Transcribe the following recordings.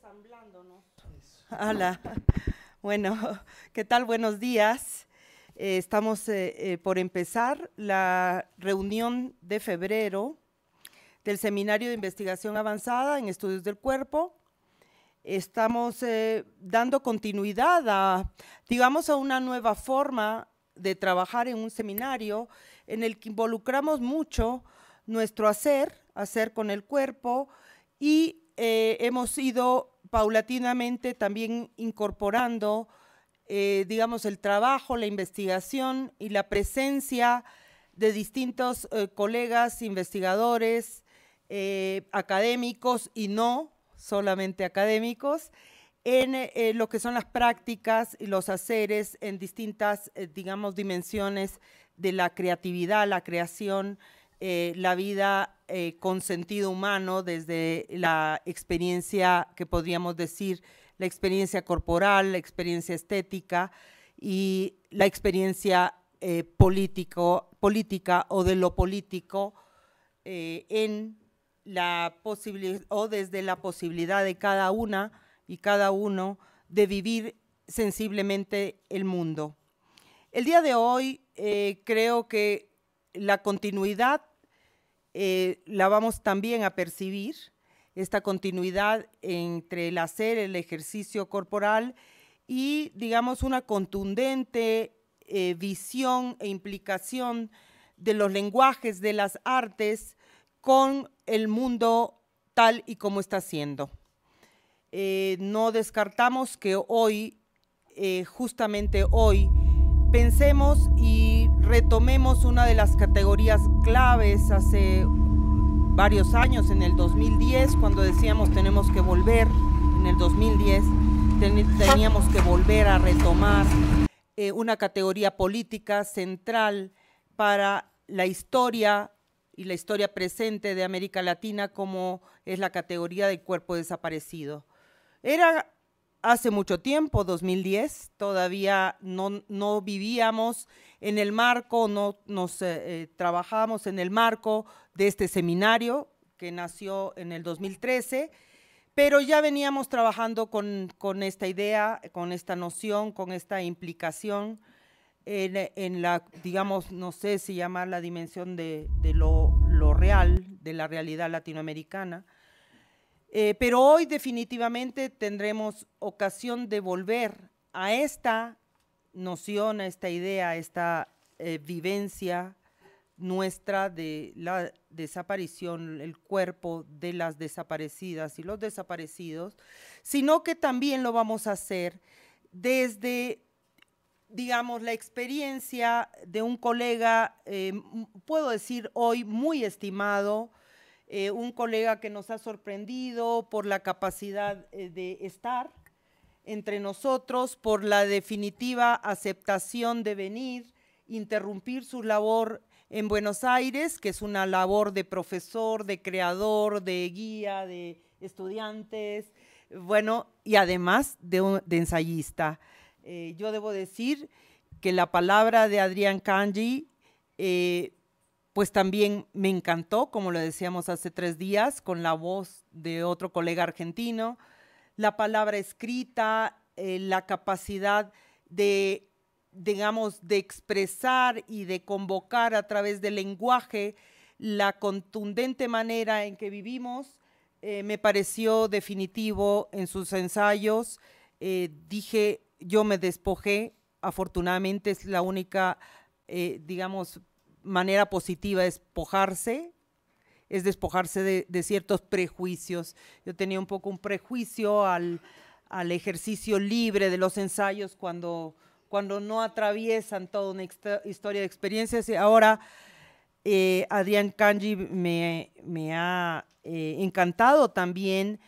ensamblándonos. Hola, bueno, ¿qué tal? Buenos días. Eh, estamos eh, eh, por empezar la reunión de febrero del Seminario de Investigación Avanzada en Estudios del Cuerpo. Estamos dando continuidad a, digamos, a una nueva forma de trabajar en un seminario en el que involucramos mucho nuestro hacer, hacer con el cuerpo, y hemos ido paulatinamente también incorporando, eh, digamos, el trabajo, la investigación y la presencia de distintos eh, colegas, investigadores, eh, académicos y no solamente académicos, en lo que son las prácticas y los haceres en distintas, digamos, dimensiones de la creatividad, la creación, eh, la vida eh, con sentido humano desde la experiencia que podríamos decir, la experiencia corporal, la experiencia estética y la experiencia eh, político, política o de lo político en la o desde la posibilidad de cada una y cada uno de vivir sensiblemente el mundo. El día de hoy creo que la continuidad eh, la vamos también a percibir, esta continuidad entre el hacer, el ejercicio corporal y, digamos, una contundente eh, visión e implicación de los lenguajes, de las artes con el mundo tal y como está siendo. Eh, no descartamos que hoy, justamente hoy, pensemos y retomemos una de las categorías claves hace varios años, en el 2010, cuando decíamos tenemos que volver, en el 2010 teníamos que volver a retomar eh, una categoría política central para la historia y la historia presente de América Latina como es la categoría del cuerpo desaparecido. Era hace mucho tiempo, 2010, todavía no, vivíamos en el marco, no nos eh, eh, trabajábamos en el marco de este seminario que nació en el 2013, pero ya veníamos trabajando con, esta idea, con esta noción, con esta implicación en, la, digamos, no sé si llamar la dimensión de, lo real, de la realidad latinoamericana. Eh, pero hoy definitivamente tendremos ocasión de volver a esta noción, a esta idea, a esta eh, vivencia nuestra de la desaparición, el cuerpo de las desaparecidas y los desaparecidos, sino que también lo vamos a hacer desde, digamos, la experiencia de un colega, eh, puedo decir hoy, muy estimado, eh, un colega que nos ha sorprendido por la capacidad eh, de estar entre nosotros, por la definitiva aceptación de venir, interrumpir su labor en Buenos Aires, que es una labor de profesor, de creador, de guía, de estudiantes, bueno, y además de, ensayista. Eh, yo debo decir que la palabra de Adrián Kanji pues también me encantó, como lo decíamos hace tres días, con la voz de otro colega argentino, la palabra escrita, eh, la capacidad de, digamos, de expresar y de convocar a través del lenguaje la contundente manera en que vivimos, eh, me pareció definitivo en sus ensayos. Eh, dije, yo me despojé, afortunadamente es la única, digamos, manera positiva despojarse, es despojarse de, ciertos prejuicios. Yo tenía un poco un prejuicio al, ejercicio libre de los ensayos cuando, cuando no atraviesan toda una historia de experiencias. Y ahora eh, Adrián Kanji me, ha eh, encantado también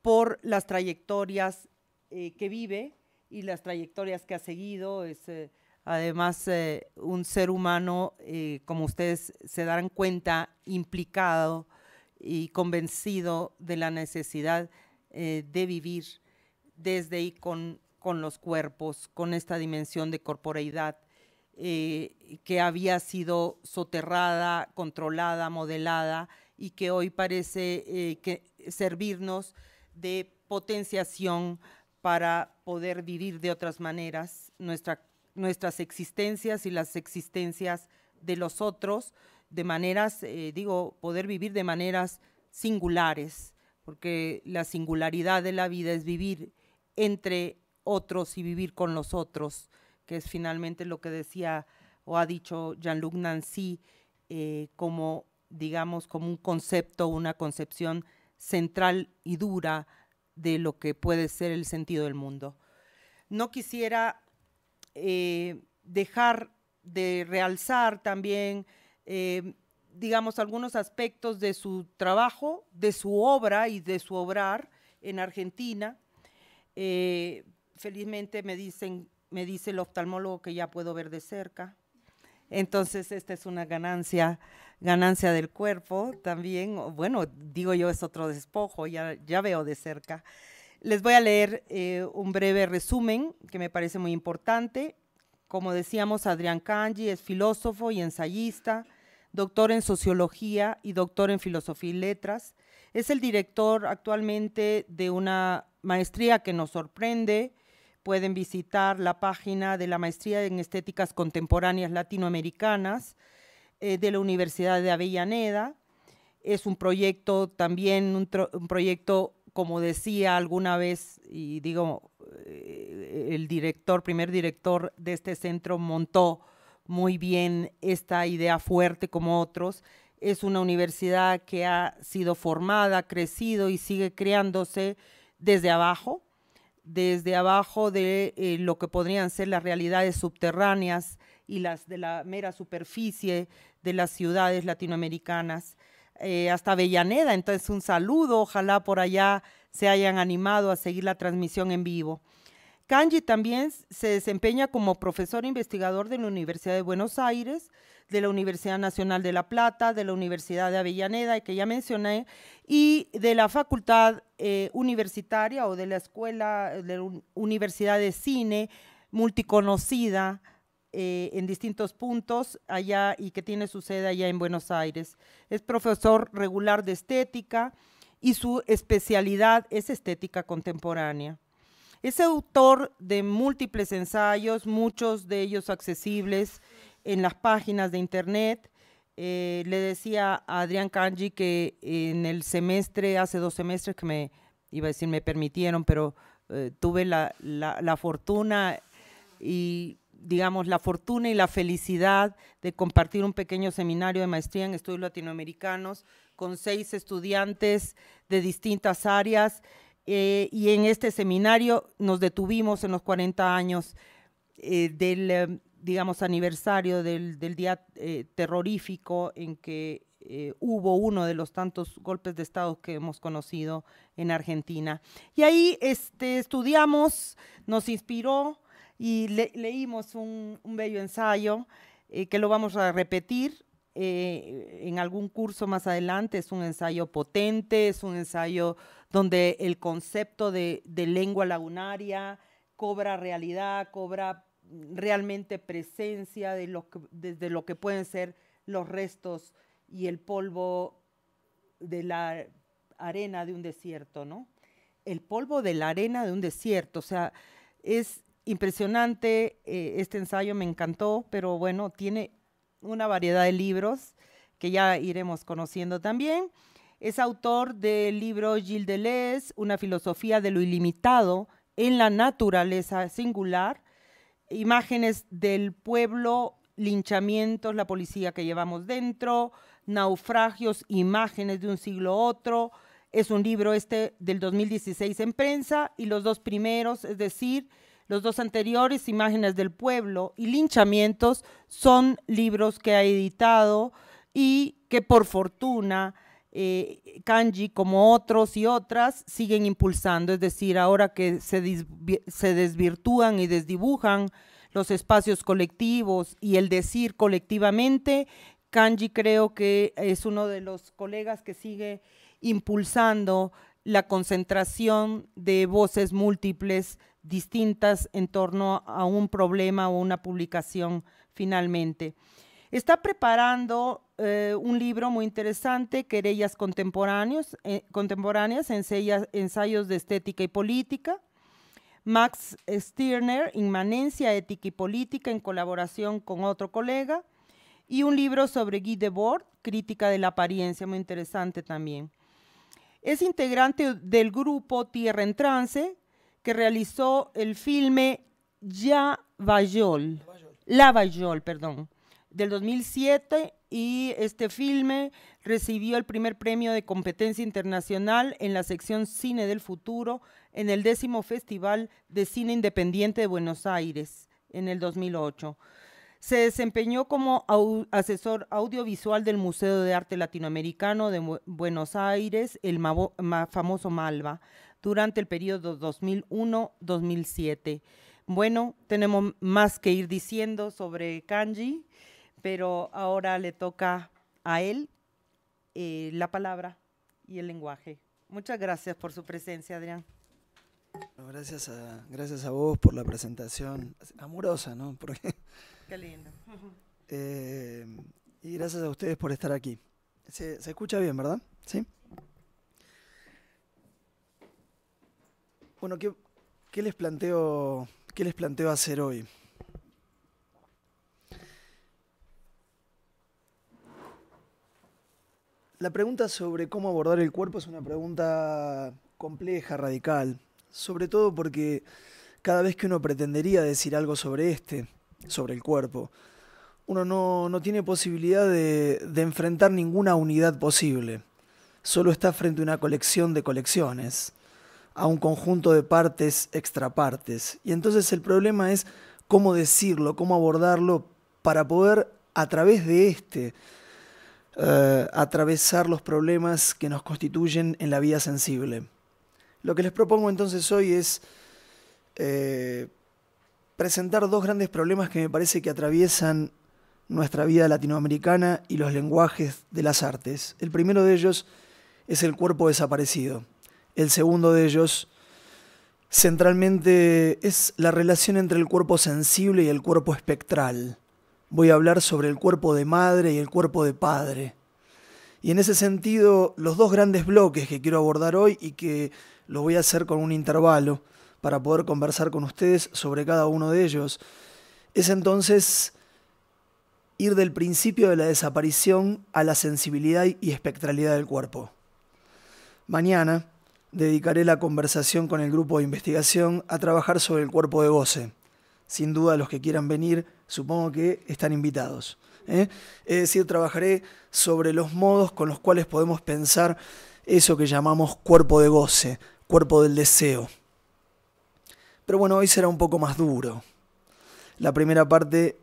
por las trayectorias eh, que vive y las trayectorias que ha seguido. Además, eh, un ser humano, eh, como ustedes se darán cuenta, implicado y convencido de la necesidad eh, de vivir desde y con, los cuerpos, con esta dimensión de corporeidad que había sido soterrada, controlada, modelada y que hoy parece que servirnos de potenciación para poder vivir de otras maneras nuestra nuestras existencias y las existencias de los otros de maneras, eh, digo, poder vivir de maneras singulares, porque la singularidad de la vida es vivir entre otros y vivir con los otros, que es finalmente lo que decía o ha dicho Jean-Luc Nancy eh, como, digamos, como un concepto, una concepción central y dura de lo que puede ser el sentido del mundo. No quisiera eh, dejar de realzar también, eh, digamos, algunos aspectos de su trabajo, de su obra y de su obrar en Argentina. Eh, felizmente me dicen, me dice el oftalmólogo que ya puedo ver de cerca. Entonces, esta es una ganancia, ganancia del cuerpo también. Bueno, digo yo, es otro despojo, ya, ya veo de cerca. Les voy a leer eh, un breve resumen que me parece muy importante. Como decíamos, Adrián Kanji es filósofo y ensayista, doctor en sociología y doctor en filosofía y letras. Es el director actualmente de una maestría que nos sorprende. Pueden visitar la página de la maestría en estéticas contemporáneas latinoamericanas eh, de la Universidad de Avellaneda. Es un proyecto también, un proyecto como decía alguna vez, y digo, eh, el director, primer director de este centro montó muy bien esta idea fuerte como otros. Es una universidad que ha sido formada, crecido y sigue creándose desde abajo, desde abajo de eh, lo que podrían ser las realidades subterráneas y las de la mera superficie de las ciudades latinoamericanas. Eh, hasta Avellaneda. Entonces, un saludo. Ojalá por allá se hayan animado a seguir la transmisión en vivo. Kanji también se desempeña como profesor investigador de la Universidad de Buenos Aires, de la Universidad Nacional de La Plata, de la Universidad de Avellaneda, que ya mencioné, y de la Facultad eh, Universitaria o de la Escuela de la Universidad de Cine, multiconocida eh, en distintos puntos allá y que tiene su sede allá en Buenos Aires. Es profesor regular de estética y su especialidad es estética contemporánea. Es autor de múltiples ensayos, muchos de ellos accesibles en las páginas de internet. Eh, le decía a Adrián Kanji que en el semestre, hace dos semestres que me, iba a decir, me permitieron, pero eh, tuve la, la, fortuna y digamos, la fortuna y la felicidad de compartir un pequeño seminario de maestría en estudios latinoamericanos con seis estudiantes de distintas áreas. Eh, y en este seminario nos detuvimos en los 40 años eh, del, eh, digamos, aniversario del, del día terrorífico en que hubo uno de los tantos golpes de Estado que hemos conocido en Argentina. Y ahí este, estudiamos, nos inspiró y leímos un, bello ensayo eh, que lo vamos a repetir eh, en algún curso más adelante. Es un ensayo potente, es un ensayo donde el concepto de, lengua lagunaria cobra realidad, cobra realmente presencia de lo que, desde lo que pueden ser los restos y el polvo de la arena de un desierto, ¿no? El polvo de la arena de un desierto, o sea, es impresionante, eh, este ensayo me encantó, pero bueno, tiene una variedad de libros que ya iremos conociendo también. Es autor del libro Gilles Deleuze, Una filosofía de lo ilimitado en la naturaleza singular, imágenes del pueblo, linchamientos, la policía que llevamos dentro, naufragios, imágenes de un siglo otro. Es un libro este del 2016 en prensa y los dos primeros, es decir, los dos anteriores, Imágenes del Pueblo y Linchamientos, son libros que ha editado y que por fortuna eh, Kanji, como otros y otras, siguen impulsando. Es decir, ahora que se, se desvirtúan y desdibujan los espacios colectivos y el decir colectivamente, Kanji creo que es uno de los colegas que sigue impulsando la concentración de voces múltiples distintas en torno a un problema o una publicación finalmente. Está preparando eh, un libro muy interesante, Querellas contemporáneos, eh, Contemporáneas, Ensayos de Estética y Política. Max Stirner, Inmanencia, Ética y Política, en colaboración con otro colega. Y un libro sobre Guy Debord, Crítica de la Apariencia, muy interesante también. Es integrante del grupo Tierra en Trance, que realizó el filme Ya Bayol, La Bayol, perdón, del 2007 y este filme recibió el primer premio de competencia internacional en la sección Cine del Futuro en el décimo Festival de Cine Independiente de Buenos Aires en el 2008. Se desempeñó como asesor audiovisual del Museo de Arte Latinoamericano de Buenos Aires, el famoso Malva durante el periodo 2001-2007. Bueno, tenemos más que ir diciendo sobre Kanji, pero ahora le toca a él eh, la palabra y el lenguaje. Muchas gracias por su presencia, Adrián. Gracias a, gracias a vos por la presentación amorosa, ¿no? Porque, Qué lindo. Eh, y gracias a ustedes por estar aquí. Se, se escucha bien, ¿verdad? Sí. Bueno, ¿qué, les planteo, ¿qué les planteo hacer hoy? La pregunta sobre cómo abordar el cuerpo es una pregunta compleja, radical, sobre todo porque cada vez que uno pretendería decir algo sobre este, sobre el cuerpo, uno no, tiene posibilidad de, de enfrentar ninguna unidad posible, solo está frente a una colección de colecciones a un conjunto de partes extrapartes. Y entonces el problema es cómo decirlo, cómo abordarlo para poder a través de este eh, atravesar los problemas que nos constituyen en la vida sensible. Lo que les propongo entonces hoy es eh, presentar dos grandes problemas que me parece que atraviesan nuestra vida latinoamericana y los lenguajes de las artes. El primero de ellos es el cuerpo desaparecido. El segundo de ellos, centralmente, es la relación entre el cuerpo sensible y el cuerpo espectral. Voy a hablar sobre el cuerpo de madre y el cuerpo de padre. Y en ese sentido, los dos grandes bloques que quiero abordar hoy y que lo voy a hacer con un intervalo para poder conversar con ustedes sobre cada uno de ellos, es entonces ir del principio de la desaparición a la sensibilidad y espectralidad del cuerpo. Mañana, dedicaré la conversación con el grupo de investigación a trabajar sobre el cuerpo de goce. Sin duda los que quieran venir, supongo que están invitados. ¿eh? Es decir, trabajaré sobre los modos con los cuales podemos pensar eso que llamamos cuerpo de goce, cuerpo del deseo. Pero bueno, hoy será un poco más duro. La primera parte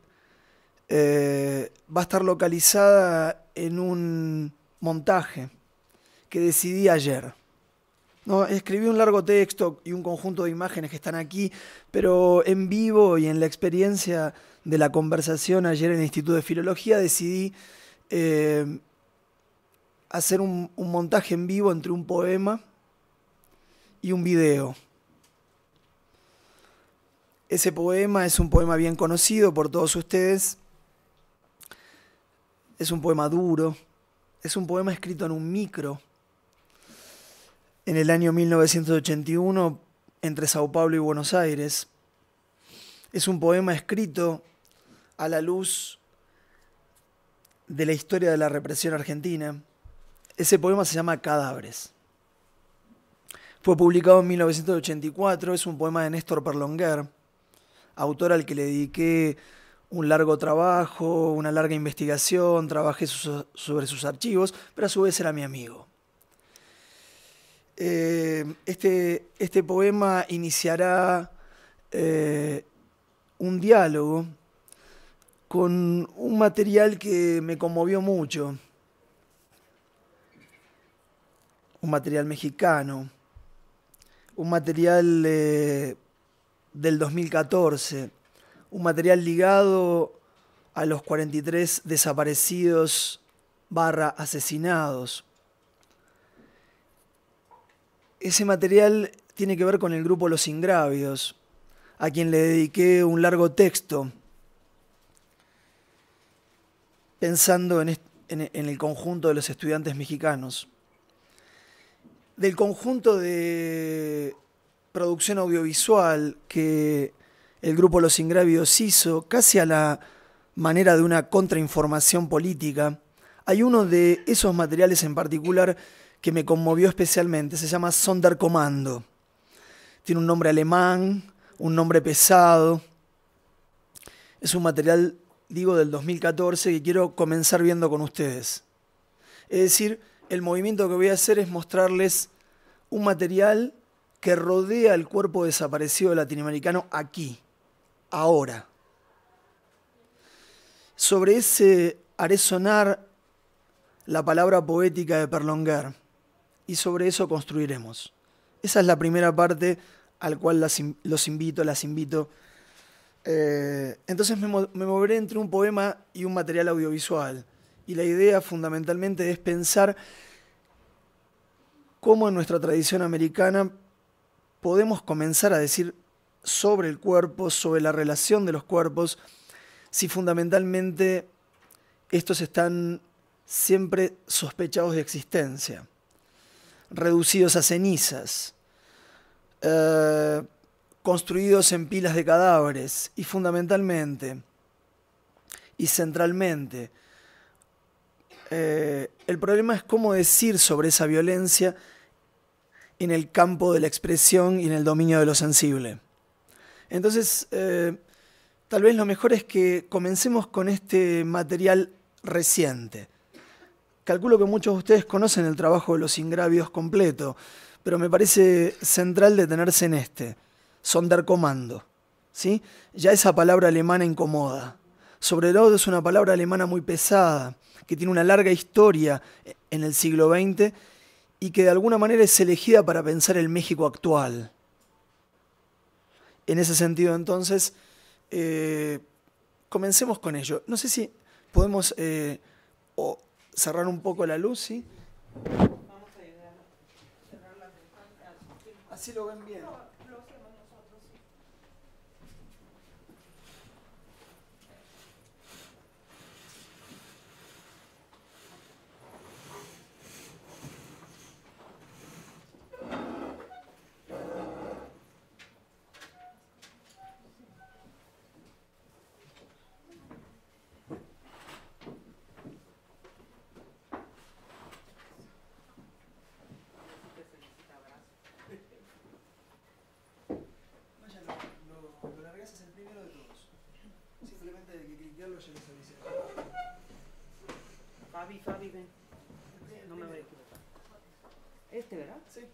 eh, va a estar localizada en un montaje que decidí ayer. No, escribí un largo texto y un conjunto de imágenes que están aquí, pero en vivo y en la experiencia de la conversación ayer en el Instituto de Filología decidí eh, hacer un montaje en vivo entre un poema y un video. Ese poema es un poema bien conocido por todos ustedes. Es un poema duro. Es un poema escrito en un micro en el año 1981 entre Sao Paulo y Buenos Aires. Es un poema escrito a la luz de la historia de la represión argentina. Ese poema se llama Cadáveres. Fue publicado en 1984, es un poema de Néstor Perlonguer, autor al que le dediqué un largo trabajo, una larga investigación, trabajé sobre sus archivos, pero a su vez era mi amigo. Eh, este, este, poema iniciará eh, un diálogo con un material que me conmovió mucho, un material mexicano, un material eh, del 2014, un material ligado a los 43 desaparecidos barra asesinados ese material tiene que ver con el grupo Los Ingravios, a quien le dediqué un largo texto, pensando en, el conjunto de los estudiantes mexicanos. Del conjunto de producción audiovisual que el grupo Los Ingravios hizo, casi a la manera de una contrainformación política, hay uno de esos materiales en particular que me conmovió especialmente. Se llama Sonderkommando. Tiene un nombre alemán, un nombre pesado. Es un material, digo, del 2014 que quiero comenzar viendo con ustedes. Es decir, el movimiento que voy a hacer es mostrarles un material que rodea el cuerpo desaparecido latinoamericano aquí, ahora. Sobre ese haré sonar la palabra poética de Perlonguer y sobre eso construiremos. Esa es la primera parte al cual las, los invito, las invito. Eh, entonces me, me moveré entre un poema y un material audiovisual. Y la idea fundamentalmente es pensar cómo en nuestra tradición americana podemos comenzar a decir sobre el cuerpo, sobre la relación de los cuerpos, si fundamentalmente estos están siempre sospechados de existencia reducidos a cenizas, eh, construidos en pilas de cadáveres y fundamentalmente y centralmente, eh, el problema es cómo decir sobre esa violencia en el campo de la expresión y en el dominio de lo sensible. Entonces, eh, tal vez lo mejor es que comencemos con este material reciente. Calculo que muchos de ustedes conocen el trabajo de los ingravios completo, pero me parece central detenerse en este, Sonderkommando. ¿sí? Ya esa palabra alemana incomoda. Sobre todo es una palabra alemana muy pesada, que tiene una larga historia en el siglo XX y que de alguna manera es elegida para pensar el México actual. En ese sentido, entonces, eh, comencemos con ello. No sé si podemos eh, o cerrar un poco la luz, ¿sí? Vamos a ayudar a cerrar la Así lo ven bien.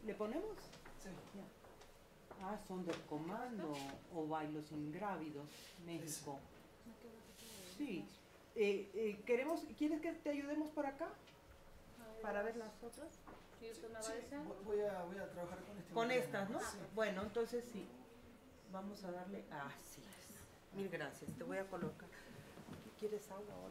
¿Le ponemos? Sí. Ah, son del comando o bailos ingrávidos, México. Sí. Eh, eh, ¿Quieres que te ayudemos por acá? Para ver las otras. Sí, voy, a, trabajar con estas. Con estas, ¿no? Bueno, entonces sí. Vamos a darle. Así ah, es. Mil gracias. Te voy a colocar. ¿Quieres agua o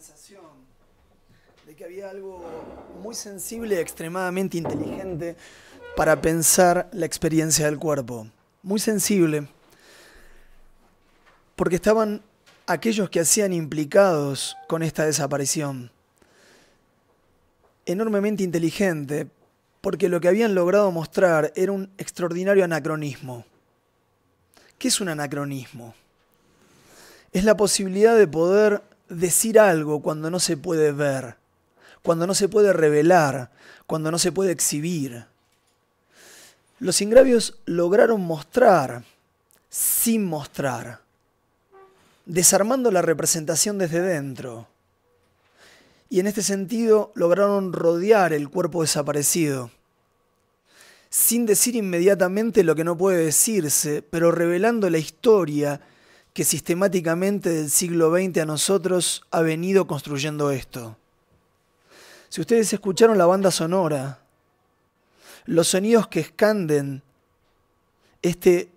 sensación de que había algo muy sensible, extremadamente inteligente para pensar la experiencia del cuerpo. Muy sensible, porque estaban aquellos que hacían implicados con esta desaparición. Enormemente inteligente, porque lo que habían logrado mostrar era un extraordinario anacronismo. ¿Qué es un anacronismo? Es la posibilidad de poder decir algo cuando no se puede ver, cuando no se puede revelar, cuando no se puede exhibir. Los ingravios lograron mostrar sin mostrar, desarmando la representación desde dentro. Y en este sentido lograron rodear el cuerpo desaparecido, sin decir inmediatamente lo que no puede decirse, pero revelando la historia que sistemáticamente del siglo XX a nosotros ha venido construyendo esto. Si ustedes escucharon la banda sonora, los sonidos que escanden este,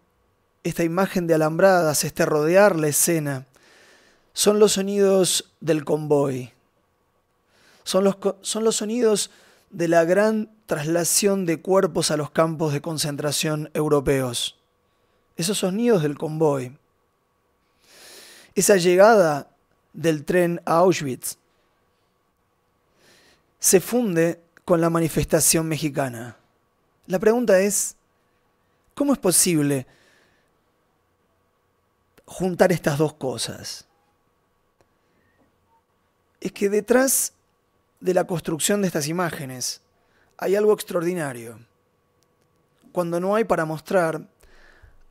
esta imagen de alambradas, este rodear la escena, son los sonidos del convoy. son los sonidos de la gran traslación de cuerpos a los campos de concentración europeos. Esos sonidos del convoy esa llegada del tren a Auschwitz se funde con la manifestación mexicana. La pregunta es, ¿cómo es posible juntar estas dos cosas? Es que detrás de la construcción de estas imágenes hay algo extraordinario. Cuando no hay para mostrar,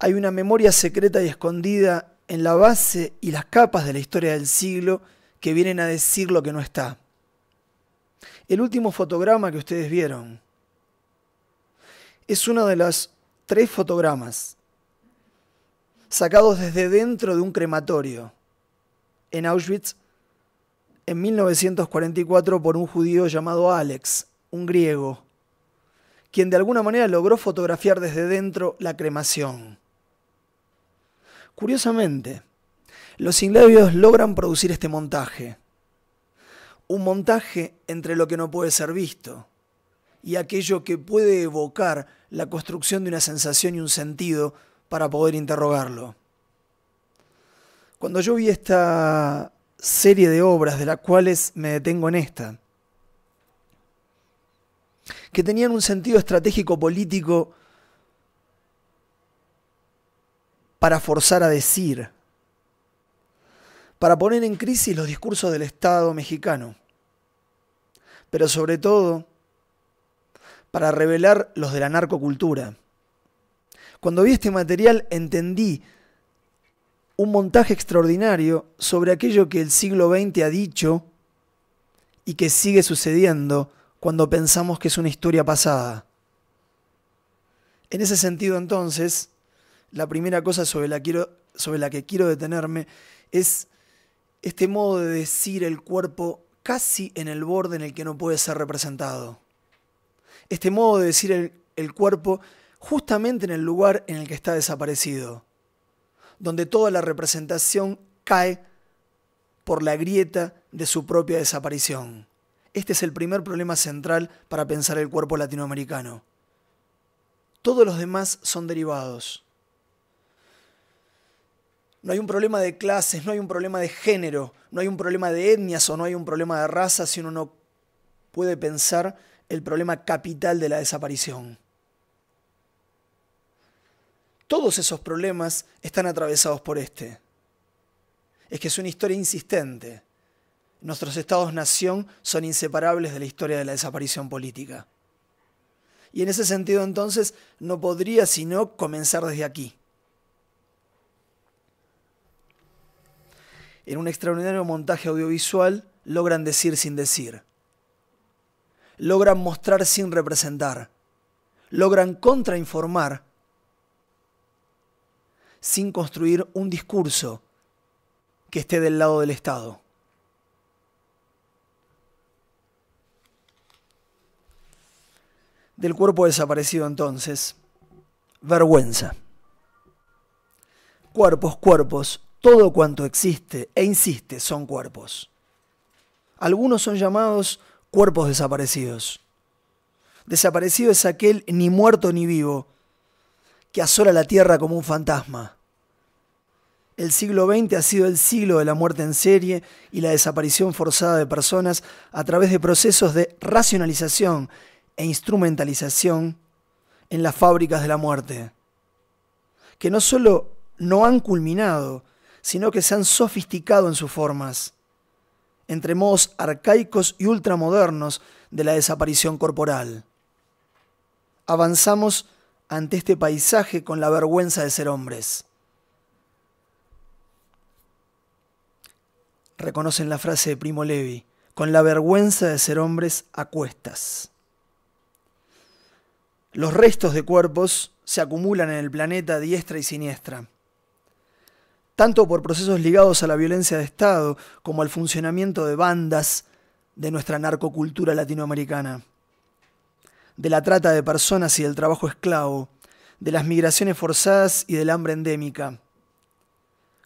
hay una memoria secreta y escondida en la base y las capas de la historia del siglo que vienen a decir lo que no está. El último fotograma que ustedes vieron es uno de los tres fotogramas sacados desde dentro de un crematorio en Auschwitz en 1944 por un judío llamado Alex, un griego, quien de alguna manera logró fotografiar desde dentro la cremación. Curiosamente, los inglebios logran producir este montaje. Un montaje entre lo que no puede ser visto y aquello que puede evocar la construcción de una sensación y un sentido para poder interrogarlo. Cuando yo vi esta serie de obras, de las cuales me detengo en esta, que tenían un sentido estratégico político para forzar a decir, para poner en crisis los discursos del Estado mexicano, pero sobre todo para revelar los de la narcocultura. Cuando vi este material entendí un montaje extraordinario sobre aquello que el siglo XX ha dicho y que sigue sucediendo cuando pensamos que es una historia pasada. En ese sentido entonces, la primera cosa sobre la, sobre la que quiero detenerme es este modo de decir el cuerpo casi en el borde en el que no puede ser representado. Este modo de decir el, el cuerpo justamente en el lugar en el que está desaparecido, donde toda la representación cae por la grieta de su propia desaparición. Este es el primer problema central para pensar el cuerpo latinoamericano. Todos los demás son derivados. No hay un problema de clases, no hay un problema de género, no hay un problema de etnias o no hay un problema de raza si uno no puede pensar el problema capital de la desaparición. Todos esos problemas están atravesados por este. Es que es una historia insistente. Nuestros estados-nación son inseparables de la historia de la desaparición política. Y en ese sentido entonces no podría sino comenzar desde aquí. en un extraordinario montaje audiovisual, logran decir sin decir. Logran mostrar sin representar. Logran contrainformar sin construir un discurso que esté del lado del Estado. Del cuerpo desaparecido entonces, vergüenza. Cuerpos, cuerpos, todo cuanto existe e insiste son cuerpos. Algunos son llamados cuerpos desaparecidos. Desaparecido es aquel ni muerto ni vivo, que asola la tierra como un fantasma. El siglo XX ha sido el siglo de la muerte en serie y la desaparición forzada de personas a través de procesos de racionalización e instrumentalización en las fábricas de la muerte, que no solo no han culminado, sino que se han sofisticado en sus formas, entre modos arcaicos y ultramodernos de la desaparición corporal. Avanzamos ante este paisaje con la vergüenza de ser hombres. Reconocen la frase de Primo Levi, con la vergüenza de ser hombres a cuestas. Los restos de cuerpos se acumulan en el planeta diestra y siniestra tanto por procesos ligados a la violencia de Estado como al funcionamiento de bandas de nuestra narcocultura latinoamericana, de la trata de personas y del trabajo esclavo, de las migraciones forzadas y del hambre endémica.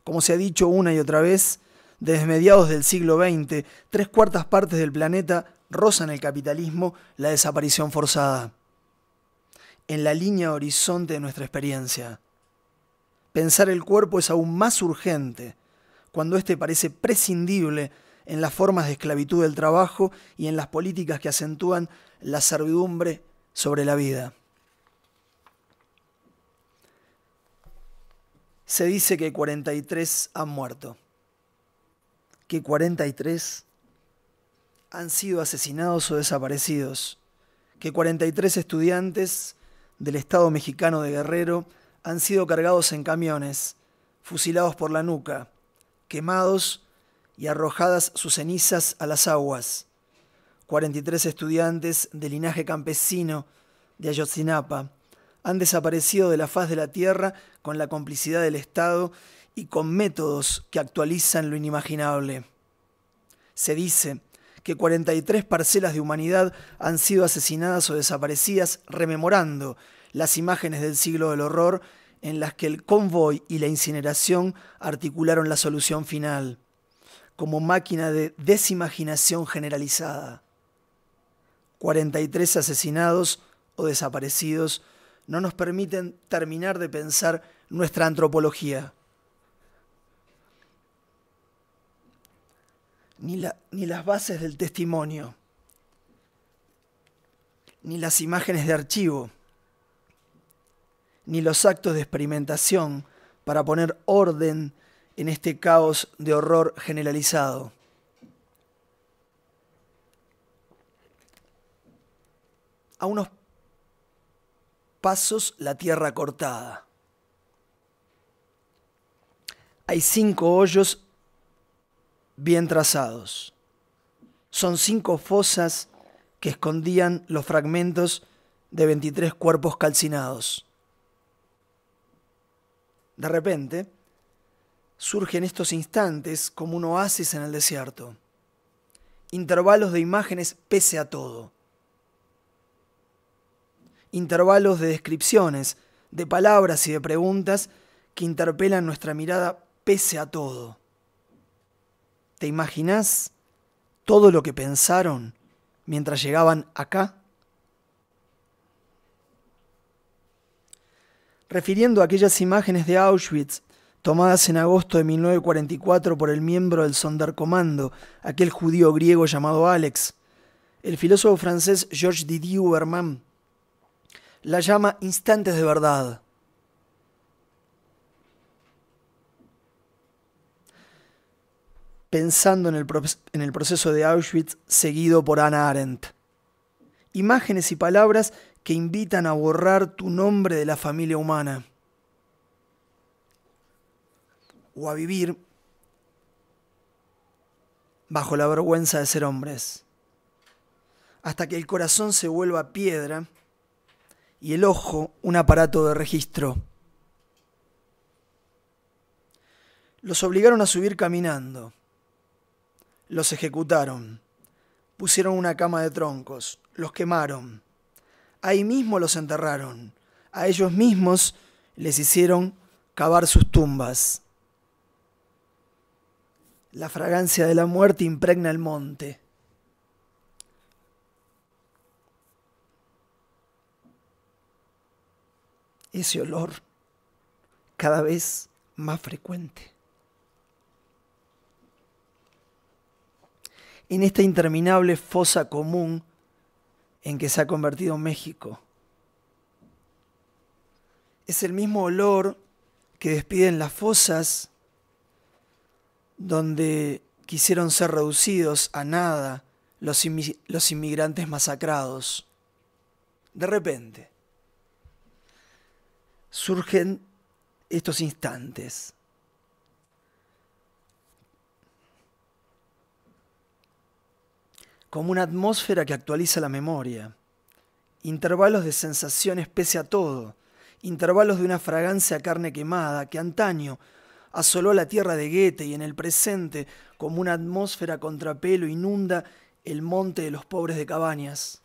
Como se ha dicho una y otra vez, desde mediados del siglo XX, tres cuartas partes del planeta rozan el capitalismo la desaparición forzada, en la línea horizonte de nuestra experiencia. Pensar el cuerpo es aún más urgente, cuando éste parece prescindible en las formas de esclavitud del trabajo y en las políticas que acentúan la servidumbre sobre la vida. Se dice que 43 han muerto, que 43 han sido asesinados o desaparecidos, que 43 estudiantes del Estado mexicano de Guerrero han sido cargados en camiones, fusilados por la nuca, quemados y arrojadas sus cenizas a las aguas. 43 estudiantes de linaje campesino de Ayotzinapa han desaparecido de la faz de la tierra con la complicidad del Estado y con métodos que actualizan lo inimaginable. Se dice que 43 parcelas de humanidad han sido asesinadas o desaparecidas rememorando las imágenes del siglo del horror en las que el convoy y la incineración articularon la solución final, como máquina de desimaginación generalizada. 43 asesinados o desaparecidos no nos permiten terminar de pensar nuestra antropología. Ni, ni las bases del testimonio, ni las imágenes de archivo ni los actos de experimentación para poner orden en este caos de horror generalizado. A unos pasos la tierra cortada. Hay cinco hoyos bien trazados. Son cinco fosas que escondían los fragmentos de 23 cuerpos calcinados. De repente, surgen estos instantes como un oasis en el desierto, intervalos de imágenes pese a todo, intervalos de descripciones, de palabras y de preguntas que interpelan nuestra mirada pese a todo. ¿Te imaginas todo lo que pensaron mientras llegaban acá? refiriendo a aquellas imágenes de Auschwitz tomadas en agosto de 1944 por el miembro del Sonderkommando, aquel judío griego llamado Alex. El filósofo francés Georges Didier huberman la llama instantes de verdad. pensando en el, en el proceso de Auschwitz seguido por Anna Arendt. Imágenes y palabras que invitan a borrar tu nombre de la familia humana o a vivir bajo la vergüenza de ser hombres, hasta que el corazón se vuelva piedra y el ojo un aparato de registro. Los obligaron a subir caminando, los ejecutaron, pusieron una cama de troncos, los quemaron ahí mismo los enterraron, a ellos mismos les hicieron cavar sus tumbas. La fragancia de la muerte impregna el monte. Ese olor cada vez más frecuente. En esta interminable fosa común en que se ha convertido México. Es el mismo olor que despiden las fosas donde quisieron ser reducidos a nada los, los inmigrantes masacrados. De repente, surgen estos instantes como una atmósfera que actualiza la memoria, intervalos de sensaciones pese a todo, intervalos de una fragancia a carne quemada que antaño asoló la tierra de Goethe y en el presente, como una atmósfera contrapelo, inunda el monte de los pobres de cabañas.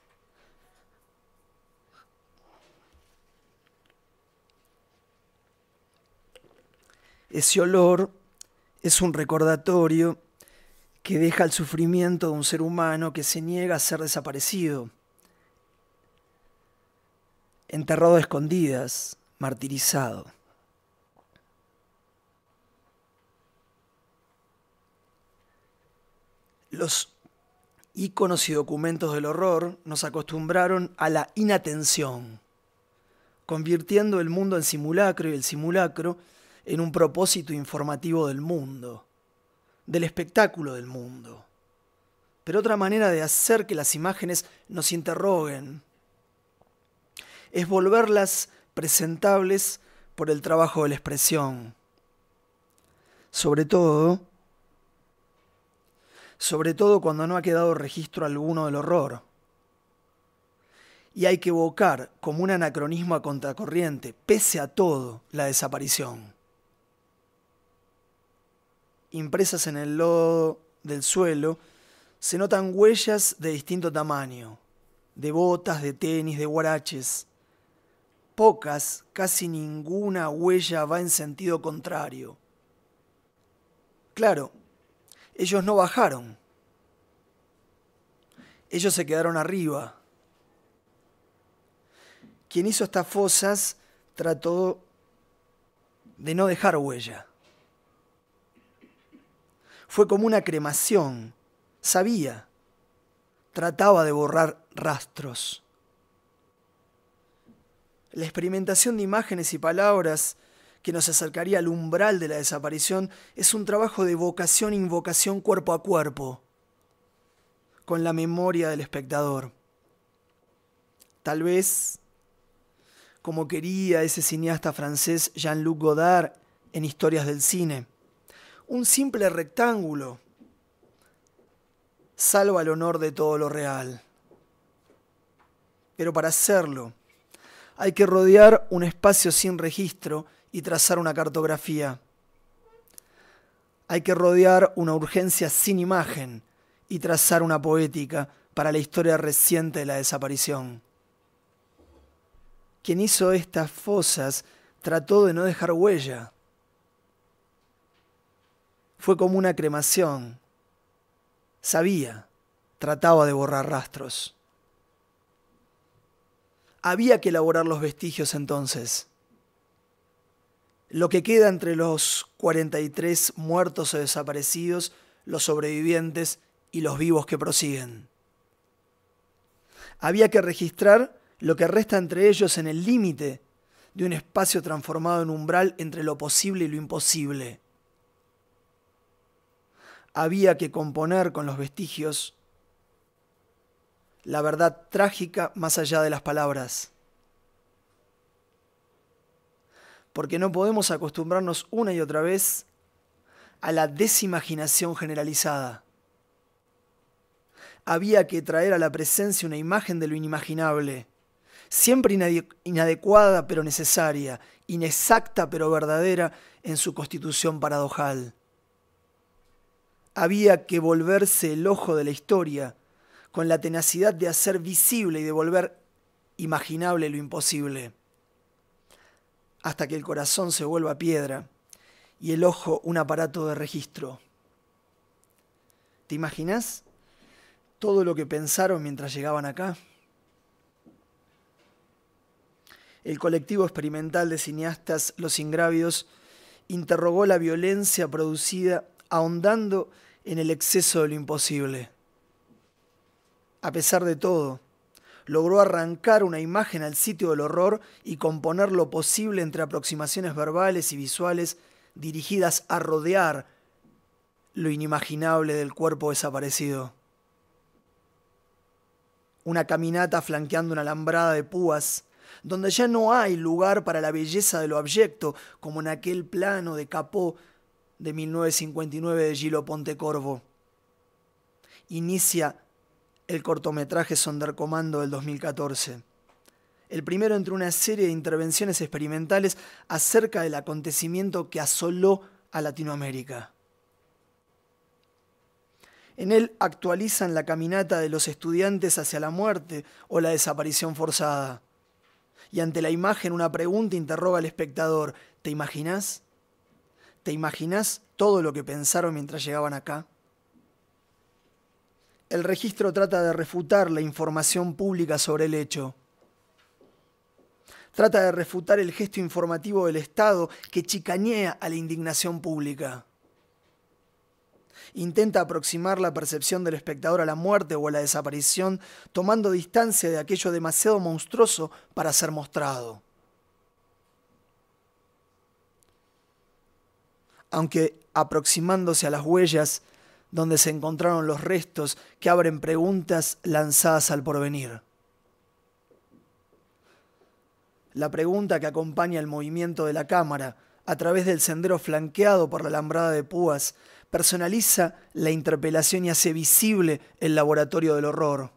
Ese olor es un recordatorio que deja el sufrimiento de un ser humano que se niega a ser desaparecido, enterrado a escondidas, martirizado. Los íconos y documentos del horror nos acostumbraron a la inatención, convirtiendo el mundo en simulacro y el simulacro en un propósito informativo del mundo del espectáculo del mundo, pero otra manera de hacer que las imágenes nos interroguen es volverlas presentables por el trabajo de la expresión. Sobre todo, sobre todo cuando no ha quedado registro alguno del horror. Y hay que evocar como un anacronismo a contracorriente, pese a todo, la desaparición impresas en el lodo del suelo, se notan huellas de distinto tamaño, de botas, de tenis, de guaraches. Pocas, casi ninguna huella va en sentido contrario. Claro, ellos no bajaron. Ellos se quedaron arriba. Quien hizo estas fosas trató de no dejar huella. Fue como una cremación. Sabía. Trataba de borrar rastros. La experimentación de imágenes y palabras que nos acercaría al umbral de la desaparición es un trabajo de vocación invocación cuerpo a cuerpo, con la memoria del espectador. Tal vez, como quería ese cineasta francés Jean-Luc Godard en Historias del Cine, un simple rectángulo salva el honor de todo lo real. Pero para hacerlo, hay que rodear un espacio sin registro y trazar una cartografía. Hay que rodear una urgencia sin imagen y trazar una poética para la historia reciente de la desaparición. Quien hizo estas fosas trató de no dejar huella fue como una cremación. Sabía, trataba de borrar rastros. Había que elaborar los vestigios entonces. Lo que queda entre los 43 muertos o desaparecidos, los sobrevivientes y los vivos que prosiguen. Había que registrar lo que resta entre ellos en el límite de un espacio transformado en umbral entre lo posible y lo imposible había que componer con los vestigios la verdad trágica más allá de las palabras. Porque no podemos acostumbrarnos una y otra vez a la desimaginación generalizada. Había que traer a la presencia una imagen de lo inimaginable, siempre inadecuada pero necesaria, inexacta pero verdadera en su constitución paradojal había que volverse el ojo de la historia, con la tenacidad de hacer visible y de volver imaginable lo imposible, hasta que el corazón se vuelva piedra y el ojo un aparato de registro. ¿Te imaginas todo lo que pensaron mientras llegaban acá? El colectivo experimental de cineastas Los Ingrávidos interrogó la violencia producida ahondando en el exceso de lo imposible. A pesar de todo, logró arrancar una imagen al sitio del horror y componer lo posible entre aproximaciones verbales y visuales dirigidas a rodear lo inimaginable del cuerpo desaparecido. Una caminata flanqueando una alambrada de púas, donde ya no hay lugar para la belleza de lo abyecto, como en aquel plano de Capó de 1959 de Gilo Pontecorvo. Inicia el cortometraje Sondercomando del 2014. El primero entre una serie de intervenciones experimentales acerca del acontecimiento que asoló a Latinoamérica. En él actualizan la caminata de los estudiantes hacia la muerte o la desaparición forzada. Y ante la imagen una pregunta interroga al espectador, ¿te imaginas? ¿Te imaginas todo lo que pensaron mientras llegaban acá? El registro trata de refutar la información pública sobre el hecho. Trata de refutar el gesto informativo del Estado que chicanea a la indignación pública. Intenta aproximar la percepción del espectador a la muerte o a la desaparición, tomando distancia de aquello demasiado monstruoso para ser mostrado. aunque aproximándose a las huellas donde se encontraron los restos que abren preguntas lanzadas al porvenir. La pregunta que acompaña el movimiento de la cámara a través del sendero flanqueado por la alambrada de púas personaliza la interpelación y hace visible el laboratorio del horror.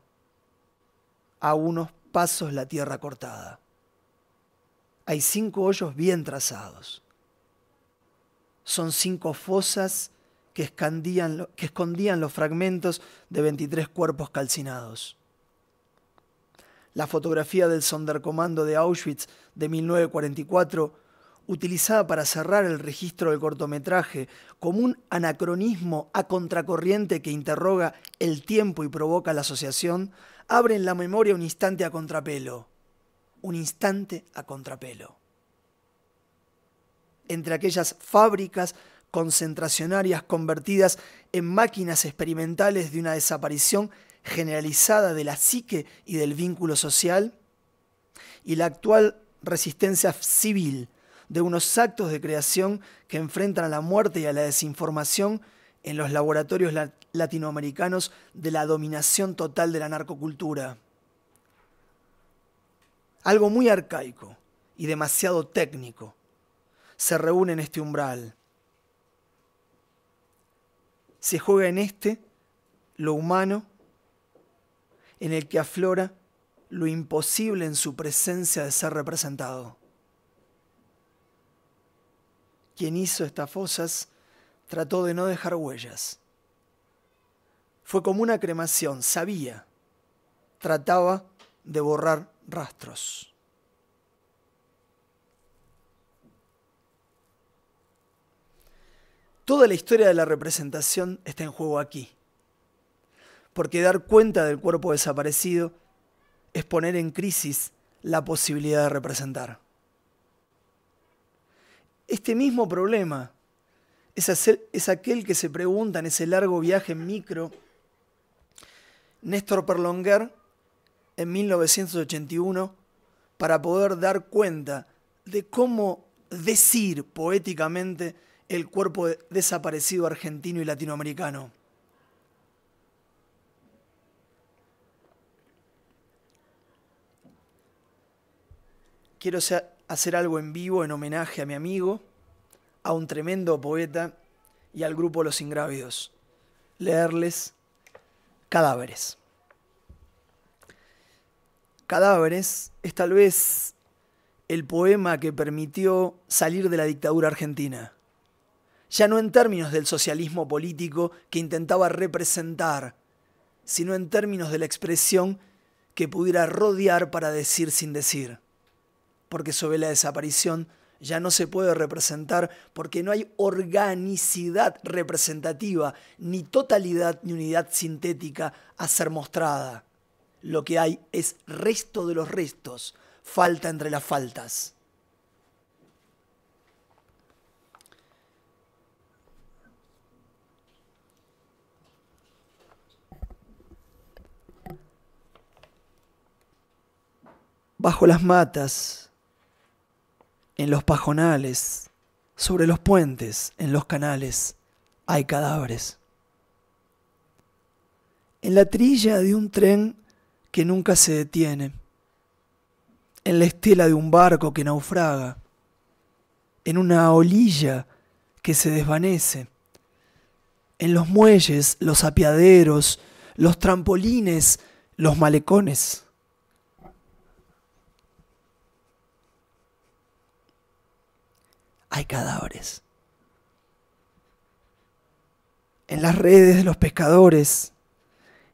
A unos pasos la tierra cortada. Hay cinco hoyos bien trazados son cinco fosas que, escondían, los fragmentos de 23 cuerpos calcinados. La fotografía del Sonderkommando de Auschwitz de 1944, utilizada para cerrar el registro del cortometraje como un anacronismo a contracorriente que interroga el tiempo y provoca la asociación, abre en la memoria un instante a contrapelo. Un instante a contrapelo entre aquellas fábricas concentracionarias convertidas en máquinas experimentales de una desaparición generalizada de la psique y del vínculo social, y la actual resistencia civil de unos actos de creación que enfrentan a la muerte y a la desinformación en los laboratorios latinoamericanos de la dominación total de la narcocultura. Algo muy arcaico y demasiado técnico, se reúne en este umbral. Se juega en este lo humano, en el que aflora lo imposible en su presencia de ser representado. Quien hizo estas fosas trató de no dejar huellas. Fue como una cremación, sabía, trataba de borrar rastros. Toda la historia de la representación está en juego aquí. Porque dar cuenta del cuerpo desaparecido es poner en crisis la posibilidad de representar. Este mismo problema es, aquel que se pregunta en ese largo viaje micro Néstor Perlonguer en 1981 para poder dar cuenta de cómo decir poéticamente el cuerpo desaparecido argentino y latinoamericano. Quiero hacer algo en vivo en homenaje a mi amigo, a un tremendo poeta y al grupo Los Ingrávidos. Leerles Cadáveres. Cadáveres es tal vez el poema que permitió salir de la dictadura argentina ya no en términos del socialismo político que intentaba representar, sino en términos de la expresión que pudiera rodear para decir sin decir. Porque sobre la desaparición ya no se puede representar porque no hay organicidad representativa, ni totalidad ni unidad sintética a ser mostrada. Lo que hay es resto de los restos, falta entre las faltas. bajo las matas, en los pajonales, sobre los puentes, en los canales, hay cadáveres. En la trilla de un tren que nunca se detiene, en la estela de un barco que naufraga, en una olilla que se desvanece, en los muelles, los apiaderos, los trampolines, los malecones. hay cadáveres. En las redes de los pescadores,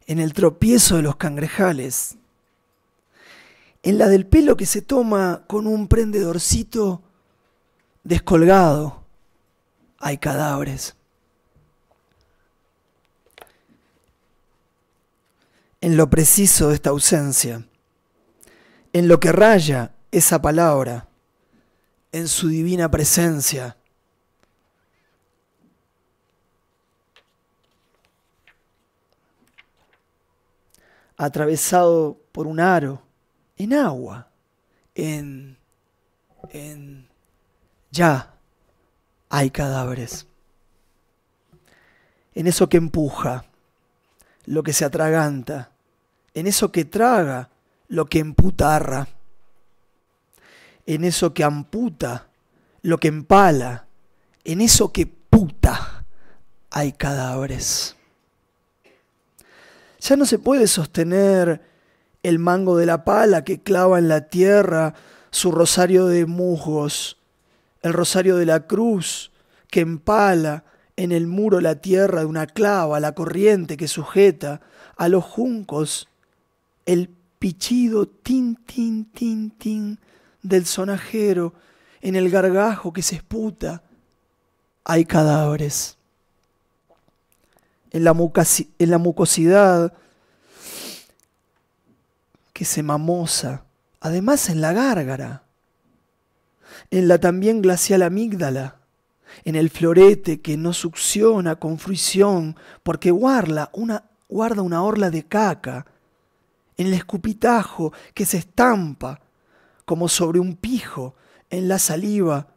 en el tropiezo de los cangrejales, en la del pelo que se toma con un prendedorcito descolgado, hay cadáveres. En lo preciso de esta ausencia, en lo que raya esa palabra, en su divina presencia. atravesado por un aro, en agua, en... en... ya hay cadáveres. En eso que empuja, lo que se atraganta, en eso que traga, lo que emputarra en eso que amputa, lo que empala, en eso que puta hay cadáveres. Ya no se puede sostener el mango de la pala que clava en la tierra su rosario de musgos, el rosario de la cruz que empala en el muro la tierra de una clava, la corriente que sujeta a los juncos, el pichido tin, tin, tin, tin del sonajero, en el gargajo que se esputa, hay cadáveres. En la, mucosidad que se mamosa, además en la gárgara, en la también glacial amígdala, en el florete que no succiona con fruición porque guarda una, guarda una orla de caca, en el escupitajo que se estampa como sobre un pijo, en la saliva,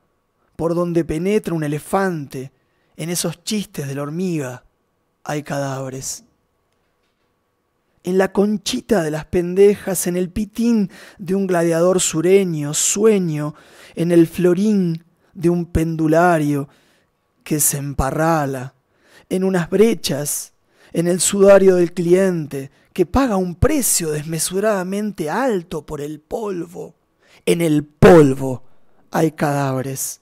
por donde penetra un elefante, en esos chistes de la hormiga, hay cadáveres. En la conchita de las pendejas, en el pitín de un gladiador sureño, sueño, en el florín de un pendulario que se emparrala, en unas brechas, en el sudario del cliente que paga un precio desmesuradamente alto por el polvo en el polvo hay cadáveres.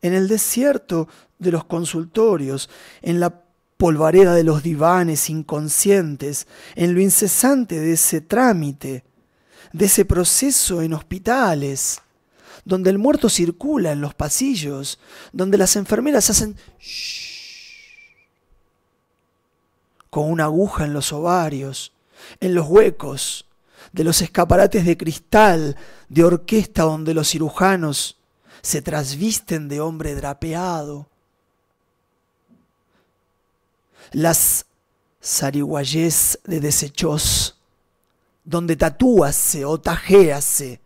En el desierto de los consultorios, en la polvareda de los divanes inconscientes, en lo incesante de ese trámite, de ese proceso en hospitales, donde el muerto circula en los pasillos, donde las enfermeras hacen con una aguja en los ovarios, en los huecos, de los escaparates de cristal, de orquesta donde los cirujanos se trasvisten de hombre drapeado. Las zarigüayés de desechos, donde tatúase o tajéase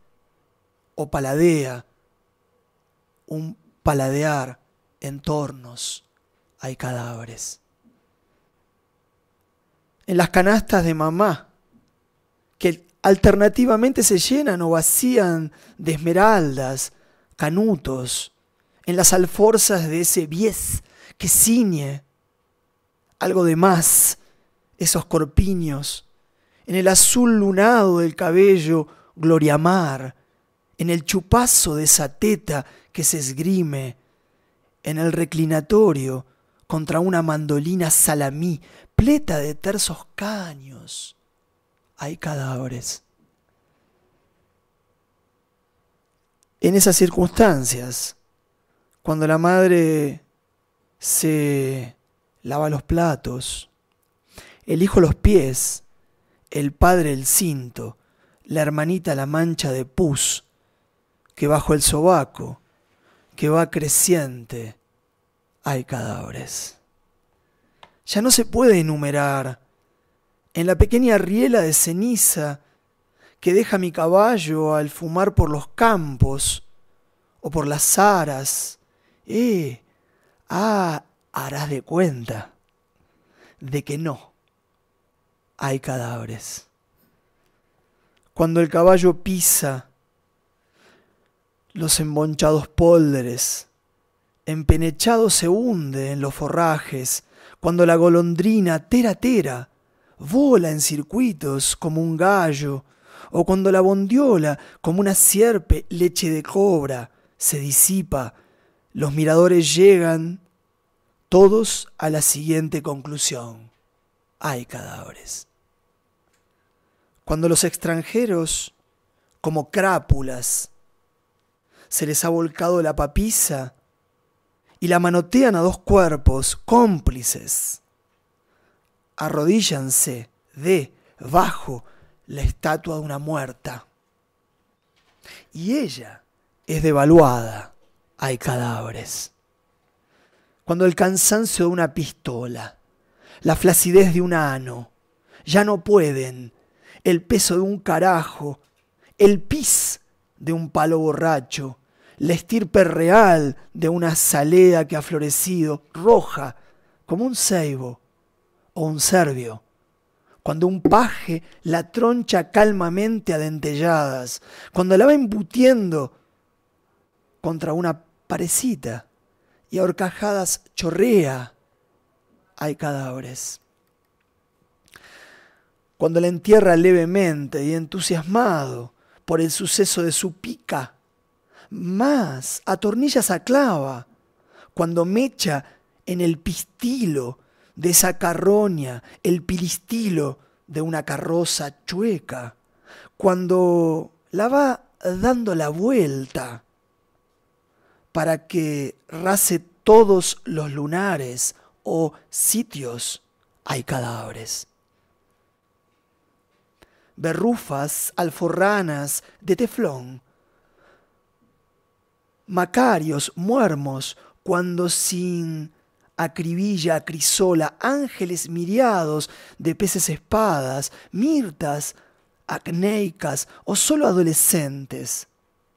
o paladea un paladear en tornos hay cadáveres. En las canastas de mamá, alternativamente se llenan o vacían de esmeraldas, canutos, en las alforzas de ese bies que ciñe algo de más, esos corpiños, en el azul lunado del cabello, gloriamar, en el chupazo de esa teta que se esgrime, en el reclinatorio contra una mandolina salamí, pleta de tersos caños hay cadáveres. En esas circunstancias, cuando la madre se lava los platos, el hijo los pies, el padre el cinto, la hermanita la mancha de pus, que bajo el sobaco, que va creciente, hay cadáveres. Ya no se puede enumerar en la pequeña riela de ceniza que deja mi caballo al fumar por los campos o por las aras. Eh, ah, harás de cuenta de que no hay cadáveres. Cuando el caballo pisa los embonchados pólderes, empenechado se hunde en los forrajes, cuando la golondrina tera tera vola en circuitos como un gallo, o cuando la bondiola, como una sierpe leche de cobra, se disipa, los miradores llegan todos a la siguiente conclusión. Hay cadáveres. Cuando los extranjeros, como crápulas, se les ha volcado la papiza y la manotean a dos cuerpos cómplices de, bajo, la estatua de una muerta. Y ella es devaluada. Hay cadáveres. Cuando el cansancio de una pistola, la flacidez de un ano, ya no pueden, el peso de un carajo, el pis de un palo borracho, la estirpe real de una salea que ha florecido, roja, como un ceibo, un serbio. Cuando un paje la troncha calmamente a dentelladas, cuando la va embutiendo contra una parecita y a horcajadas chorrea, hay cadáveres. Cuando la entierra levemente y entusiasmado por el suceso de su pica, más atornillas a clava, cuando mecha en el pistilo de esa carroña, el piristilo de una carroza chueca, cuando la va dando la vuelta para que rase todos los lunares o sitios hay cadáveres. Berrufas, alforranas de teflón, macarios, muermos, cuando sin acribilla, acrisola, ángeles miriados de peces espadas, mirtas, acneicas o solo adolescentes,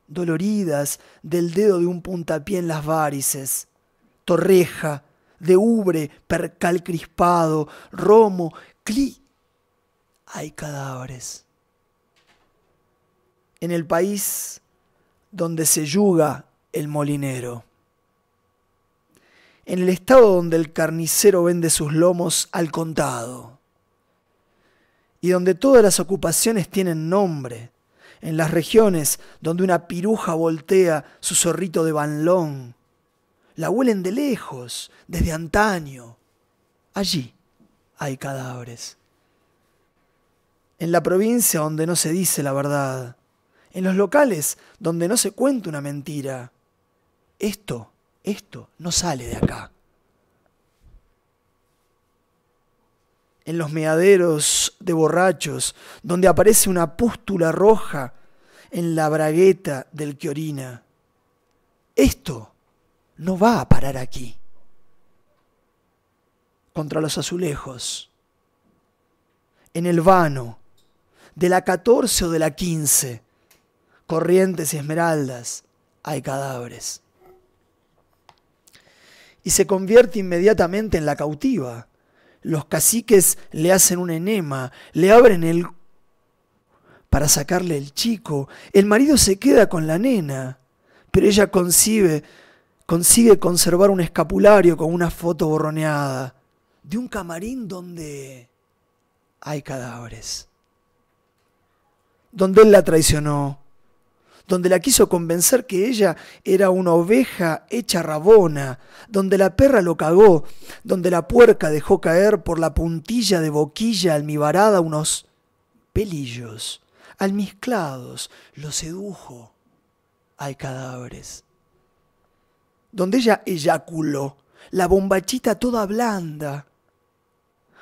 doloridas del dedo de un puntapié en las varices, torreja, de ubre, percal crispado, romo, cli. Hay cadáveres. En el país donde se yuga el molinero en el estado donde el carnicero vende sus lomos al contado, y donde todas las ocupaciones tienen nombre, en las regiones donde una piruja voltea su zorrito de banlón, la huelen de lejos, desde antaño. Allí hay cadáveres. En la provincia donde no se dice la verdad, en los locales donde no se cuenta una mentira, esto esto no sale de acá. En los meaderos de borrachos, donde aparece una pústula roja en la bragueta del que orina. Esto no va a parar aquí. Contra los azulejos, en el vano, de la 14 o de la 15, corrientes y esmeraldas, hay cadáveres y se convierte inmediatamente en la cautiva. Los caciques le hacen un enema, le abren el para sacarle el chico. El marido se queda con la nena, pero ella consigue conservar un escapulario con una foto borroneada de un camarín donde hay cadáveres, donde él la traicionó, donde la quiso convencer que ella era una oveja hecha rabona, donde la perra lo cagó, donde la puerca dejó caer por la puntilla de boquilla almibarada unos pelillos, almizclados, lo sedujo. Hay cadáveres. Donde ella eyaculó, la bombachita toda blanda,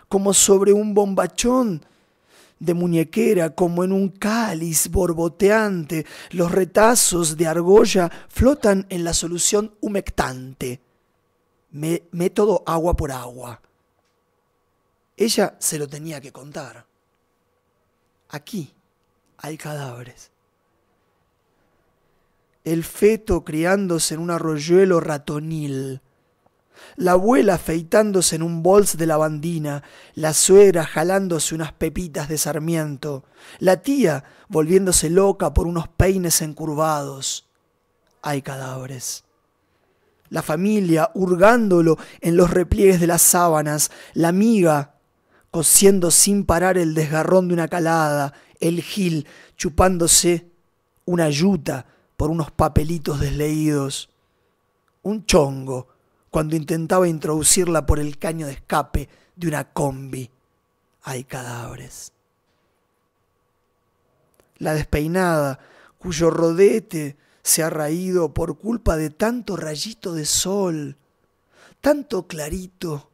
como sobre un bombachón de muñequera como en un cáliz borboteante. Los retazos de argolla flotan en la solución humectante. método agua por agua. Ella se lo tenía que contar. Aquí hay cadáveres. El feto criándose en un arroyuelo ratonil la abuela afeitándose en un bols de lavandina, la suegra jalándose unas pepitas de sarmiento, la tía volviéndose loca por unos peines encurvados. Hay cadáveres. La familia hurgándolo en los repliegues de las sábanas, la amiga cosiendo sin parar el desgarrón de una calada, el gil chupándose una yuta por unos papelitos desleídos, un chongo cuando intentaba introducirla por el caño de escape de una combi. Hay cadáveres. La despeinada, cuyo rodete se ha raído por culpa de tanto rayito de sol, tanto clarito.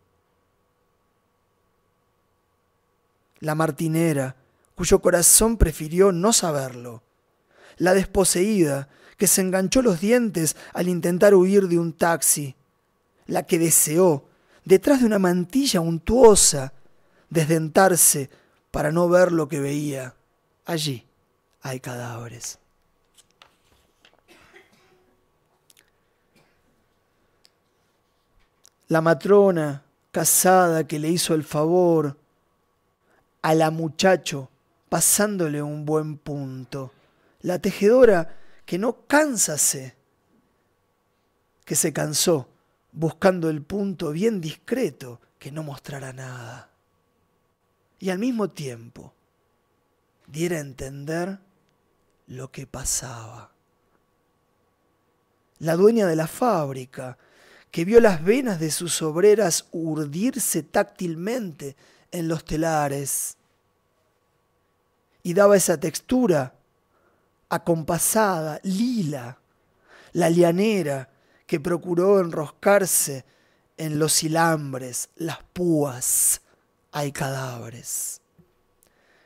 La martinera, cuyo corazón prefirió no saberlo. La desposeída, que se enganchó los dientes al intentar huir de un taxi la que deseó, detrás de una mantilla untuosa, desdentarse para no ver lo que veía. Allí hay cadáveres. La matrona casada que le hizo el favor a la muchacho pasándole un buen punto. La tejedora que no cansase, que se cansó buscando el punto bien discreto que no mostrara nada. Y al mismo tiempo diera a entender lo que pasaba. La dueña de la fábrica, que vio las venas de sus obreras urdirse táctilmente en los telares y daba esa textura acompasada, lila, la lianera, que procuró enroscarse en los hilambres, las púas, hay cadáveres.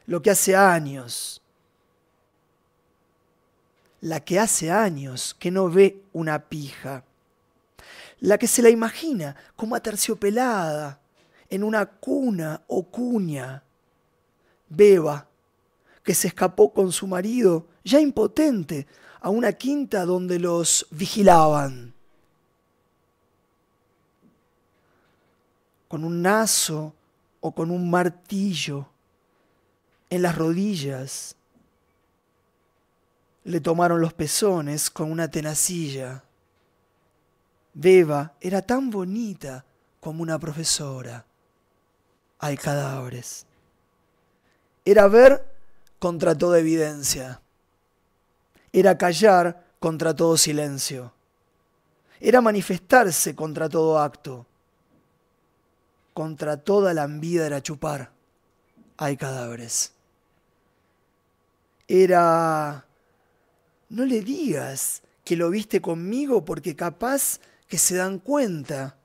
Lo que hace años, la que hace años que no ve una pija, la que se la imagina como aterciopelada en una cuna o cuña, beba, que se escapó con su marido, ya impotente, a una quinta donde los vigilaban. con un nazo o con un martillo en las rodillas. Le tomaron los pezones con una tenacilla. Beba era tan bonita como una profesora. Hay cadáveres. Era ver contra toda evidencia. Era callar contra todo silencio. Era manifestarse contra todo acto contra toda la vida era chupar. Hay cadáveres. Era... No le digas que lo viste conmigo porque capaz que se dan cuenta.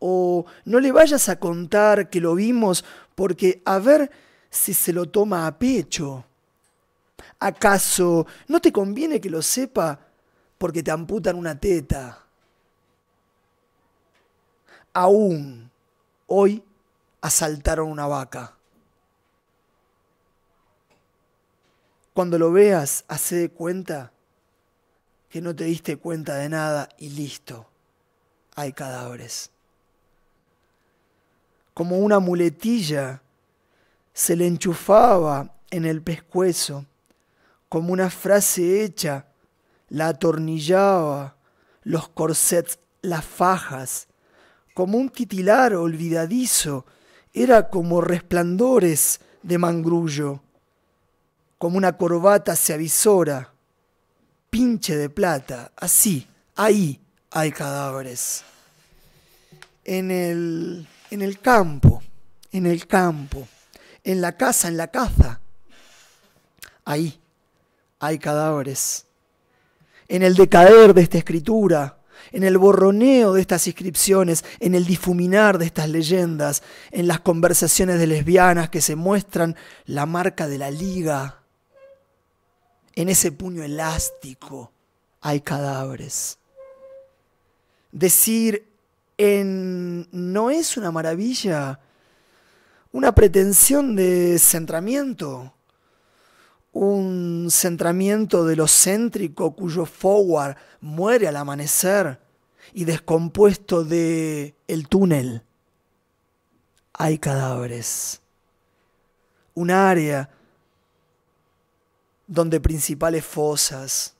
O no le vayas a contar que lo vimos porque a ver si se lo toma a pecho. ¿Acaso no te conviene que lo sepa porque te amputan una teta? Aún hoy asaltaron una vaca. Cuando lo veas, hace de cuenta que no te diste cuenta de nada y listo, hay cadáveres. Como una muletilla se le enchufaba en el pescuezo, como una frase hecha, la atornillaba, los corsets, las fajas, como un titilar olvidadizo, era como resplandores de mangrullo, como una corbata se avisora, pinche de plata, así, ahí hay cadáveres. En el, en el campo, en el campo, en la casa, en la caza, ahí hay cadáveres. En el decaer de esta escritura, en el borroneo de estas inscripciones, en el difuminar de estas leyendas, en las conversaciones de lesbianas que se muestran la marca de la liga. En ese puño elástico hay cadáveres. Decir en no es una maravilla, una pretensión de centramiento, un centramiento de lo céntrico cuyo forward muere al amanecer, y descompuesto de el túnel hay cadáveres. Un área donde principales fosas,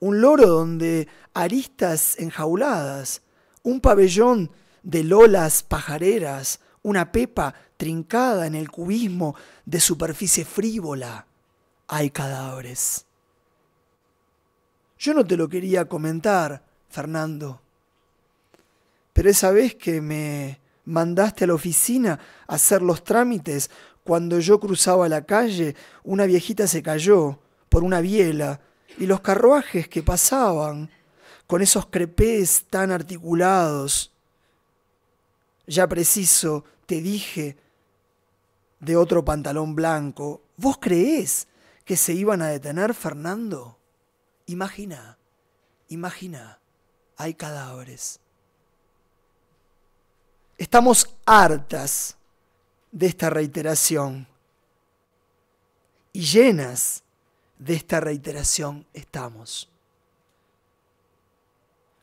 un loro donde aristas enjauladas, un pabellón de lolas pajareras, una pepa trincada en el cubismo de superficie frívola. Hay cadáveres. Yo no te lo quería comentar, Fernando. Pero esa vez que me mandaste a la oficina a hacer los trámites, cuando yo cruzaba la calle, una viejita se cayó por una biela y los carruajes que pasaban, con esos crepés tan articulados. Ya preciso, te dije, de otro pantalón blanco. ¿Vos creés que se iban a detener, Fernando? Imagina, imagina hay cadáveres. Estamos hartas de esta reiteración y llenas de esta reiteración estamos.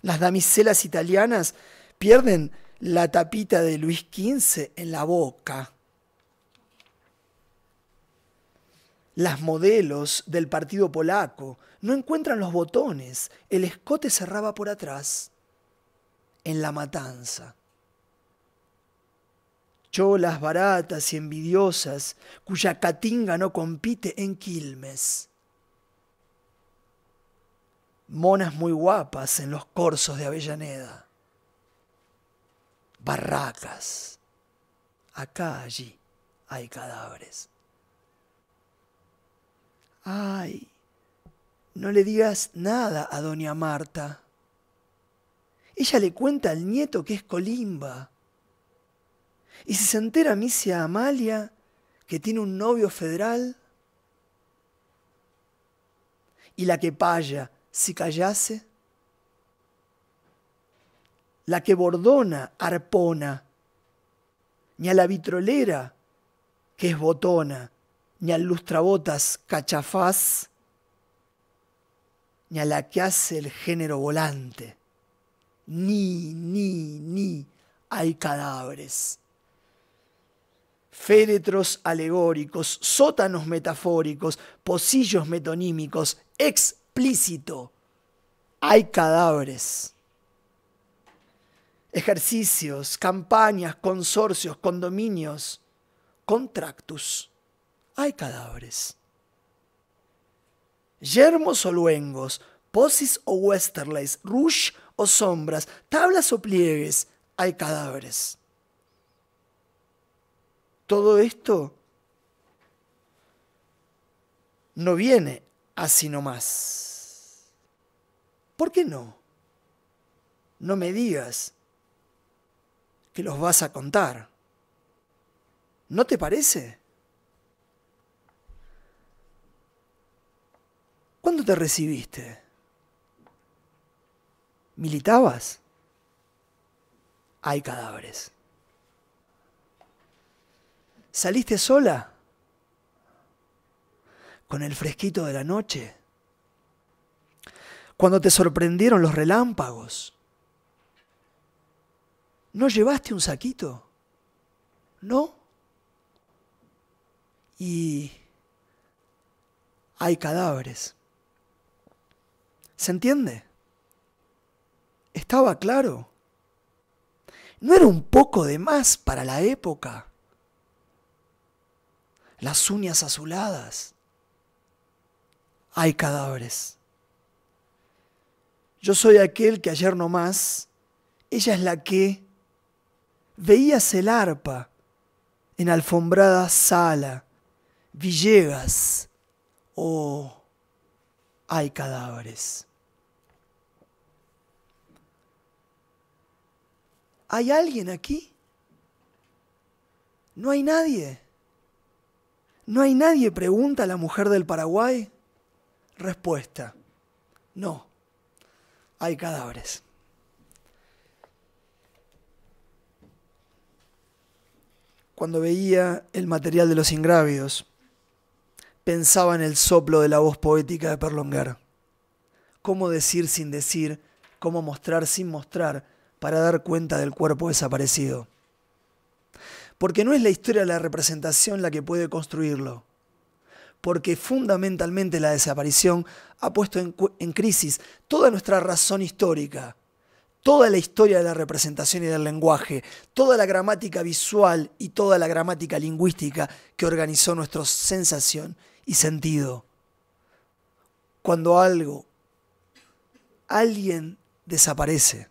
Las damiselas italianas pierden la tapita de Luis XV en la boca. Las modelos del partido polaco no encuentran los botones. El escote cerraba por atrás. En la matanza. Cholas baratas y envidiosas, cuya catinga no compite en Quilmes. Monas muy guapas en los corzos de Avellaneda. Barracas. Acá, allí, hay cadáveres. Ay, no le digas nada a doña Marta. Ella le cuenta al nieto que es Colimba. Y si se entera Misia Amalia que tiene un novio federal, y la que paya, si callase, la que bordona arpona, ni a la vitrolera que es botona, ni al lustrabotas cachafaz, ni a la que hace el género volante. Ni, ni, ni hay cadáveres. Féretros alegóricos, sótanos metafóricos, pocillos metonímicos, explícito. Hay cadáveres. Ejercicios, campañas, consorcios, condominios, contractus. Hay cadáveres yermos o luengos, posis o westerlies, rush o sombras, tablas o pliegues, hay cadáveres. Todo esto no viene así nomás. ¿Por qué no? No me digas que los vas a contar. ¿No te parece? ¿Cuándo te recibiste? ¿Militabas? Hay cadáveres. ¿Saliste sola? ¿Con el fresquito de la noche? ¿Cuando te sorprendieron los relámpagos? ¿No llevaste un saquito? ¿No? Y hay cadáveres. ¿Se entiende? Estaba claro. ¿No era un poco de más para la época? Las uñas azuladas. Hay cadáveres. Yo soy aquel que ayer no más, ella es la que veías el arpa en alfombrada sala, Villegas, oh, hay cadáveres. ¿Hay alguien aquí? No hay nadie. ¿No hay nadie? Pregunta la mujer del Paraguay. Respuesta. No. Hay cadáveres. Cuando veía el material de los ingrávidos, pensaba en el soplo de la voz poética de Perlonguer. Cómo decir sin decir, cómo mostrar sin mostrar, para dar cuenta del cuerpo desaparecido. Porque no es la historia de la representación la que puede construirlo, porque fundamentalmente la desaparición ha puesto en, crisis toda nuestra razón histórica toda la historia de la representación y del lenguaje, toda la gramática visual y toda la gramática lingüística que organizó nuestra sensación y sentido. Cuando algo, alguien desaparece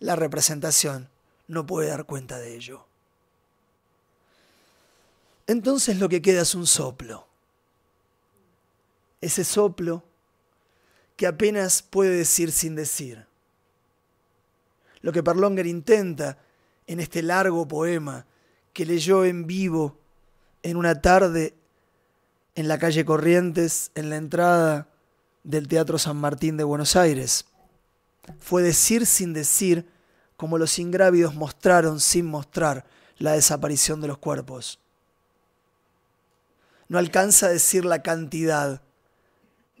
la representación no puede dar cuenta de ello. Entonces lo que queda es un soplo. Ese soplo que apenas puede decir sin decir. Lo que Perlonger intenta en este largo poema que leyó en vivo en una tarde en la calle Corrientes, en la entrada del Teatro San Martín de Buenos Aires. Fue decir sin decir, como los ingrávidos mostraron sin mostrar la desaparición de los cuerpos. No alcanza a decir la cantidad,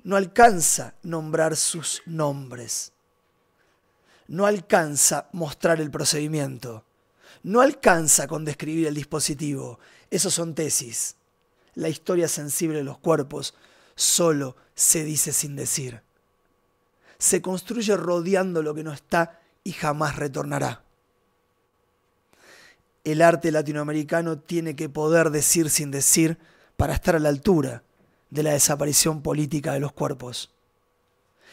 no alcanza nombrar sus nombres, no alcanza mostrar el procedimiento, no alcanza con describir el dispositivo. Esos son tesis. La historia sensible de los cuerpos solo se dice sin decir se construye rodeando lo que no está y jamás retornará. El arte latinoamericano tiene que poder decir sin decir para estar a la altura de la desaparición política de los cuerpos.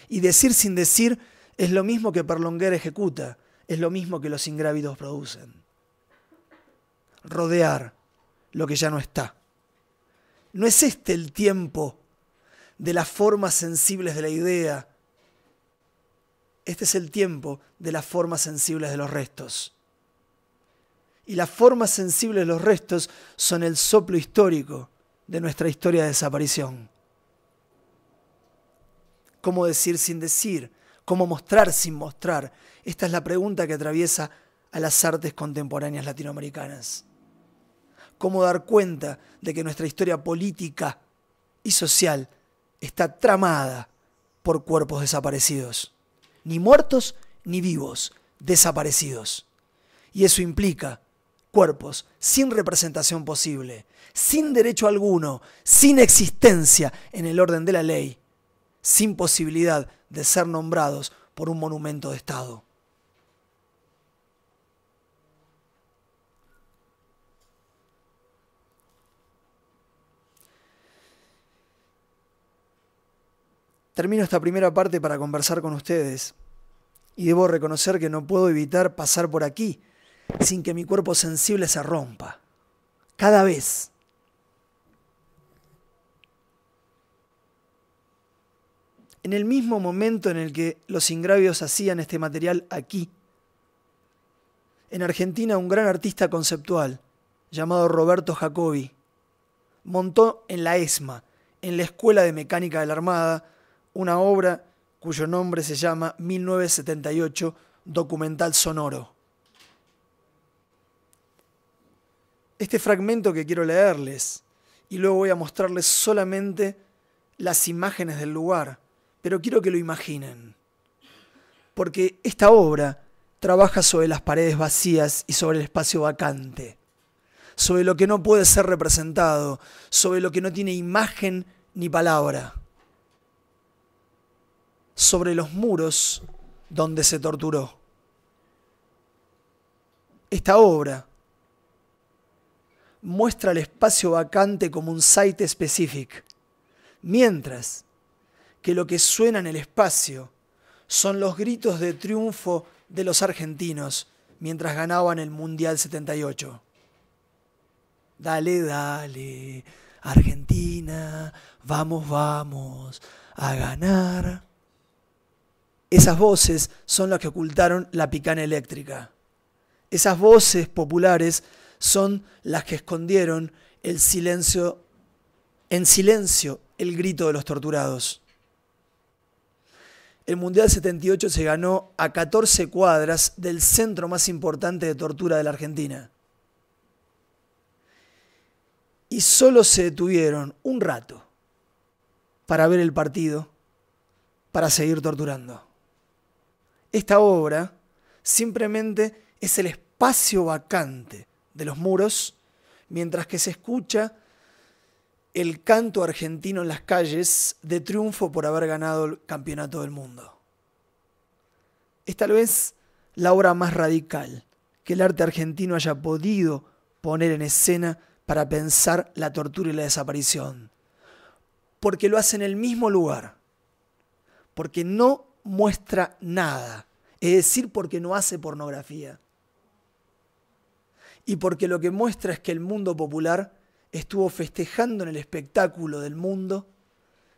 Y decir sin decir es lo mismo que Perlonguer ejecuta, es lo mismo que los ingrávidos producen. Rodear lo que ya no está. No es este el tiempo de las formas sensibles de la idea, este es el tiempo de las formas sensibles de los restos. Y las formas sensibles de los restos son el soplo histórico de nuestra historia de desaparición. ¿Cómo decir sin decir? ¿Cómo mostrar sin mostrar? Esta es la pregunta que atraviesa a las artes contemporáneas latinoamericanas. ¿Cómo dar cuenta de que nuestra historia política y social está tramada por cuerpos desaparecidos? ni muertos ni vivos, desaparecidos. Y eso implica cuerpos sin representación posible, sin derecho alguno, sin existencia en el orden de la ley, sin posibilidad de ser nombrados por un monumento de Estado. Termino esta primera parte para conversar con ustedes y debo reconocer que no puedo evitar pasar por aquí sin que mi cuerpo sensible se rompa. Cada vez. En el mismo momento en el que los ingravios hacían este material aquí, en Argentina un gran artista conceptual llamado Roberto Jacobi montó en la ESMA, en la Escuela de Mecánica de la Armada, una obra cuyo nombre se llama 1978 Documental Sonoro. Este fragmento que quiero leerles, y luego voy a mostrarles solamente las imágenes del lugar, pero quiero que lo imaginen, porque esta obra trabaja sobre las paredes vacías y sobre el espacio vacante, sobre lo que no puede ser representado, sobre lo que no tiene imagen ni palabra sobre los muros donde se torturó. Esta obra muestra el espacio vacante como un site específico, mientras que lo que suena en el espacio son los gritos de triunfo de los argentinos mientras ganaban el Mundial 78. Dale, dale, Argentina, vamos, vamos a ganar. Esas voces son las que ocultaron la picana eléctrica. Esas voces populares son las que escondieron el silencio, en silencio, el grito de los torturados. El Mundial 78 se ganó a 14 cuadras del centro más importante de tortura de la Argentina. Y solo se detuvieron un rato para ver el partido, para seguir torturando esta obra simplemente es el espacio vacante de los muros, mientras que se escucha el canto argentino en las calles de triunfo por haber ganado el campeonato del mundo. Es tal vez la obra más radical que el arte argentino haya podido poner en escena para pensar la tortura y la desaparición, porque lo hace en el mismo lugar, porque no muestra nada, es decir, porque no hace pornografía. Y porque lo que muestra es que el mundo popular estuvo festejando en el espectáculo del mundo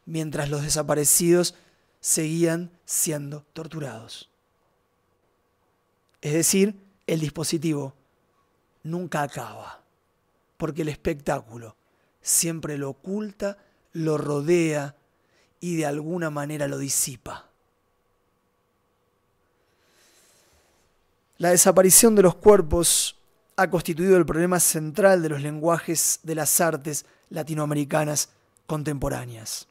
mientras los desaparecidos seguían siendo torturados. Es decir, el dispositivo nunca acaba, porque el espectáculo siempre lo oculta, lo rodea y de alguna manera lo disipa. La desaparición de los cuerpos ha constituido el problema central de los lenguajes de las artes latinoamericanas contemporáneas.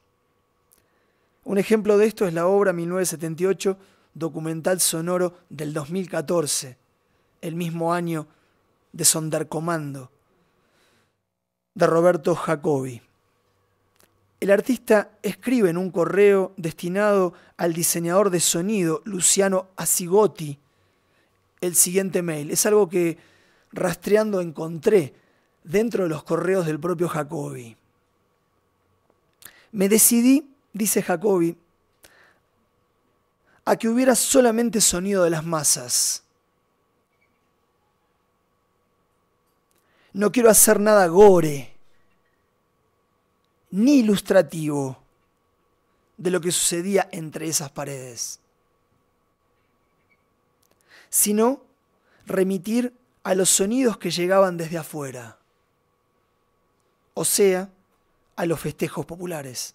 Un ejemplo de esto es la obra 1978, documental sonoro del 2014, el mismo año de Sondercomando, de Roberto Jacobi. El artista escribe en un correo destinado al diseñador de sonido Luciano Asigotti, el siguiente mail. Es algo que rastreando encontré dentro de los correos del propio Jacobi. Me decidí, dice Jacobi, a que hubiera solamente sonido de las masas. No quiero hacer nada gore, ni ilustrativo de lo que sucedía entre esas paredes sino remitir a los sonidos que llegaban desde afuera, o sea, a los festejos populares.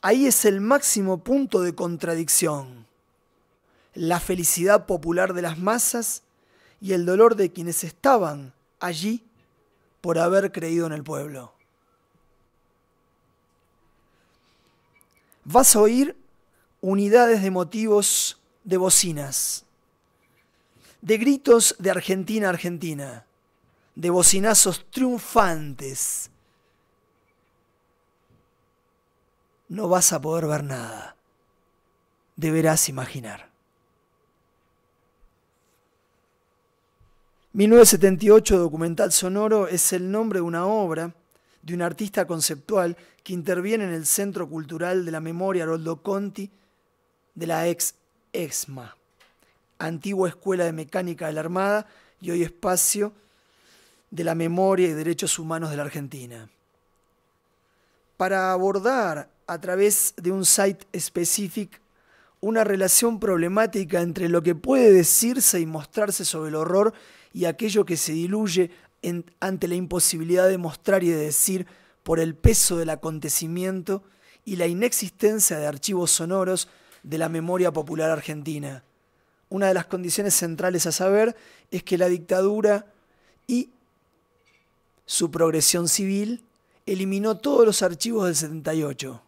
Ahí es el máximo punto de contradicción, la felicidad popular de las masas y el dolor de quienes estaban allí por haber creído en el pueblo. Vas a oír unidades de motivos de bocinas, de gritos de Argentina, Argentina, de bocinazos triunfantes. No vas a poder ver nada, deberás imaginar. 1978 Documental Sonoro es el nombre de una obra de un artista conceptual que interviene en el Centro Cultural de la Memoria Aroldo Conti de la ex ESMA, antigua Escuela de Mecánica de la Armada y hoy espacio de la memoria y derechos humanos de la Argentina. Para abordar a través de un site específico una relación problemática entre lo que puede decirse y mostrarse sobre el horror y aquello que se diluye ante la imposibilidad de mostrar y de decir por el peso del acontecimiento y la inexistencia de archivos sonoros de la memoria popular argentina. Una de las condiciones centrales a saber es que la dictadura y su progresión civil eliminó todos los archivos del 78.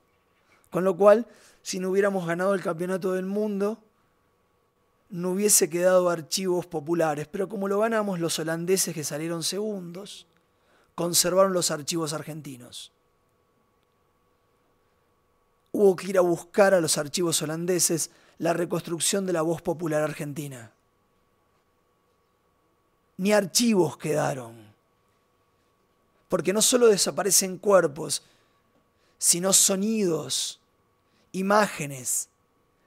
Con lo cual, si no hubiéramos ganado el campeonato del mundo, no hubiese quedado archivos populares. Pero como lo ganamos, los holandeses que salieron segundos conservaron los archivos argentinos hubo que ir a buscar a los archivos holandeses la reconstrucción de la voz popular argentina. Ni archivos quedaron, porque no solo desaparecen cuerpos, sino sonidos, imágenes,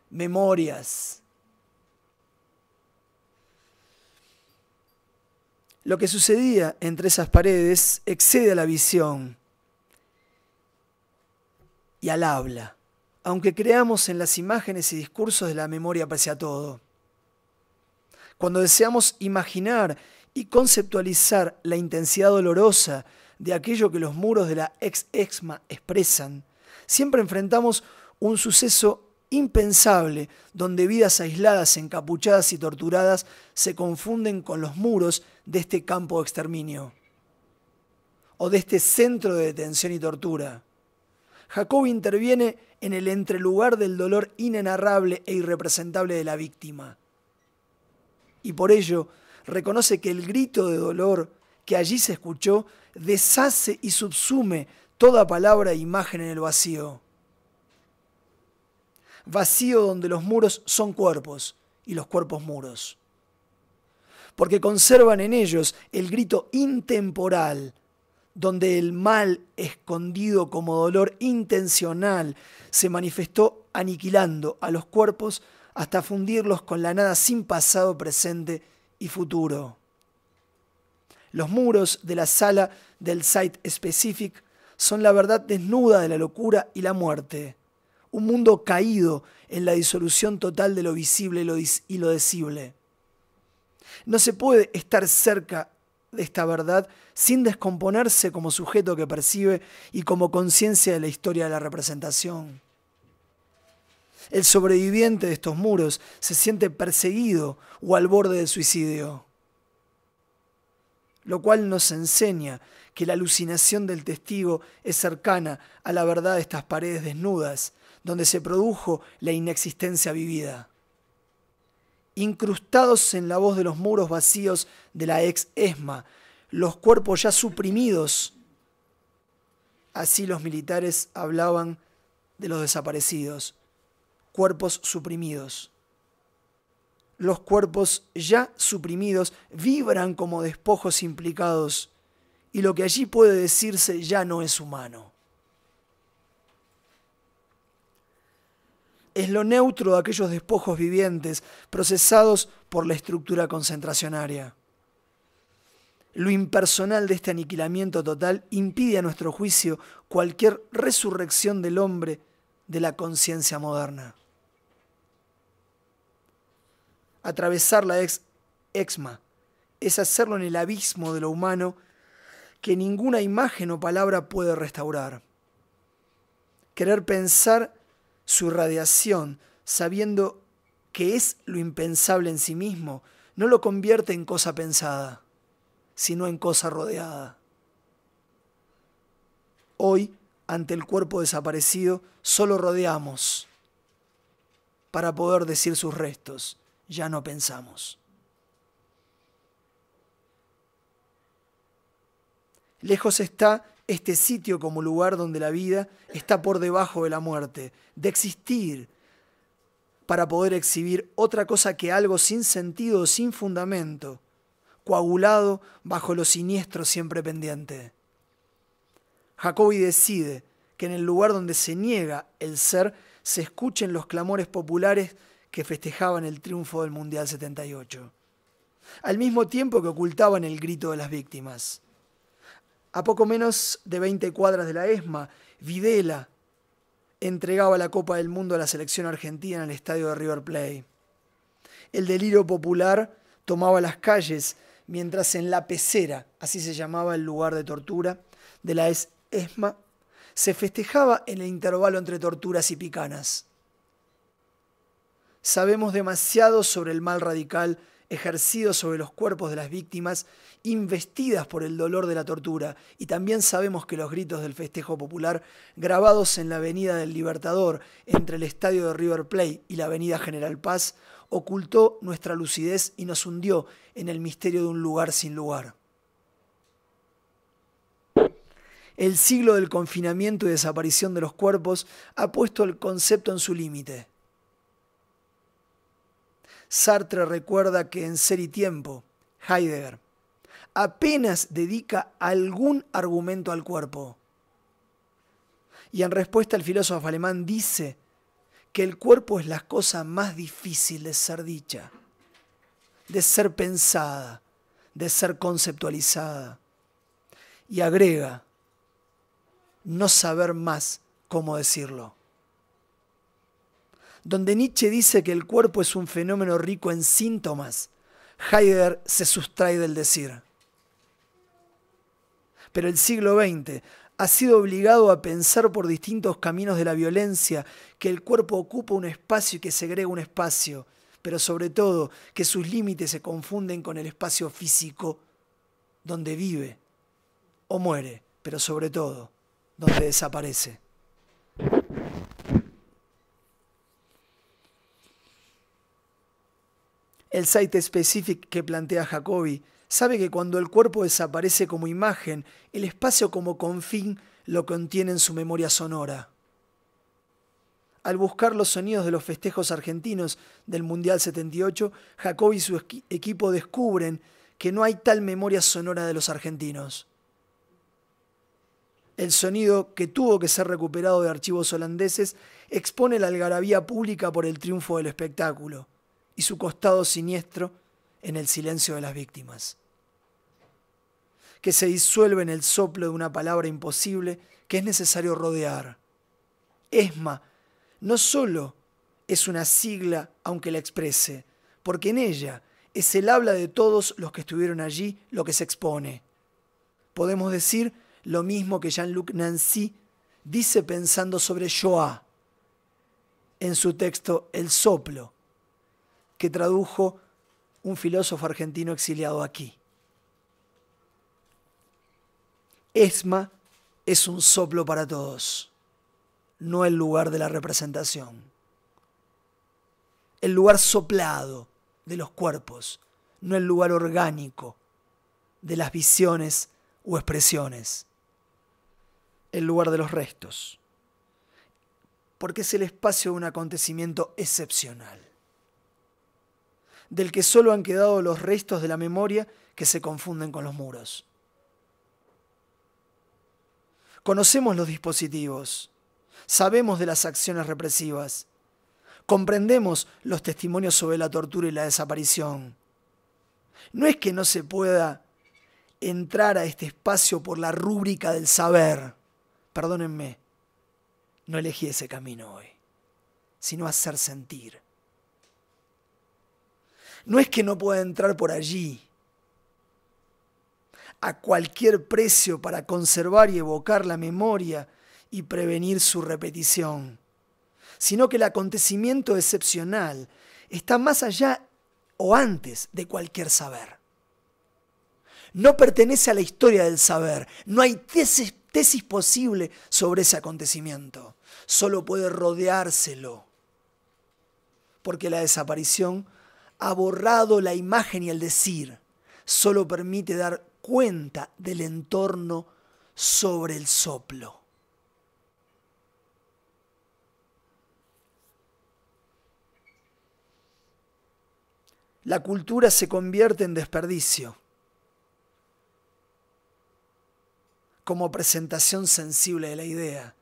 memorias. Lo que sucedía entre esas paredes excede a la visión y al habla aunque creamos en las imágenes y discursos de la memoria pese a todo. Cuando deseamos imaginar y conceptualizar la intensidad dolorosa de aquello que los muros de la ex-exma expresan, siempre enfrentamos un suceso impensable donde vidas aisladas, encapuchadas y torturadas se confunden con los muros de este campo de exterminio o de este centro de detención y tortura. Jacob interviene en el entrelugar del dolor inenarrable e irrepresentable de la víctima. Y por ello, reconoce que el grito de dolor que allí se escuchó deshace y subsume toda palabra e imagen en el vacío. Vacío donde los muros son cuerpos y los cuerpos muros. Porque conservan en ellos el grito intemporal donde el mal escondido como dolor intencional se manifestó aniquilando a los cuerpos hasta fundirlos con la nada sin pasado, presente y futuro. Los muros de la sala del Site Specific son la verdad desnuda de la locura y la muerte. Un mundo caído en la disolución total de lo visible y lo, decible. No se puede estar cerca esta verdad sin descomponerse como sujeto que percibe y como conciencia de la historia de la representación. El sobreviviente de estos muros se siente perseguido o al borde del suicidio, lo cual nos enseña que la alucinación del testigo es cercana a la verdad de estas paredes desnudas, donde se produjo la inexistencia vivida incrustados en la voz de los muros vacíos de la ex ESMA, los cuerpos ya suprimidos. Así los militares hablaban de los desaparecidos, cuerpos suprimidos. Los cuerpos ya suprimidos vibran como despojos implicados y lo que allí puede decirse ya no es humano. es lo neutro de aquellos despojos vivientes procesados por la estructura concentracionaria. Lo impersonal de este aniquilamiento total impide a nuestro juicio cualquier resurrección del hombre de la conciencia moderna. Atravesar la ex exma es hacerlo en el abismo de lo humano que ninguna imagen o palabra puede restaurar. Querer pensar su radiación, sabiendo que es lo impensable en sí mismo, no lo convierte en cosa pensada, sino en cosa rodeada. Hoy, ante el cuerpo desaparecido, solo rodeamos para poder decir sus restos, ya no pensamos. Lejos está este sitio como lugar donde la vida está por debajo de la muerte, de existir, para poder exhibir otra cosa que algo sin sentido, sin fundamento, coagulado bajo lo siniestro siempre pendiente. Jacobi decide que en el lugar donde se niega el ser se escuchen los clamores populares que festejaban el triunfo del Mundial 78, al mismo tiempo que ocultaban el grito de las víctimas. A poco menos de 20 cuadras de la ESMA, Videla entregaba la Copa del Mundo a la selección argentina en el estadio de River Plate. El delirio popular tomaba las calles, mientras en La Pecera, así se llamaba el lugar de tortura, de la ESMA, se festejaba en el intervalo entre torturas y picanas. Sabemos demasiado sobre el mal radical ejercidos sobre los cuerpos de las víctimas, investidas por el dolor de la tortura, y también sabemos que los gritos del festejo popular, grabados en la Avenida del Libertador, entre el estadio de River Plate y la Avenida General Paz, ocultó nuestra lucidez y nos hundió en el misterio de un lugar sin lugar. El siglo del confinamiento y desaparición de los cuerpos ha puesto el concepto en su límite. Sartre recuerda que en Ser y Tiempo, Heidegger apenas dedica algún argumento al cuerpo. Y en respuesta el filósofo alemán dice que el cuerpo es la cosa más difícil de ser dicha, de ser pensada, de ser conceptualizada. Y agrega, no saber más cómo decirlo donde Nietzsche dice que el cuerpo es un fenómeno rico en síntomas, Heidegger se sustrae del decir. Pero el siglo XX ha sido obligado a pensar por distintos caminos de la violencia, que el cuerpo ocupa un espacio y que segrega un espacio, pero sobre todo que sus límites se confunden con el espacio físico donde vive o muere, pero sobre todo donde desaparece. El site specific que plantea Jacobi sabe que cuando el cuerpo desaparece como imagen, el espacio como confín lo contiene en su memoria sonora. Al buscar los sonidos de los festejos argentinos del Mundial 78, Jacobi y su equipo descubren que no hay tal memoria sonora de los argentinos. El sonido, que tuvo que ser recuperado de archivos holandeses, expone la algarabía pública por el triunfo del espectáculo y su costado siniestro en el silencio de las víctimas, que se disuelve en el soplo de una palabra imposible que es necesario rodear. ESMA no solo es una sigla aunque la exprese, porque en ella es el habla de todos los que estuvieron allí lo que se expone. Podemos decir lo mismo que Jean-Luc Nancy dice pensando sobre Shoah en su texto El soplo, que tradujo un filósofo argentino exiliado aquí. ESMA es un soplo para todos, no el lugar de la representación. El lugar soplado de los cuerpos, no el lugar orgánico de las visiones o expresiones. El lugar de los restos. Porque es el espacio de un acontecimiento excepcional del que solo han quedado los restos de la memoria que se confunden con los muros. Conocemos los dispositivos, sabemos de las acciones represivas, comprendemos los testimonios sobre la tortura y la desaparición. No es que no se pueda entrar a este espacio por la rúbrica del saber. Perdónenme, no elegí ese camino hoy, sino hacer sentir. No es que no pueda entrar por allí a cualquier precio para conservar y evocar la memoria y prevenir su repetición, sino que el acontecimiento excepcional está más allá o antes de cualquier saber. No pertenece a la historia del saber, no hay tesis, posible sobre ese acontecimiento, solo puede rodeárselo, porque la desaparición ha borrado la imagen y el decir, solo permite dar cuenta del entorno sobre el soplo. La cultura se convierte en desperdicio como presentación sensible de la idea.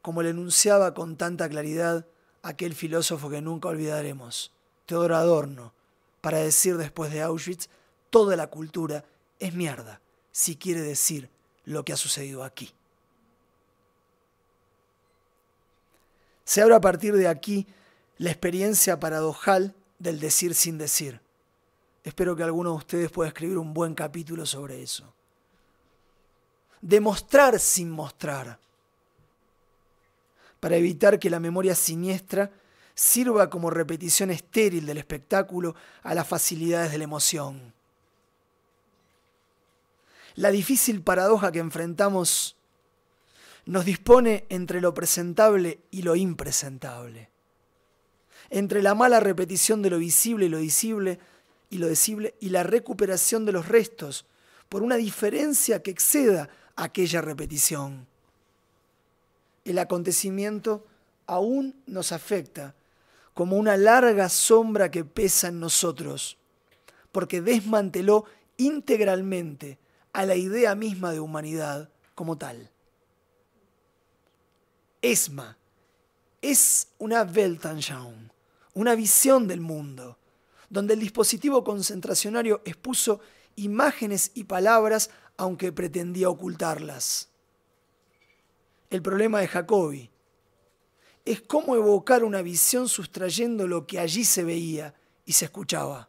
Como le enunciaba con tanta claridad aquel filósofo que nunca olvidaremos, Teodoro Adorno, para decir después de Auschwitz, toda la cultura es mierda, si quiere decir lo que ha sucedido aquí. Se abre a partir de aquí la experiencia paradojal del decir sin decir. Espero que alguno de ustedes pueda escribir un buen capítulo sobre eso. Demostrar sin mostrar para evitar que la memoria siniestra sirva como repetición estéril del espectáculo a las facilidades de la emoción. La difícil paradoja que enfrentamos nos dispone entre lo presentable y lo impresentable, entre la mala repetición de lo visible y lo visible y lo decible y la recuperación de los restos por una diferencia que exceda aquella repetición el acontecimiento aún nos afecta, como una larga sombra que pesa en nosotros, porque desmanteló integralmente a la idea misma de humanidad como tal. Esma es una Weltanschauung, una visión del mundo, donde el dispositivo concentracionario expuso imágenes y palabras aunque pretendía ocultarlas el problema de Jacobi. Es cómo evocar una visión sustrayendo lo que allí se veía y se escuchaba,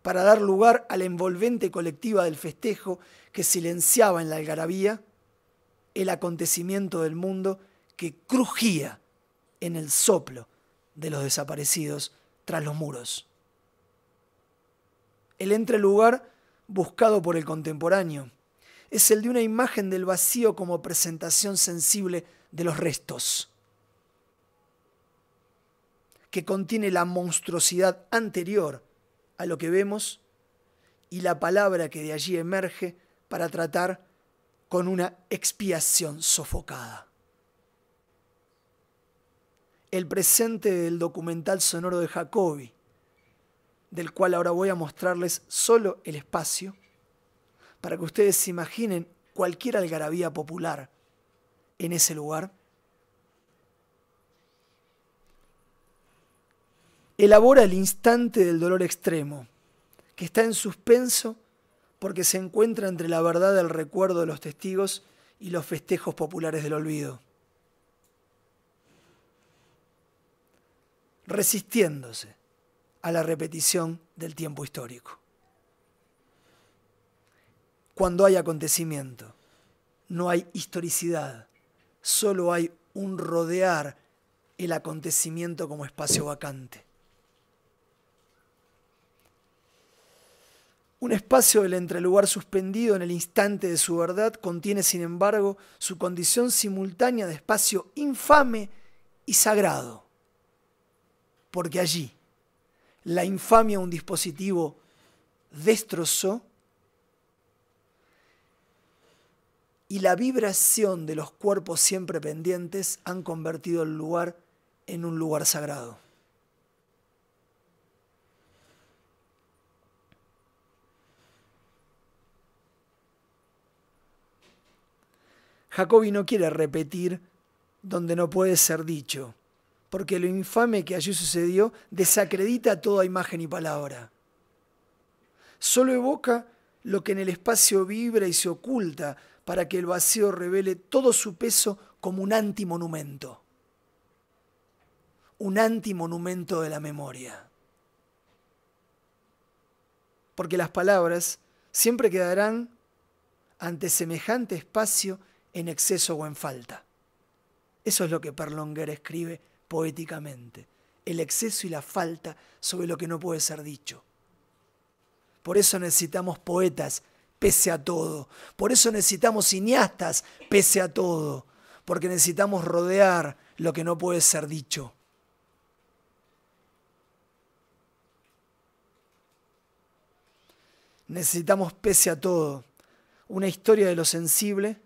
para dar lugar a la envolvente colectiva del festejo que silenciaba en la algarabía el acontecimiento del mundo que crujía en el soplo de los desaparecidos tras los muros. El entrelugar buscado por el contemporáneo, es el de una imagen del vacío como presentación sensible de los restos, que contiene la monstruosidad anterior a lo que vemos y la palabra que de allí emerge para tratar con una expiación sofocada. El presente del documental sonoro de Jacobi, del cual ahora voy a mostrarles solo el espacio, para que ustedes se imaginen cualquier algarabía popular en ese lugar, elabora el instante del dolor extremo, que está en suspenso porque se encuentra entre la verdad del recuerdo de los testigos y los festejos populares del olvido. Resistiéndose a la repetición del tiempo histórico cuando hay acontecimiento. No hay historicidad, solo hay un rodear el acontecimiento como espacio vacante. Un espacio del entrelugar suspendido en el instante de su verdad contiene, sin embargo, su condición simultánea de espacio infame y sagrado. Porque allí la infamia un dispositivo destrozó y la vibración de los cuerpos siempre pendientes han convertido el lugar en un lugar sagrado. Jacobi no quiere repetir donde no puede ser dicho, porque lo infame que allí sucedió desacredita toda imagen y palabra. Solo evoca lo que en el espacio vibra y se oculta, para que el vacío revele todo su peso como un antimonumento. Un antimonumento de la memoria. Porque las palabras siempre quedarán ante semejante espacio en exceso o en falta. Eso es lo que Perlonguer escribe poéticamente, el exceso y la falta sobre lo que no puede ser dicho. Por eso necesitamos poetas pese a todo. Por eso necesitamos cineastas pese a todo, porque necesitamos rodear lo que no puede ser dicho. Necesitamos pese a todo una historia de lo sensible,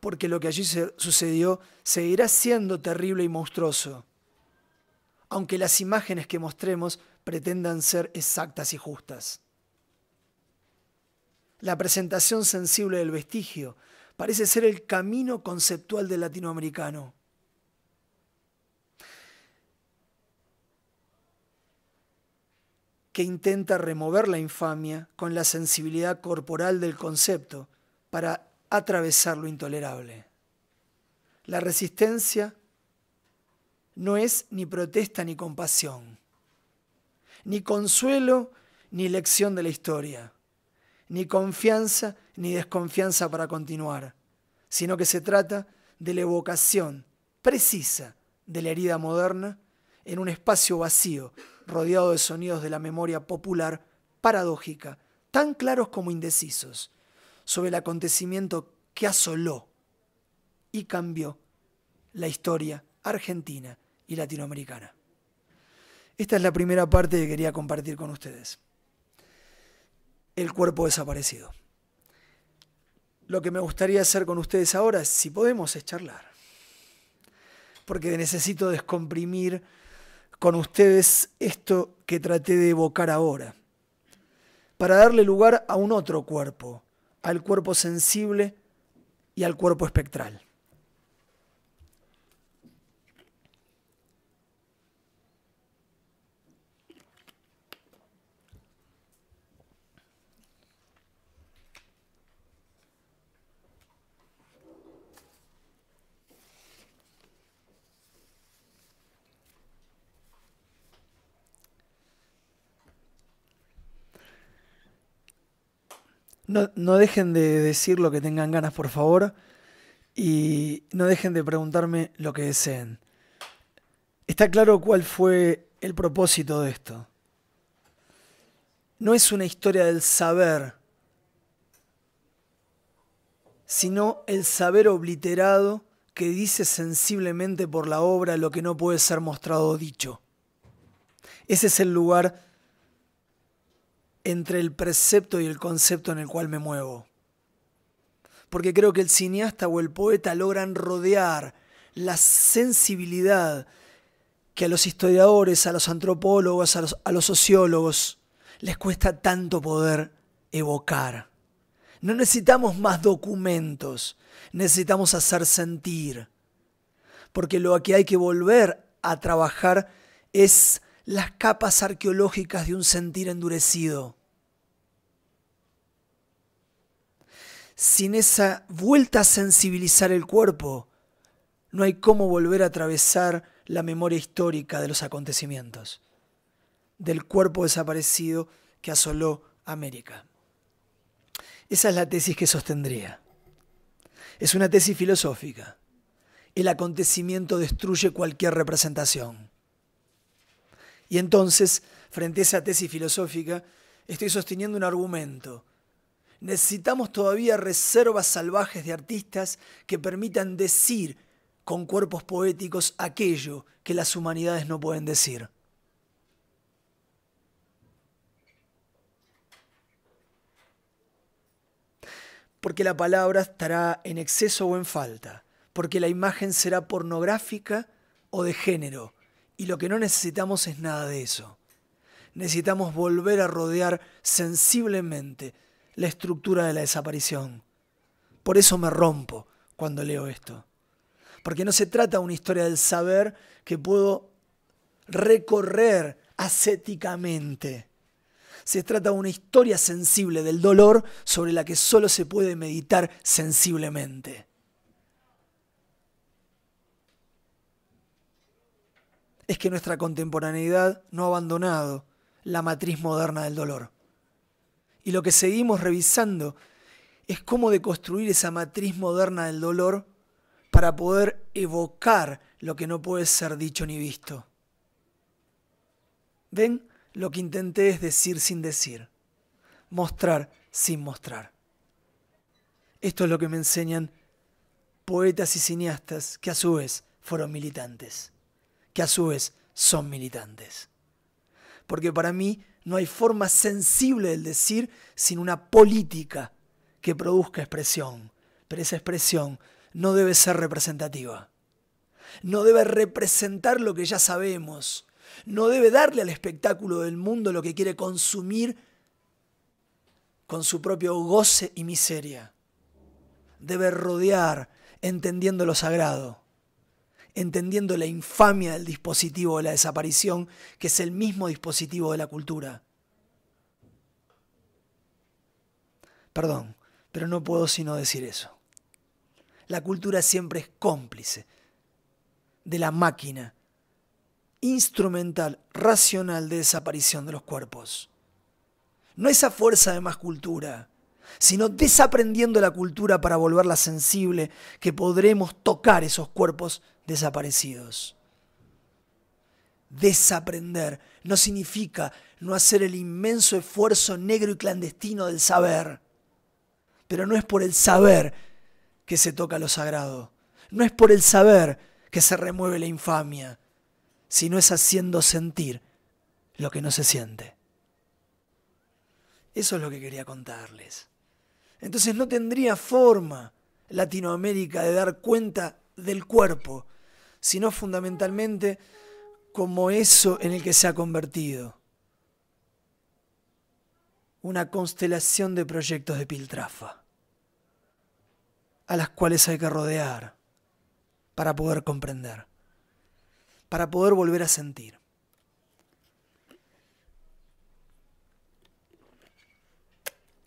porque lo que allí sucedió seguirá siendo terrible y monstruoso, aunque las imágenes que mostremos pretendan ser exactas y justas. La presentación sensible del vestigio parece ser el camino conceptual del latinoamericano. que intenta remover la infamia con la sensibilidad corporal del concepto para atravesar lo intolerable. La resistencia no es ni protesta ni compasión, ni consuelo ni lección de la historia ni confianza ni desconfianza para continuar, sino que se trata de la evocación precisa de la herida moderna en un espacio vacío, rodeado de sonidos de la memoria popular paradójica, tan claros como indecisos, sobre el acontecimiento que asoló y cambió la historia argentina y latinoamericana. Esta es la primera parte que quería compartir con ustedes el cuerpo desaparecido. Lo que me gustaría hacer con ustedes ahora, si podemos, es charlar. Porque necesito descomprimir con ustedes esto que traté de evocar ahora, para darle lugar a un otro cuerpo, al cuerpo sensible y al cuerpo espectral. No, dejen de decir lo que tengan ganas, por favor. Y no dejen de preguntarme lo que deseen. Está claro cuál fue el propósito de esto. No es una historia del saber, sino el saber obliterado que dice sensiblemente por la obra lo que no puede ser mostrado o dicho. Ese es el lugar entre el precepto y el concepto en el cual me muevo. Porque creo que el cineasta o el poeta logran rodear la sensibilidad que a los historiadores, a los antropólogos, a los, sociólogos les cuesta tanto poder evocar. No necesitamos más documentos, necesitamos hacer sentir. Porque lo que hay que volver a trabajar es las capas arqueológicas de un sentir endurecido. sin esa vuelta a sensibilizar el cuerpo, no hay cómo volver a atravesar la memoria histórica de los acontecimientos, del cuerpo desaparecido que asoló América. Esa es la tesis que sostendría. Es una tesis filosófica. El acontecimiento destruye cualquier representación. Y entonces, frente a esa tesis filosófica, estoy sosteniendo un argumento Necesitamos todavía reservas salvajes de artistas que permitan decir con cuerpos poéticos aquello que las humanidades no pueden decir. Porque la palabra estará en exceso o en falta, porque la imagen será pornográfica o de género, y lo que no necesitamos es nada de eso. Necesitamos volver a rodear sensiblemente la estructura de la desaparición. Por eso me rompo cuando leo esto. Porque no se trata de una historia del saber que puedo recorrer ascéticamente. Se trata de una historia sensible del dolor sobre la que solo se puede meditar sensiblemente. Es que nuestra contemporaneidad no ha abandonado la matriz moderna del dolor y lo que seguimos revisando es cómo deconstruir esa matriz moderna del dolor para poder evocar lo que no puede ser dicho ni visto. ¿Ven? Lo que intenté es decir sin decir, mostrar sin mostrar. Esto es lo que me enseñan poetas y cineastas que a su vez fueron militantes, que a su vez son militantes. Porque para mí no hay forma sensible del decir sin una política que produzca expresión. Pero esa expresión no debe ser representativa. No debe representar lo que ya sabemos. No debe darle al espectáculo del mundo lo que quiere consumir con su propio goce y miseria. Debe rodear entendiendo lo sagrado entendiendo la infamia del dispositivo de la desaparición, que es el mismo dispositivo de la cultura. Perdón, pero no puedo sino decir eso. La cultura siempre es cómplice de la máquina instrumental, racional de desaparición de los cuerpos. No esa fuerza de más cultura, sino desaprendiendo la cultura para volverla sensible, que podremos tocar esos cuerpos desaparecidos. Desaprender no significa no hacer el inmenso esfuerzo negro y clandestino del saber, pero no es por el saber que se toca lo sagrado, no es por el saber que se remueve la infamia, sino es haciendo sentir lo que no se siente. Eso es lo que quería contarles. Entonces no tendría forma Latinoamérica de dar cuenta del cuerpo, sino fundamentalmente como eso en el que se ha convertido. Una constelación de proyectos de piltrafa, a las cuales hay que rodear para poder comprender, para poder volver a sentir.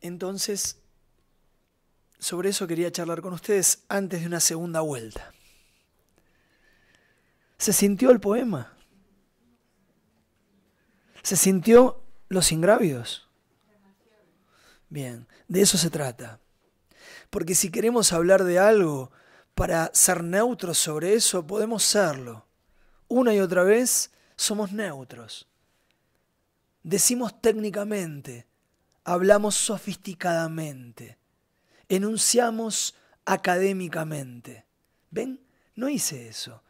Entonces, sobre eso quería charlar con ustedes antes de una segunda vuelta. Se sintió el poema. Se sintió los ingravios? Bien, de eso se trata. Porque si queremos hablar de algo para ser neutros sobre eso, podemos serlo. Una y otra vez somos neutros. Decimos técnicamente, hablamos sofisticadamente enunciamos académicamente. ¿Ven? No hice eso.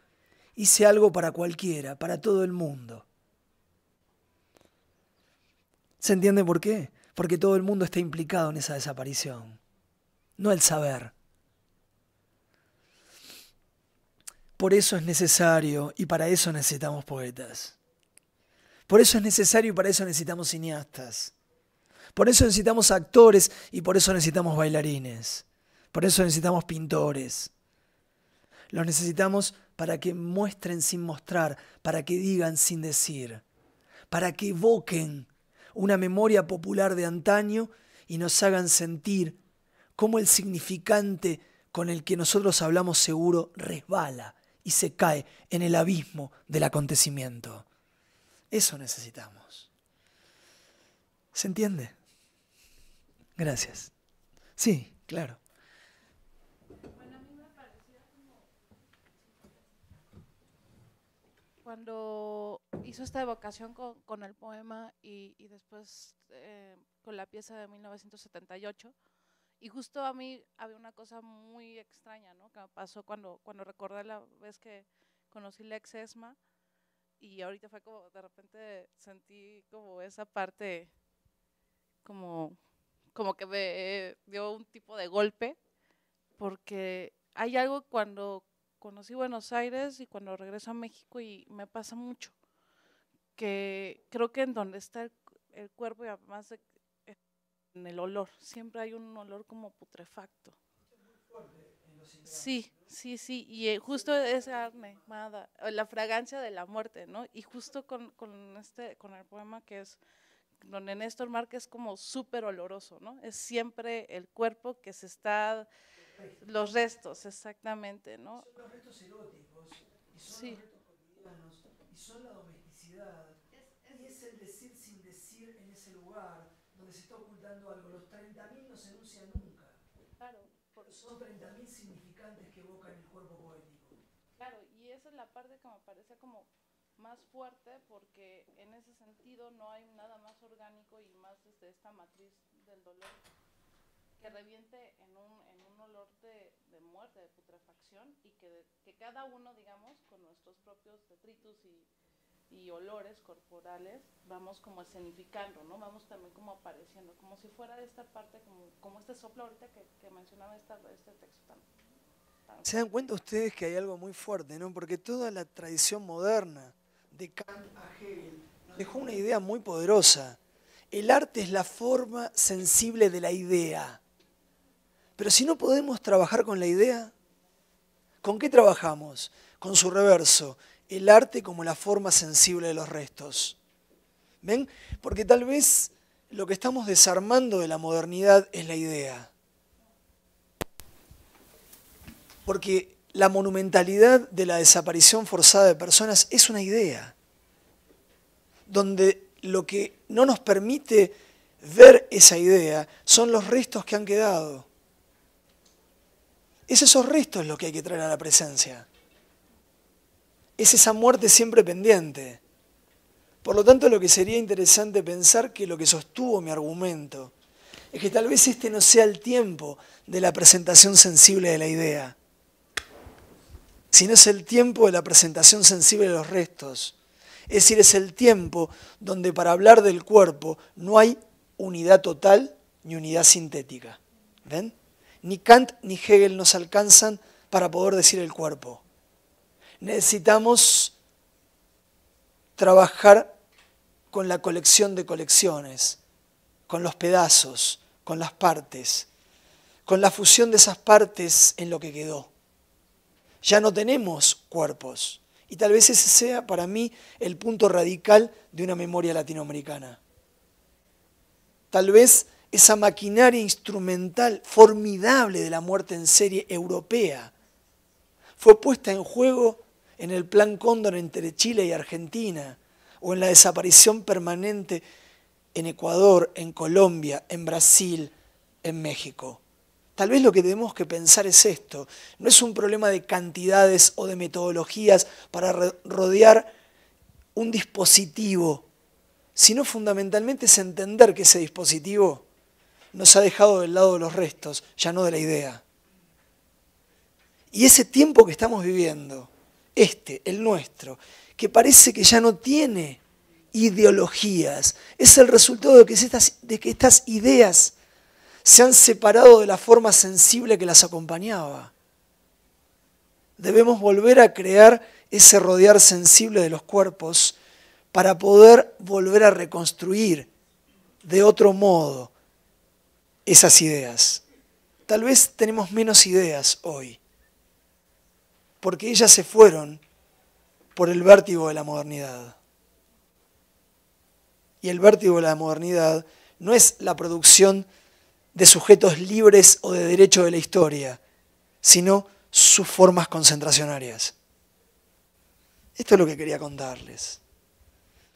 Hice algo para cualquiera, para todo el mundo. ¿Se entiende por qué? Porque todo el mundo está implicado en esa desaparición, no el saber. Por eso es necesario y para eso necesitamos poetas. Por eso es necesario y para eso necesitamos cineastas. Por eso necesitamos actores y por eso necesitamos bailarines. Por eso necesitamos pintores. Los necesitamos para que muestren sin mostrar, para que digan sin decir, para que evoquen una memoria popular de antaño y nos hagan sentir cómo el significante con el que nosotros hablamos seguro resbala y se cae en el abismo del acontecimiento. Eso necesitamos. ¿Se entiende? Gracias. Sí, claro. Bueno, a me como Cuando hizo esta evocación con, el poema y, después eh, con la pieza de 1978, y justo a mí había una cosa muy extraña, ¿no? Que me pasó cuando, cuando recordé la vez que conocí la ex ESMA y ahorita fue como, de repente sentí como esa parte como como que me dio un tipo de golpe, porque hay algo cuando conocí Buenos Aires y cuando regreso a México y me pasa mucho, que creo que en donde está el, cuerpo y además en el olor, siempre hay un olor como putrefacto. Sí, sí, sí, y eh, justo esa arme, la fragancia de la muerte, ¿no? Y justo con, con este, con el poema que es donde Néstor es como súper oloroso, ¿no? Es siempre el cuerpo que se está, los restos, exactamente, ¿no? Son los restos eróticos, y son sí. los restos cotidianos, y son la domesticidad, y es el decir sin decir en ese lugar donde se está ocultando algo. Los 30.000 no se enuncian nunca. Claro. Por... Son 30.000 significantes que evocan el cuerpo poético. Claro, y esa es la parte que me parece como más fuerte porque en ese sentido no hay nada más orgánico y más desde esta matriz del dolor que reviente en un, en un olor de, de muerte, de putrefacción y que, que cada uno, digamos, con nuestros propios detritus y, y olores corporales vamos como escenificando, ¿no? Vamos también como apareciendo, como si fuera de esta parte, como, como este soplo ahorita que, que mencionaba esta, este texto Se dan cuenta ustedes que hay algo muy fuerte, ¿no? Porque toda la tradición moderna de Kant a Hegel nos dejó una idea muy poderosa. El arte es la forma sensible de la idea. Pero si no podemos trabajar con la idea, ¿con qué trabajamos? Con su reverso, el arte como la forma sensible de los restos. ¿Ven? Porque tal vez lo que estamos desarmando de la modernidad es la idea. Porque la monumentalidad de la desaparición forzada de personas es una idea, donde lo que no nos permite ver esa idea son los restos que han quedado. Es esos restos lo que hay que traer a la presencia. Es esa muerte siempre pendiente. Por lo tanto, lo que sería interesante pensar que lo que sostuvo mi argumento es que tal vez este no sea el tiempo de la presentación sensible de la idea no es el tiempo de la presentación sensible de los restos. Es decir, es el tiempo donde para hablar del cuerpo no hay unidad total ni unidad sintética. ¿Ven? Ni Kant ni Hegel nos alcanzan para poder decir el cuerpo. Necesitamos trabajar con la colección de colecciones, con los pedazos, con las partes, con la fusión de esas partes en lo que quedó ya no tenemos cuerpos. Y tal vez ese sea para mí el punto radical de una memoria latinoamericana. Tal vez esa maquinaria instrumental formidable de la muerte en serie europea fue puesta en juego en el plan Cóndor entre Chile y Argentina, o en la desaparición permanente en Ecuador, en Colombia, en Brasil, en México. Tal vez lo que tenemos que pensar es esto, no es un problema de cantidades o de metodologías para rodear un dispositivo, sino fundamentalmente es entender que ese dispositivo nos ha dejado del lado de los restos, ya no de la idea. Y ese tiempo que estamos viviendo, este, el nuestro, que parece que ya no tiene ideologías, es el resultado de que estas, de que estas ideas se han separado de la forma sensible que las acompañaba. Debemos volver a crear ese rodear sensible de los cuerpos para poder volver a reconstruir de otro modo esas ideas. Tal vez tenemos menos ideas hoy, porque ellas se fueron por el vértigo de la modernidad. Y el vértigo de la modernidad no es la producción de sujetos libres o de derecho de la historia, sino sus formas concentracionarias. Esto es lo que quería contarles.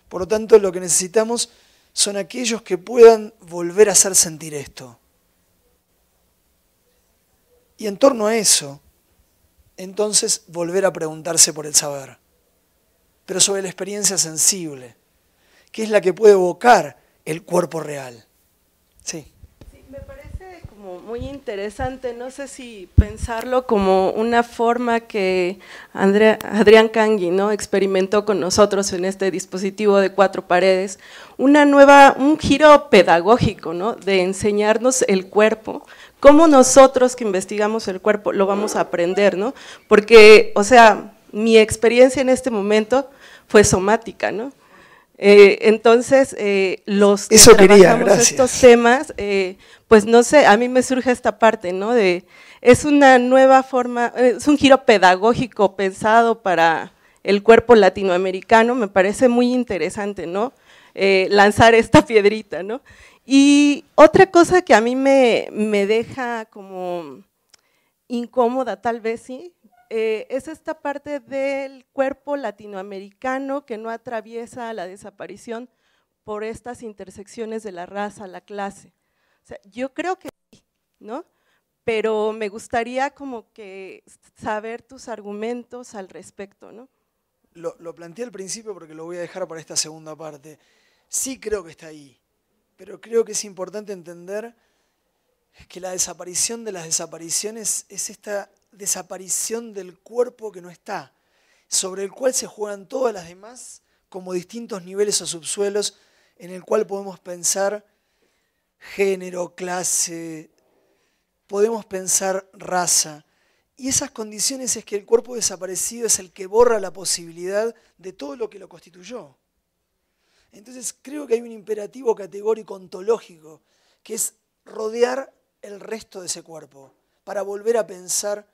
Por lo tanto, lo que necesitamos son aquellos que puedan volver a hacer sentir esto. Y en torno a eso, entonces volver a preguntarse por el saber, pero sobre la experiencia sensible, que es la que puede evocar el cuerpo real. Sí muy interesante. No sé si pensarlo como una forma que Andrea, Adrián Cangui ¿no? experimentó con nosotros en este dispositivo de cuatro paredes, una nueva, un giro pedagógico ¿no? de enseñarnos el cuerpo, cómo nosotros que investigamos el cuerpo lo vamos a aprender, ¿no? Porque, o sea, mi experiencia en este momento fue somática, ¿no? Eh, entonces, eh, los que trabajamos estos temas, eh, pues no sé, a mí me surge esta parte, ¿no? De, es una nueva forma, eh, es un giro pedagógico pensado para el cuerpo latinoamericano, me parece muy interesante, ¿no? Eh, lanzar esta piedrita, ¿no? Y otra cosa que a mí me, deja como incómoda, tal vez, ¿sí? Eh, es esta parte del cuerpo latinoamericano que no atraviesa la desaparición por estas intersecciones de la raza, la clase yo creo que sí, ¿no? Pero me gustaría como que saber tus argumentos al respecto, ¿no? lo planteé al principio porque lo voy a dejar para esta segunda parte. Sí creo que está ahí, pero creo que es importante entender que la desaparición de las desapariciones es esta desaparición del cuerpo que no está, sobre el cual se juegan todas las demás como distintos niveles o subsuelos en el cual podemos pensar género, clase, podemos pensar raza. Y esas condiciones es que el cuerpo desaparecido es el que borra la posibilidad de todo lo que lo constituyó. Entonces creo que hay un imperativo categórico ontológico, que es rodear el resto de ese cuerpo, para volver a pensar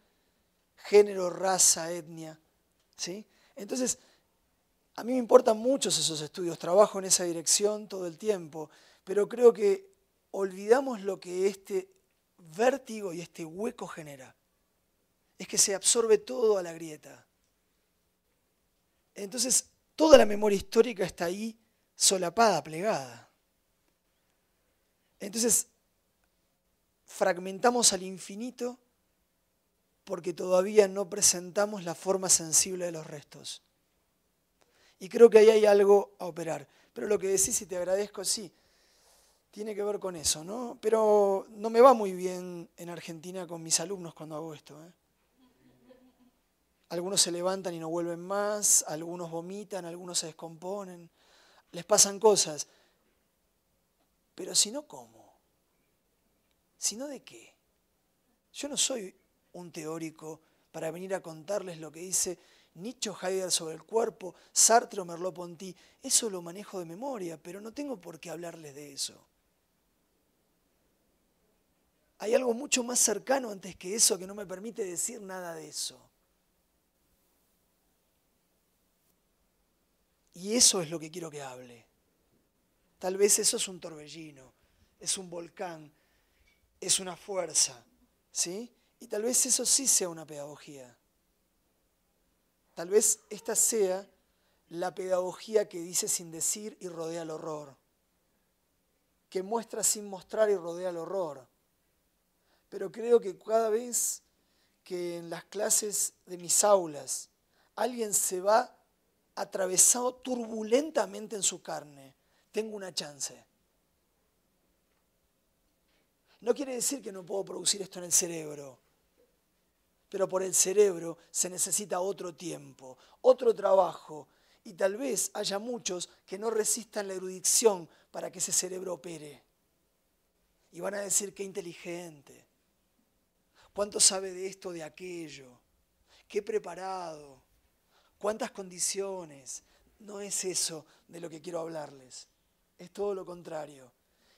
género, raza, etnia. ¿sí? Entonces, a mí me importan muchos esos estudios, trabajo en esa dirección todo el tiempo, pero creo que olvidamos lo que este vértigo y este hueco genera. Es que se absorbe todo a la grieta. Entonces, toda la memoria histórica está ahí solapada, plegada. Entonces, fragmentamos al infinito porque todavía no presentamos la forma sensible de los restos. Y creo que ahí hay algo a operar. Pero lo que decís, y te agradezco, sí, tiene que ver con eso, ¿no? Pero no me va muy bien en Argentina con mis alumnos cuando hago esto. ¿eh? Algunos se levantan y no vuelven más, algunos vomitan, algunos se descomponen, les pasan cosas. Pero si no, ¿cómo? Si no, ¿de qué? Yo no soy un teórico para venir a contarles lo que dice Nietzsche Heidegger sobre el cuerpo, Sartre o Merleau-Ponty. Eso lo manejo de memoria, pero no tengo por qué hablarles de eso. Hay algo mucho más cercano antes que eso que no me permite decir nada de eso. Y eso es lo que quiero que hable. Tal vez eso es un torbellino, es un volcán, es una fuerza, ¿sí? Y tal vez eso sí sea una pedagogía. Tal vez esta sea la pedagogía que dice sin decir y rodea el horror, que muestra sin mostrar y rodea el horror pero creo que cada vez que en las clases de mis aulas alguien se va atravesado turbulentamente en su carne, tengo una chance. No quiere decir que no puedo producir esto en el cerebro, pero por el cerebro se necesita otro tiempo, otro trabajo, y tal vez haya muchos que no resistan la erudición para que ese cerebro opere. Y van a decir, qué inteligente, ¿Cuánto sabe de esto, de aquello? ¿Qué preparado? ¿Cuántas condiciones? No es eso de lo que quiero hablarles. Es todo lo contrario.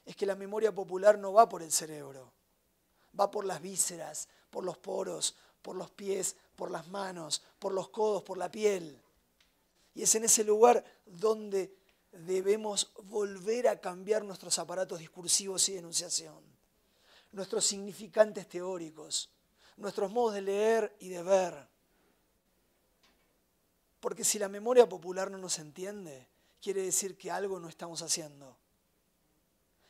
Es que la memoria popular no va por el cerebro. Va por las vísceras, por los poros, por los pies, por las manos, por los codos, por la piel. Y es en ese lugar donde debemos volver a cambiar nuestros aparatos discursivos y de enunciación nuestros significantes teóricos, nuestros modos de leer y de ver. Porque si la memoria popular no nos entiende, quiere decir que algo no estamos haciendo.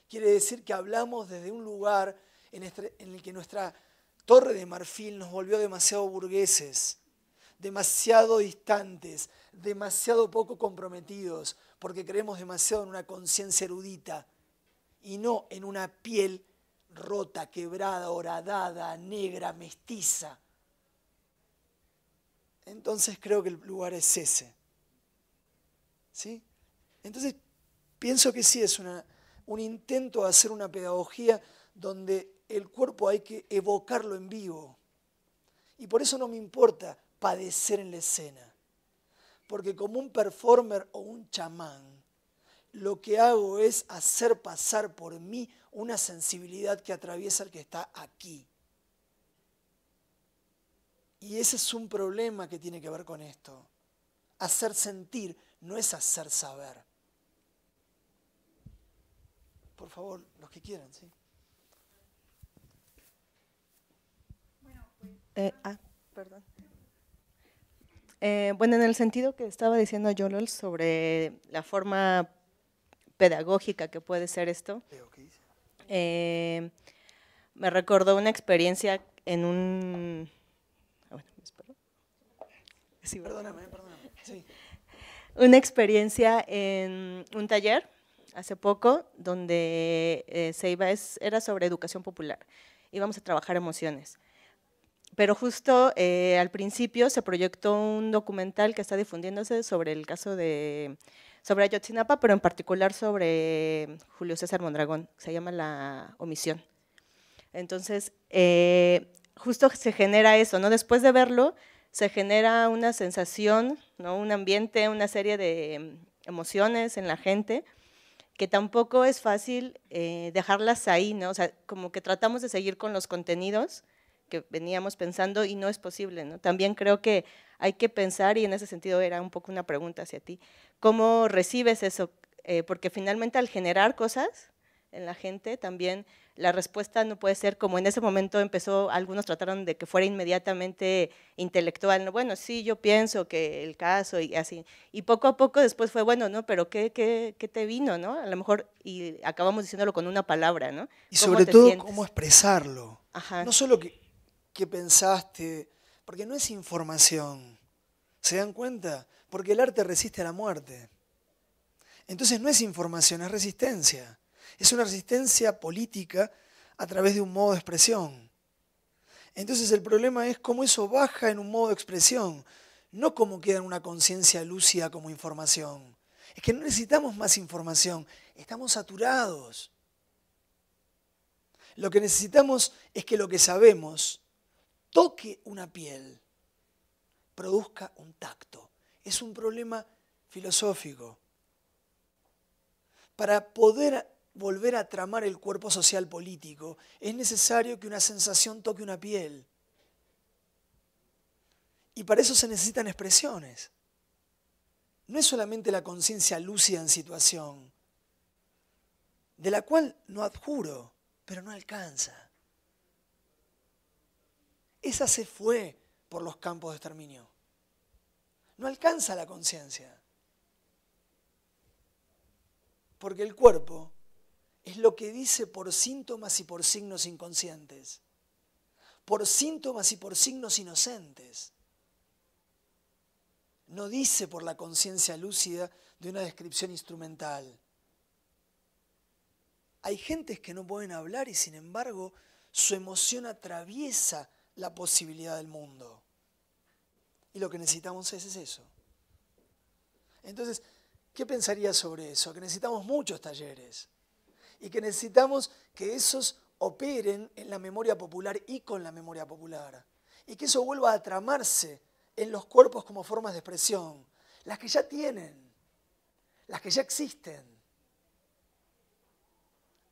Quiere decir que hablamos desde un lugar en, el que nuestra torre de marfil nos volvió demasiado burgueses, demasiado distantes, demasiado poco comprometidos, porque creemos demasiado en una conciencia erudita y no en una piel rota, quebrada, horadada, negra, mestiza. Entonces creo que el lugar es ese. ¿Sí? Entonces pienso que sí es una, un intento de hacer una pedagogía donde el cuerpo hay que evocarlo en vivo. Y por eso no me importa padecer en la escena. Porque como un performer o un chamán, lo que hago es hacer pasar por mí una sensibilidad que atraviesa el que está aquí. Y ese es un problema que tiene que ver con esto. Hacer sentir no es hacer saber. Por favor, los que quieran, ¿sí? Eh, ah, eh, bueno, en el sentido que estaba diciendo Yolol sobre la forma pedagógica que puede ser esto. Eh, me recordó una experiencia en un... Ah, perdóname, perdóname. Una experiencia en un taller hace poco donde eh, se iba, era sobre educación popular. Íbamos a trabajar emociones. Pero justo eh, al principio se proyectó un documental que está difundiéndose sobre el caso de sobre Ayotzinapa, pero en particular sobre Julio César Mondragón, se llama la omisión. Entonces, eh, justo se genera eso, ¿no? Después de verlo, se genera una sensación, ¿no? Un ambiente, una serie de mm, emociones en la gente que tampoco es fácil eh, dejarlas ahí, ¿no? O sea, como que tratamos de seguir con los contenidos que veníamos pensando y no es posible, ¿no? También creo que hay que pensar, y en ese sentido era un poco una pregunta hacia ti, ¿cómo recibes eso? Eh, porque finalmente al generar cosas en la gente también la respuesta no puede ser como en ese momento empezó, algunos trataron de que fuera inmediatamente intelectual, bueno, sí, yo pienso que el caso y así, y poco a poco después fue, bueno, ¿no? Pero ¿qué, te vino, no? A lo mejor, y acabamos diciéndolo con una palabra, ¿no? Y sobre todo, ¿cómo expresarlo? No solo que, que pensaste, porque no es información. ¿Se dan cuenta? Porque el arte resiste a la muerte. Entonces no es información, es resistencia. Es una resistencia política a través de un modo de expresión. Entonces el problema es cómo eso baja en un modo de expresión, no cómo queda en una conciencia lúcida como información. Es que no necesitamos más información, estamos saturados. Lo que necesitamos es que lo que sabemos toque una piel, produzca un tacto. Es un problema filosófico. Para poder volver a tramar el cuerpo social político, es necesario que una sensación toque una piel. Y para eso se necesitan expresiones. No es solamente la conciencia lúcida en situación, de la cual no adjuro, pero no alcanza esa se fue por los campos de exterminio. No alcanza la conciencia. Porque el cuerpo es lo que dice por síntomas y por signos inconscientes, por síntomas y por signos inocentes. No dice por la conciencia lúcida de una descripción instrumental. Hay gentes que no pueden hablar y sin embargo su emoción atraviesa la posibilidad del mundo. Y lo que necesitamos es, eso. Entonces, ¿qué pensarías sobre eso? Que necesitamos muchos talleres y que necesitamos que esos operen en la memoria popular y con la memoria popular. Y que eso vuelva a tramarse en los cuerpos como formas de expresión, las que ya tienen, las que ya existen.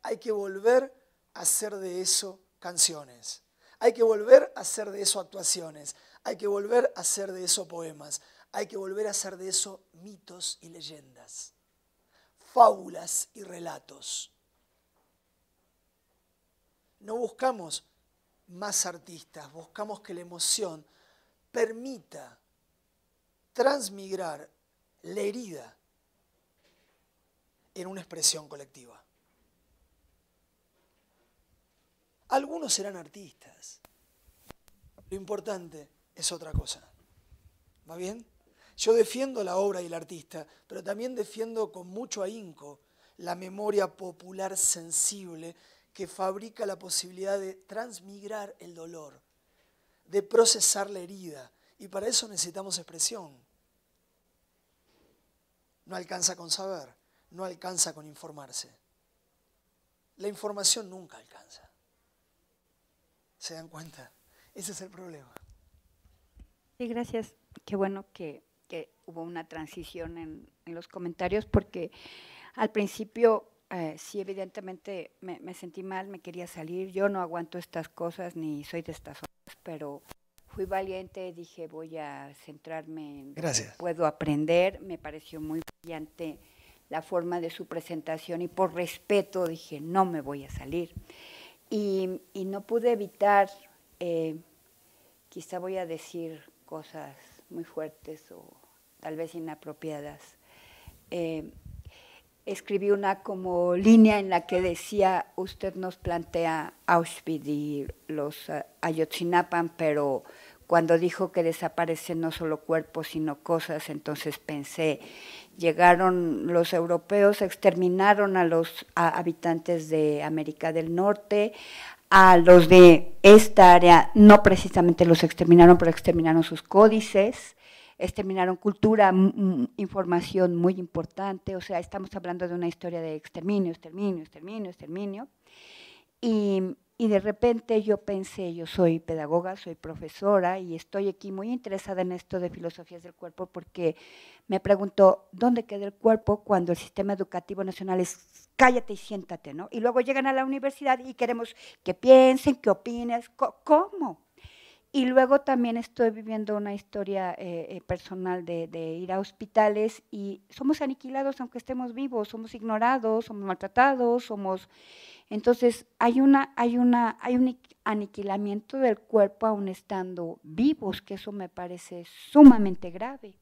Hay que volver a hacer de eso canciones. Hay que volver a hacer de eso actuaciones, hay que volver a hacer de eso poemas, hay que volver a hacer de eso mitos y leyendas, fábulas y relatos. No buscamos más artistas, buscamos que la emoción permita transmigrar la herida en una expresión colectiva. Algunos serán artistas. Lo importante es otra cosa. ¿Va bien? Yo defiendo la obra y el artista, pero también defiendo con mucho ahínco la memoria popular sensible que fabrica la posibilidad de transmigrar el dolor, de procesar la herida. Y para eso necesitamos expresión. No alcanza con saber, no alcanza con informarse. La información nunca alcanza. ¿Se dan cuenta? Ese es el problema. Sí, gracias. Qué bueno que, que hubo una transición en, en, los comentarios porque al principio eh, sí, evidentemente me, sentí mal, me quería salir. Yo no aguanto estas cosas ni soy de estas cosas, pero fui valiente, dije voy a centrarme en lo que puedo aprender. Me pareció muy brillante la forma de su presentación y por respeto dije no me voy a salir. Y, no pude evitar, eh, quizá voy a decir cosas muy fuertes o tal vez inapropiadas. Eh, escribí una como línea en la que decía, usted nos plantea Auschwitz y los eh, Ayotzinapan, pero cuando dijo que desaparecen no solo cuerpos, sino cosas, entonces pensé, llegaron los europeos, exterminaron a los habitantes de América del Norte, a los de esta área, no precisamente los exterminaron, pero exterminaron sus códices, exterminaron cultura, información muy importante, o sea, estamos hablando de una historia de exterminio, exterminio, exterminio, exterminio. Y y de repente yo pensé, yo soy pedagoga, soy profesora y estoy aquí muy interesada en esto de filosofías del cuerpo porque me pregunto, ¿dónde queda el cuerpo cuando el sistema educativo nacional es cállate y siéntate, ¿no? Y luego llegan a la universidad y queremos que piensen, que opinen, ¿cómo? Y luego también estoy viviendo una historia eh, eh, personal de, ir a hospitales y somos aniquilados aunque estemos vivos, somos ignorados, somos maltratados, somos entonces hay, una, hay, una, hay un aniquilamiento del cuerpo aún estando vivos, que eso me parece sumamente grave.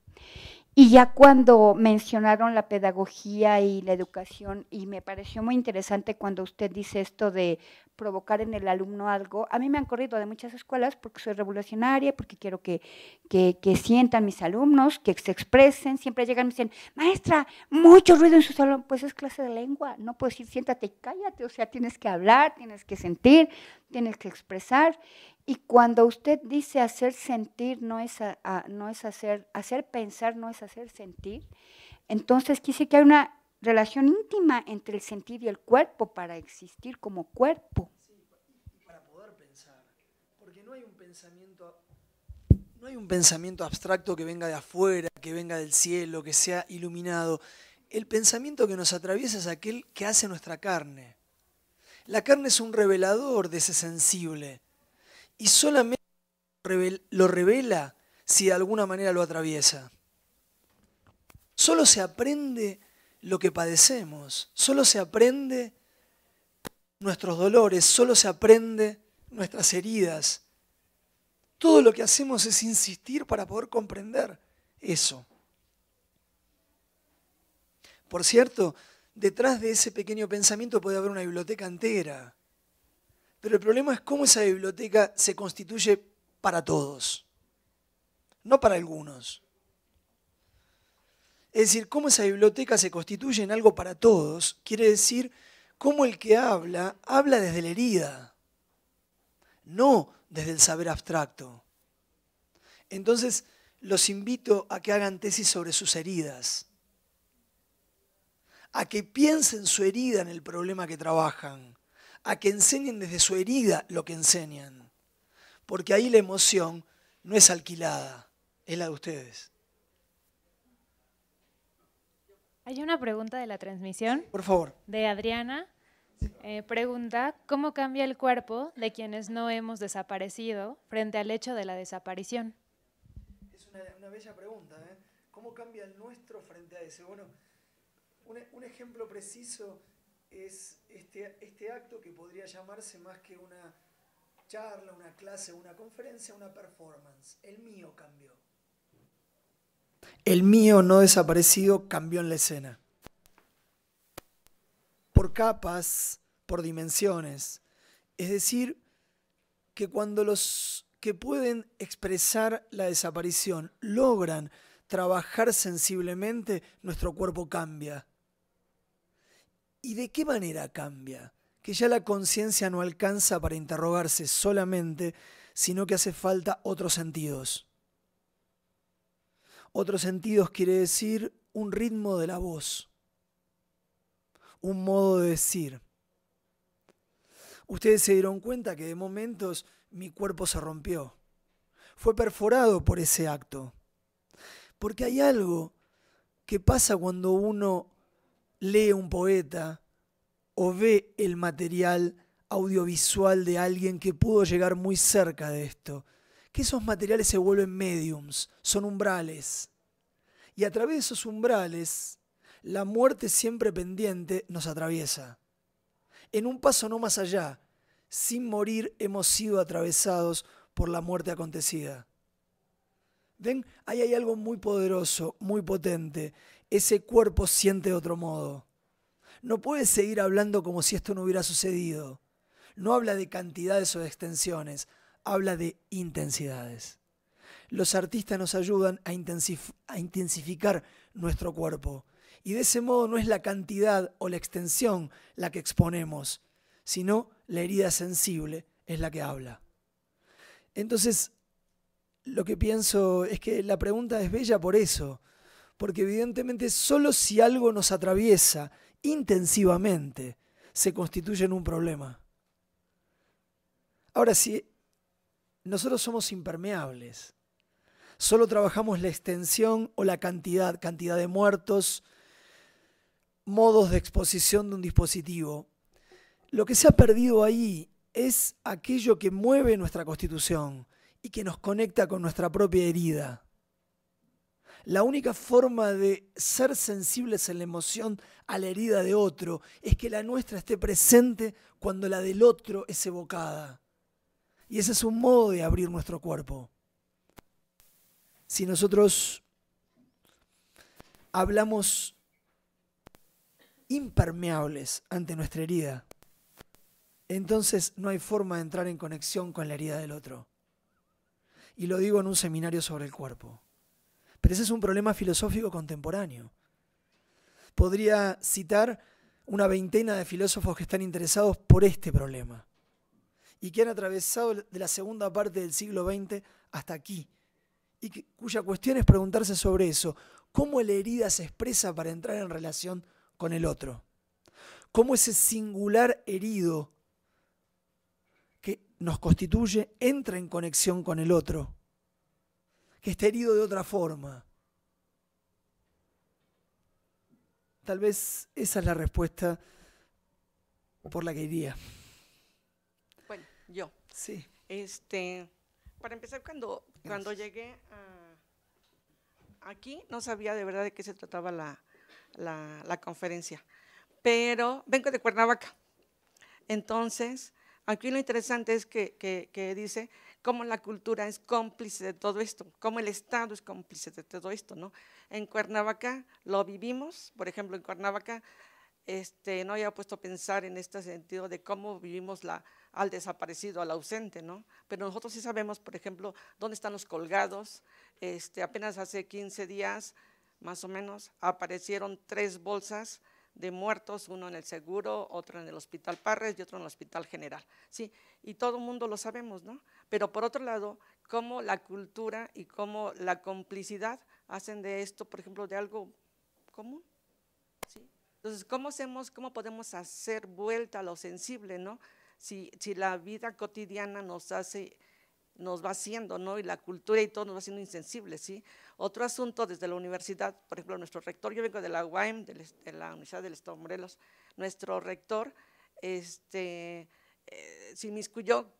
Y ya cuando mencionaron la pedagogía y la educación, y me pareció muy interesante cuando usted dice esto de provocar en el alumno algo, a mí me han corrido de muchas escuelas porque soy revolucionaria, porque quiero que, que, sientan mis alumnos, que se expresen, siempre llegan y me dicen, maestra, mucho ruido en su salón, pues es clase de lengua, no puedes ir, siéntate cállate, o sea, tienes que hablar, tienes que sentir, tienes que expresar, y cuando usted dice hacer sentir no es, no es hacer, hacer pensar no es hacer sentir, entonces quise que hay una relación íntima entre el sentir y el cuerpo para existir como cuerpo. Sí, para poder pensar, porque no hay un pensamiento no hay un pensamiento abstracto que venga de afuera, que venga del cielo, que sea iluminado. El pensamiento que nos atraviesa es aquel que hace nuestra carne. La carne es un revelador de ese sensible y solamente lo revela si de alguna manera lo atraviesa. Solo se aprende lo que padecemos, solo se aprende nuestros dolores, solo se aprende nuestras heridas. Todo lo que hacemos es insistir para poder comprender eso. Por cierto, detrás de ese pequeño pensamiento puede haber una biblioteca entera pero el problema es cómo esa biblioteca se constituye para todos, no para algunos. Es decir, cómo esa biblioteca se constituye en algo para todos, quiere decir cómo el que habla habla desde la herida, no desde el saber abstracto. Entonces, los invito a que hagan tesis sobre sus heridas, a que piensen su herida en el problema que trabajan, a que enseñen desde su herida lo que enseñan. Porque ahí la emoción no es alquilada, es la de ustedes. Hay una pregunta de la transmisión. Por favor. De Adriana. Eh, pregunta, ¿cómo cambia el cuerpo de quienes no hemos desaparecido frente al hecho de la desaparición? Es una, bella pregunta. ¿eh? ¿Cómo cambia el nuestro frente a ese? Bueno, un ejemplo preciso es este, este acto que podría llamarse más que una charla, una clase, una conferencia, una performance. El mío cambió. El mío no desaparecido cambió en la escena. Por capas, por dimensiones. Es decir, que cuando los que pueden expresar la desaparición logran trabajar sensiblemente, nuestro cuerpo cambia. ¿Y de qué manera cambia? Que ya la conciencia no alcanza para interrogarse solamente, sino que hace falta otros sentidos. Otros sentidos quiere decir un ritmo de la voz, un modo de decir. Ustedes se dieron cuenta que de momentos mi cuerpo se rompió. Fue perforado por ese acto. Porque hay algo que pasa cuando uno lee un poeta o ve el material audiovisual de alguien que pudo llegar muy cerca de esto, que esos materiales se vuelven mediums, son umbrales. Y a través de esos umbrales, la muerte siempre pendiente nos atraviesa. En un paso no más allá, sin morir hemos sido atravesados por la muerte acontecida. ¿Ven? Ahí hay algo muy poderoso, muy potente ese cuerpo siente de otro modo. No puede seguir hablando como si esto no hubiera sucedido. No habla de cantidades o de extensiones, habla de intensidades. Los artistas nos ayudan a, a intensificar nuestro cuerpo. Y de ese modo no es la cantidad o la extensión la que exponemos, sino la herida sensible es la que habla. Entonces, lo que pienso es que la pregunta es bella por eso, porque evidentemente solo si algo nos atraviesa intensivamente se constituye en un problema. Ahora, si nosotros somos impermeables, solo trabajamos la extensión o la cantidad, cantidad de muertos, modos de exposición de un dispositivo, lo que se ha perdido ahí es aquello que mueve nuestra constitución y que nos conecta con nuestra propia herida. La única forma de ser sensibles en la emoción a la herida de otro es que la nuestra esté presente cuando la del otro es evocada. Y ese es un modo de abrir nuestro cuerpo. Si nosotros hablamos impermeables ante nuestra herida, entonces no hay forma de entrar en conexión con la herida del otro. Y lo digo en un seminario sobre el cuerpo. Pero ese es un problema filosófico contemporáneo. Podría citar una veintena de filósofos que están interesados por este problema y que han atravesado de la segunda parte del siglo XX hasta aquí, y cuya cuestión es preguntarse sobre eso, cómo la herida se expresa para entrar en relación con el otro, cómo ese singular herido que nos constituye entra en conexión con el otro, que está herido de otra forma. Tal vez esa es la respuesta por la que iría. Bueno, yo. Sí. Este, para empezar, cuando, cuando llegué aquí, no sabía de verdad de qué se trataba la, conferencia, pero vengo de Cuernavaca. Entonces, aquí lo interesante es que dice cómo la cultura es cómplice de todo esto, cómo el Estado es cómplice de todo esto, ¿no? En Cuernavaca lo vivimos, por ejemplo, en Cuernavaca este, no había puesto a pensar en este sentido de cómo vivimos la, al desaparecido, al ausente, ¿no? Pero nosotros sí sabemos, por ejemplo, dónde están los colgados. Este, apenas hace 15 días, más o menos, aparecieron tres bolsas de muertos, uno en el seguro, otro en el hospital Parres y otro en el hospital general, ¿sí? Y todo el mundo lo sabemos, ¿no? Pero por otro lado, cómo la cultura y cómo la complicidad hacen de esto, por ejemplo, de algo común, ¿sí? Entonces, ¿cómo, hacemos, cómo podemos hacer vuelta a lo sensible, ¿no? Si, si la vida cotidiana nos hace nos va haciendo, ¿no? Y la cultura y todo nos va haciendo insensibles, ¿sí? Otro asunto desde la universidad, por ejemplo, nuestro rector, yo vengo de la UAM, de la Universidad del Estado de Morelos, nuestro rector este, eh, se inmiscuyó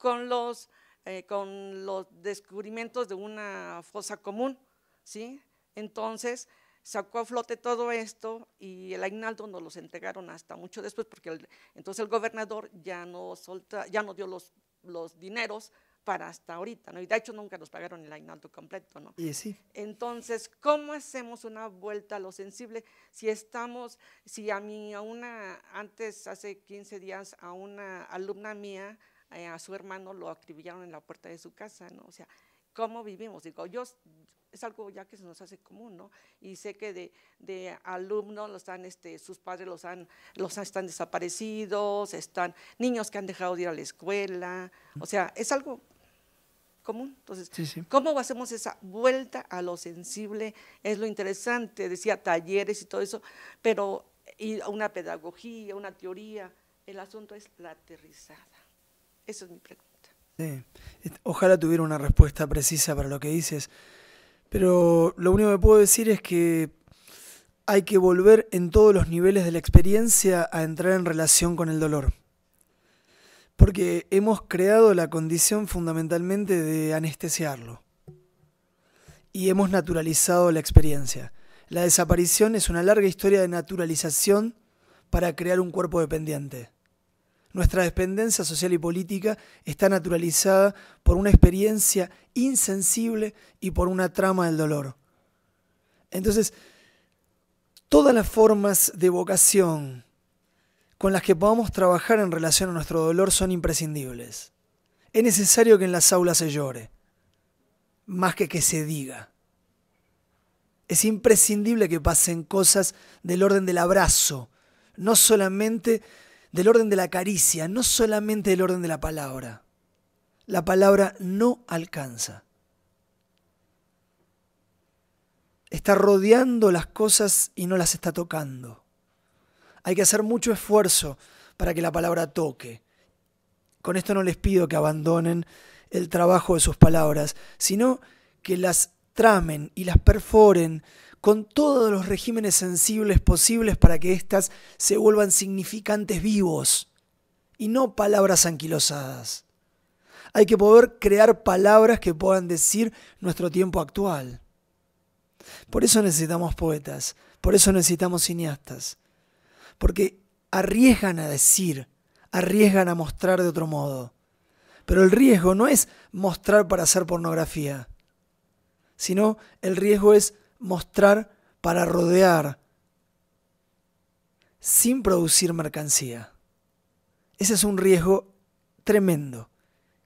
eh, con los, descubrimientos de una fosa común, ¿sí? Entonces, sacó a flote todo esto y el aguinaldo nos los entregaron hasta mucho después, porque entonces el gobernador ya no, solta, dio los, los dineros, para hasta ahorita, ¿no? Y de hecho nunca nos pagaron el aguinaldo completo, ¿no? Y sí. Entonces, ¿cómo hacemos una vuelta a lo sensible si estamos, si a mí, a una, antes, hace 15 días, a una alumna mía, eh, a su hermano lo acribillaron en la puerta de su casa, ¿no? O sea, ¿cómo vivimos? Digo, yo, es algo ya que se nos hace común, ¿no? Y sé que de, alumnos los han, este, sus padres los han, los han, están desaparecidos, están niños que han dejado de ir a la escuela, o sea, es algo común. Entonces, ¿cómo hacemos esa vuelta a lo sensible? Es lo interesante, decía talleres y todo eso, pero y una pedagogía, una teoría, el asunto es la aterrizada. Esa es mi pregunta. Ojalá tuviera una respuesta precisa para lo que dices, pero lo único que puedo decir es que hay que volver en todos los niveles de la experiencia a entrar en relación con el dolor. Porque hemos creado la condición fundamentalmente de anestesiarlo. Y hemos naturalizado la experiencia. La desaparición es una larga historia de naturalización para crear un cuerpo dependiente. Nuestra dependencia social y política está naturalizada por una experiencia insensible y por una trama del dolor. Entonces, todas las formas de vocación con las que podamos trabajar en relación a nuestro dolor son imprescindibles. Es necesario que en las aulas se llore, más que que se diga. Es imprescindible que pasen cosas del orden del abrazo, no solamente del orden de la caricia, no solamente del orden de la palabra. La palabra no alcanza. Está rodeando las cosas y no las está tocando. Hay que hacer mucho esfuerzo para que la palabra toque. Con esto no les pido que abandonen el trabajo de sus palabras, sino que las tramen y las perforen con todos los regímenes sensibles posibles para que éstas se vuelvan significantes vivos y no palabras anquilosadas. Hay que poder crear palabras que puedan decir nuestro tiempo actual. Por eso necesitamos poetas, por eso necesitamos cineastas, porque arriesgan a decir, arriesgan a mostrar de otro modo. Pero el riesgo no es mostrar para hacer pornografía, sino el riesgo es mostrar para rodear sin producir mercancía. Ese es un riesgo tremendo,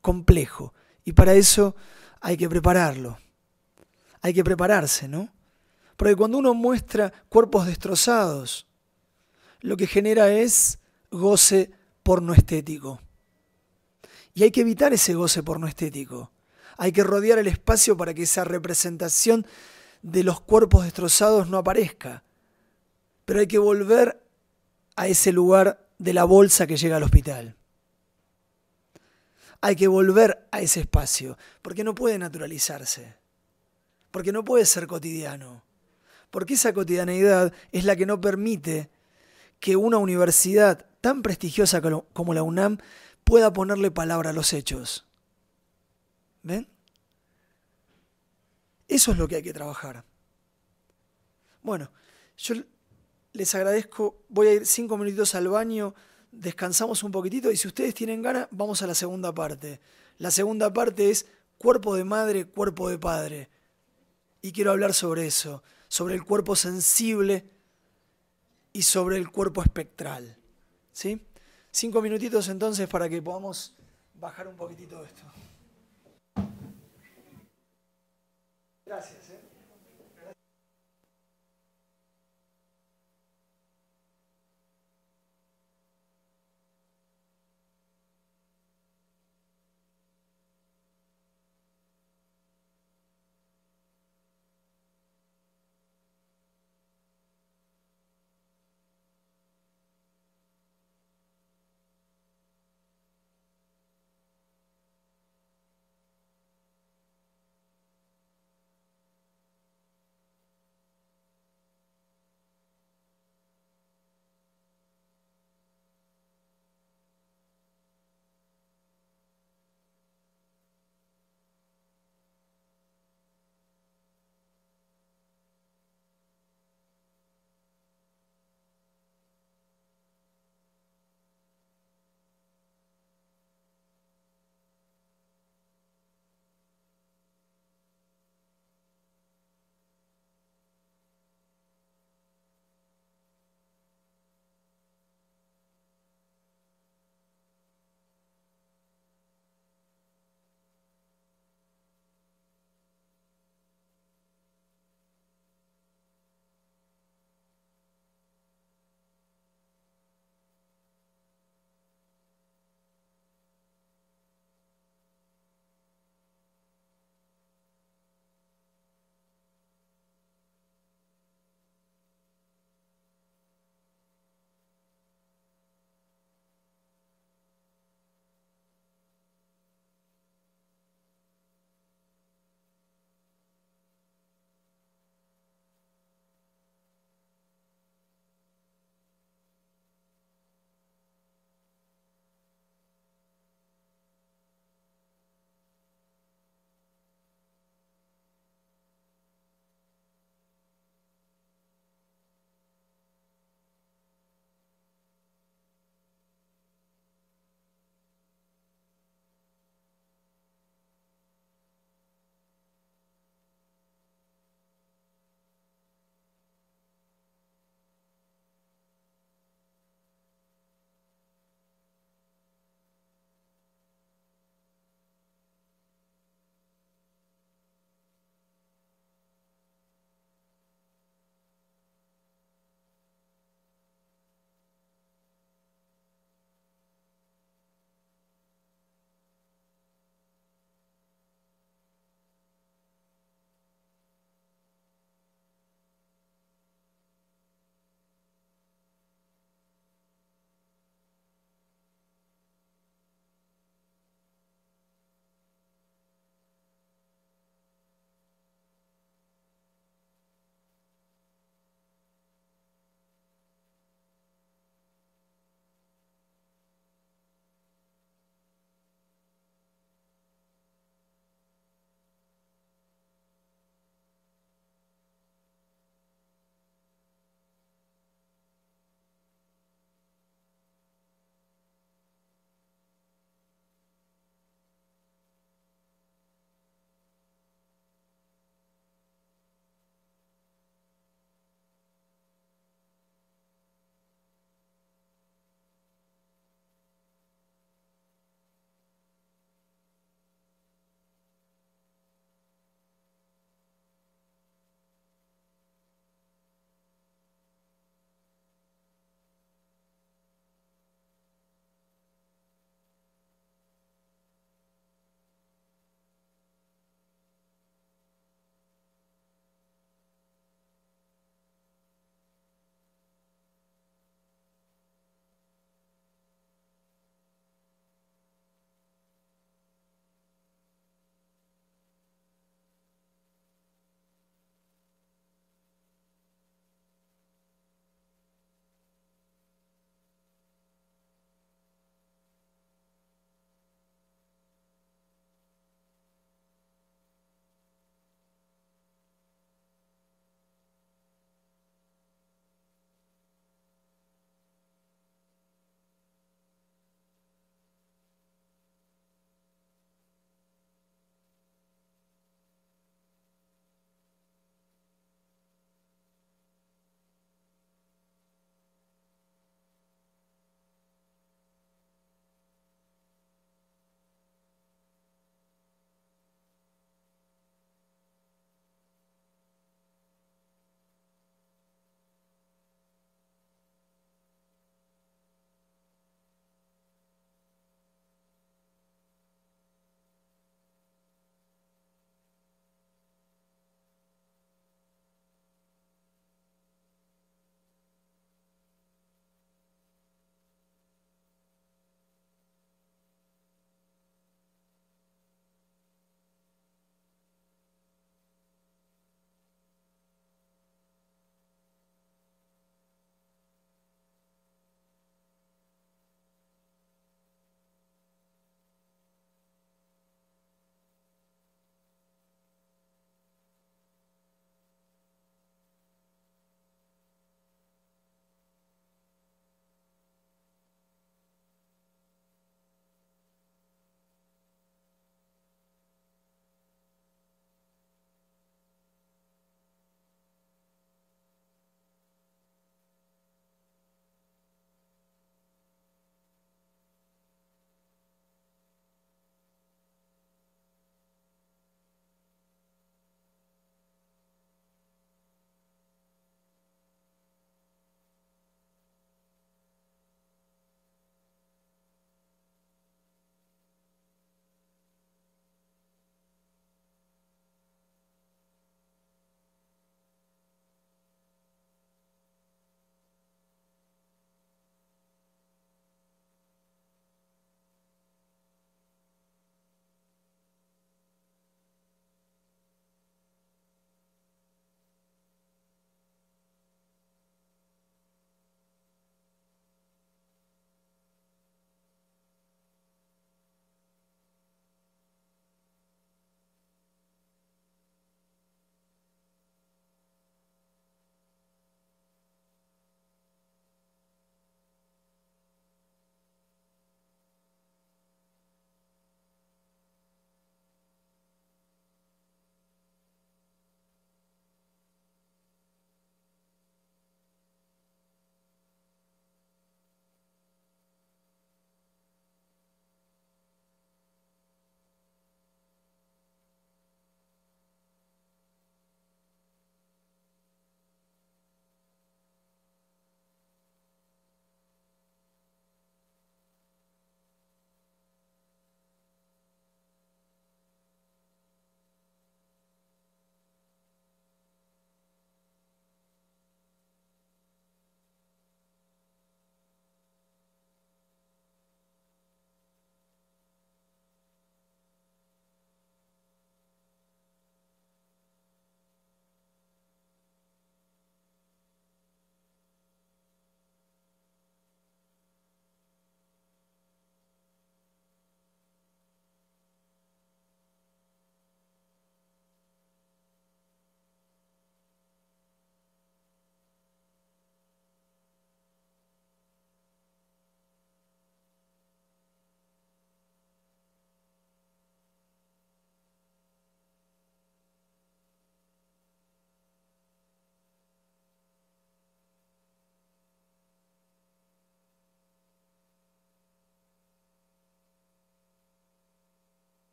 complejo, y para eso hay que prepararlo. Hay que prepararse, ¿no? Porque cuando uno muestra cuerpos destrozados, lo que genera es goce porno estético. Y hay que evitar ese goce porno estético. Hay que rodear el espacio para que esa representación de los cuerpos destrozados no aparezca. Pero hay que volver a ese lugar de la bolsa que llega al hospital. Hay que volver a ese espacio, porque no puede naturalizarse, porque no puede ser cotidiano, porque esa cotidianeidad es la que no permite que una universidad tan prestigiosa como la UNAM pueda ponerle palabra a los hechos. ¿Ven? Eso es lo que hay que trabajar. Bueno, yo les agradezco, voy a ir cinco minutos al baño, descansamos un poquitito y si ustedes tienen ganas, vamos a la segunda parte. La segunda parte es cuerpo de madre, cuerpo de padre. Y quiero hablar sobre eso, sobre el cuerpo sensible y sobre el cuerpo espectral. ¿Sí? Cinco minutitos entonces para que podamos bajar un poquitito esto. Gracias.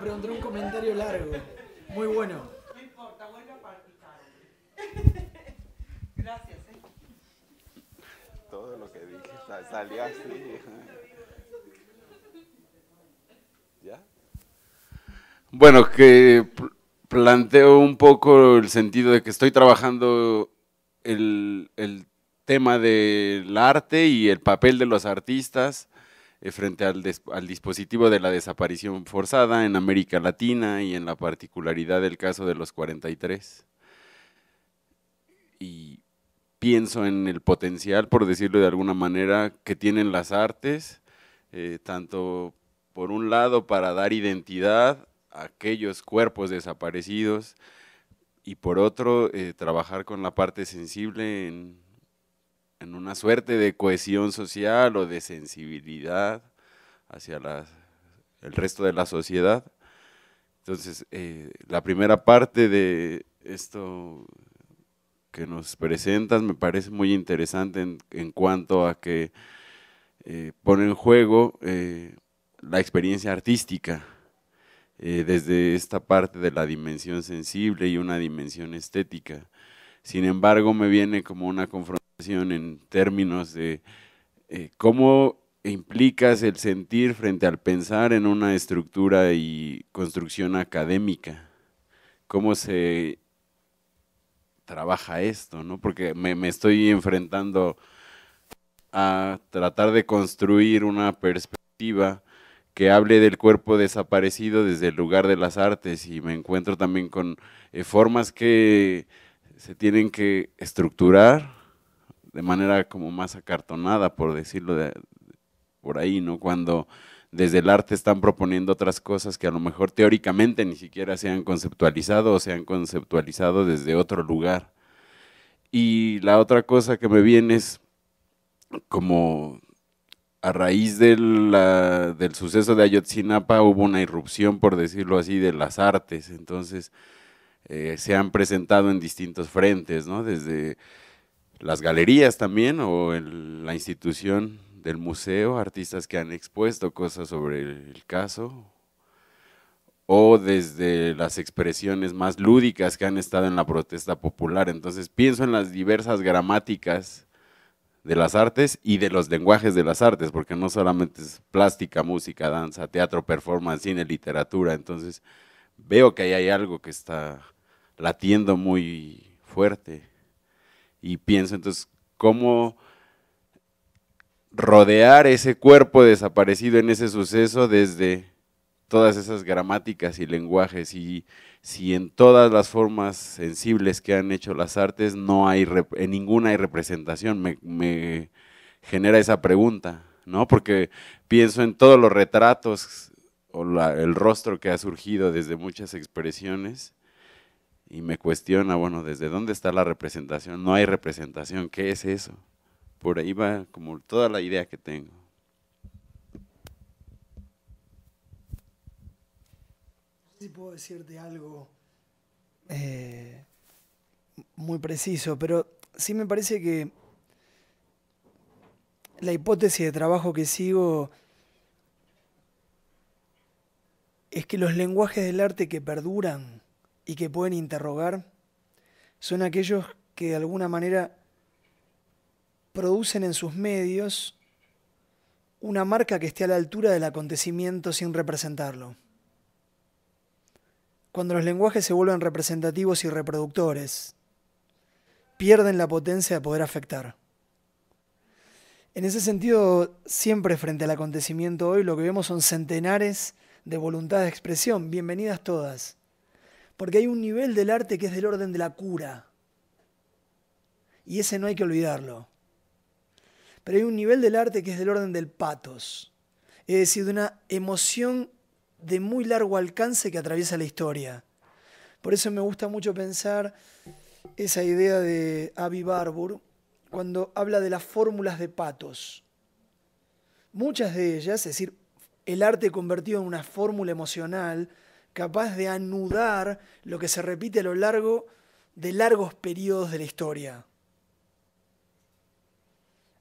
preguntar un comentario largo. Muy bueno. No importa, vuelve a participar. Gracias. ¿eh? Todo lo que dije salía así. ¿Ya? Bueno, que planteo un poco el sentido de que estoy trabajando el, el tema del arte y el papel de los artistas eh, frente al, dispositivo de la desaparición forzada en América Latina y en la particularidad del caso de los 43. Y pienso en el potencial, por decirlo de alguna manera, que tienen las artes, eh, tanto por un lado para dar identidad a aquellos cuerpos desaparecidos y por otro eh, trabajar con la parte sensible en en una suerte de cohesión social o de sensibilidad hacia el resto de la sociedad. Entonces, eh, la primera parte de esto que nos presentas me parece muy interesante en, cuanto a que eh, pone en juego eh, la experiencia artística desde esta parte de la dimensión sensible y una dimensión estética. Sin embargo, me viene como una confrontación en términos de eh, cómo implicas el sentir frente al pensar en una estructura y construcción académica. ¿Cómo se trabaja esto? ¿no? Porque me, estoy enfrentando a tratar de construir una perspectiva que hable del cuerpo desaparecido desde el lugar de las artes y me encuentro también con eh, formas que se tienen que estructurar de manera como más acartonada, por decirlo por ahí, ¿no? Cuando desde el arte están proponiendo otras cosas que a lo mejor teóricamente ni siquiera se han conceptualizado o se han conceptualizado desde otro lugar. Y la otra cosa que me viene es como a raíz del suceso de Ayotzinapa hubo una irrupción, por decirlo así, de las artes. Entonces eh, se han presentado en distintos frentes, ¿no? Desde las galerías también o en la institución del museo, artistas que han expuesto cosas sobre el caso, o desde las expresiones más lúdicas que han estado en la protesta popular. Entonces pienso en las diversas gramáticas de las artes y de los lenguajes de las artes, porque no solamente es plástica, música, danza, teatro, performance, cine, literatura. Entonces veo que ahí hay algo que está latiendo muy fuerte y pienso entonces cómo rodear ese cuerpo desaparecido en ese suceso desde todas esas gramáticas y lenguajes y si en todas las formas sensibles que han hecho las artes no hay en ninguna hay representación me, genera esa pregunta no porque pienso en todos los retratos o el rostro que ha surgido desde muchas expresiones y me cuestiona, bueno, ¿desde dónde está la representación? No hay representación, ¿qué es eso? Por ahí va como toda la idea que tengo. Sí puedo decirte algo eh, muy preciso, pero sí me parece que la hipótesis de trabajo que sigo es que los lenguajes del arte que perduran y que pueden interrogar son aquellos que de alguna manera producen en sus medios una marca que esté a la altura del acontecimiento sin representarlo. Cuando los lenguajes se vuelven representativos y reproductores, pierden la potencia de poder afectar. En ese sentido, siempre frente al acontecimiento hoy lo que vemos son centenares de voluntades de expresión, bienvenidas todas, porque hay un nivel del arte que es del orden de la cura. Y ese no hay que olvidarlo. Pero hay un nivel del arte que es del orden del patos. Es decir, de una emoción de muy largo alcance que atraviesa la historia. Por eso me gusta mucho pensar esa idea de Avi Barbour cuando habla de las fórmulas de patos. Muchas de ellas, es decir, el arte convertido en una fórmula emocional, capaz de anudar lo que se repite a lo largo de largos periodos de la historia.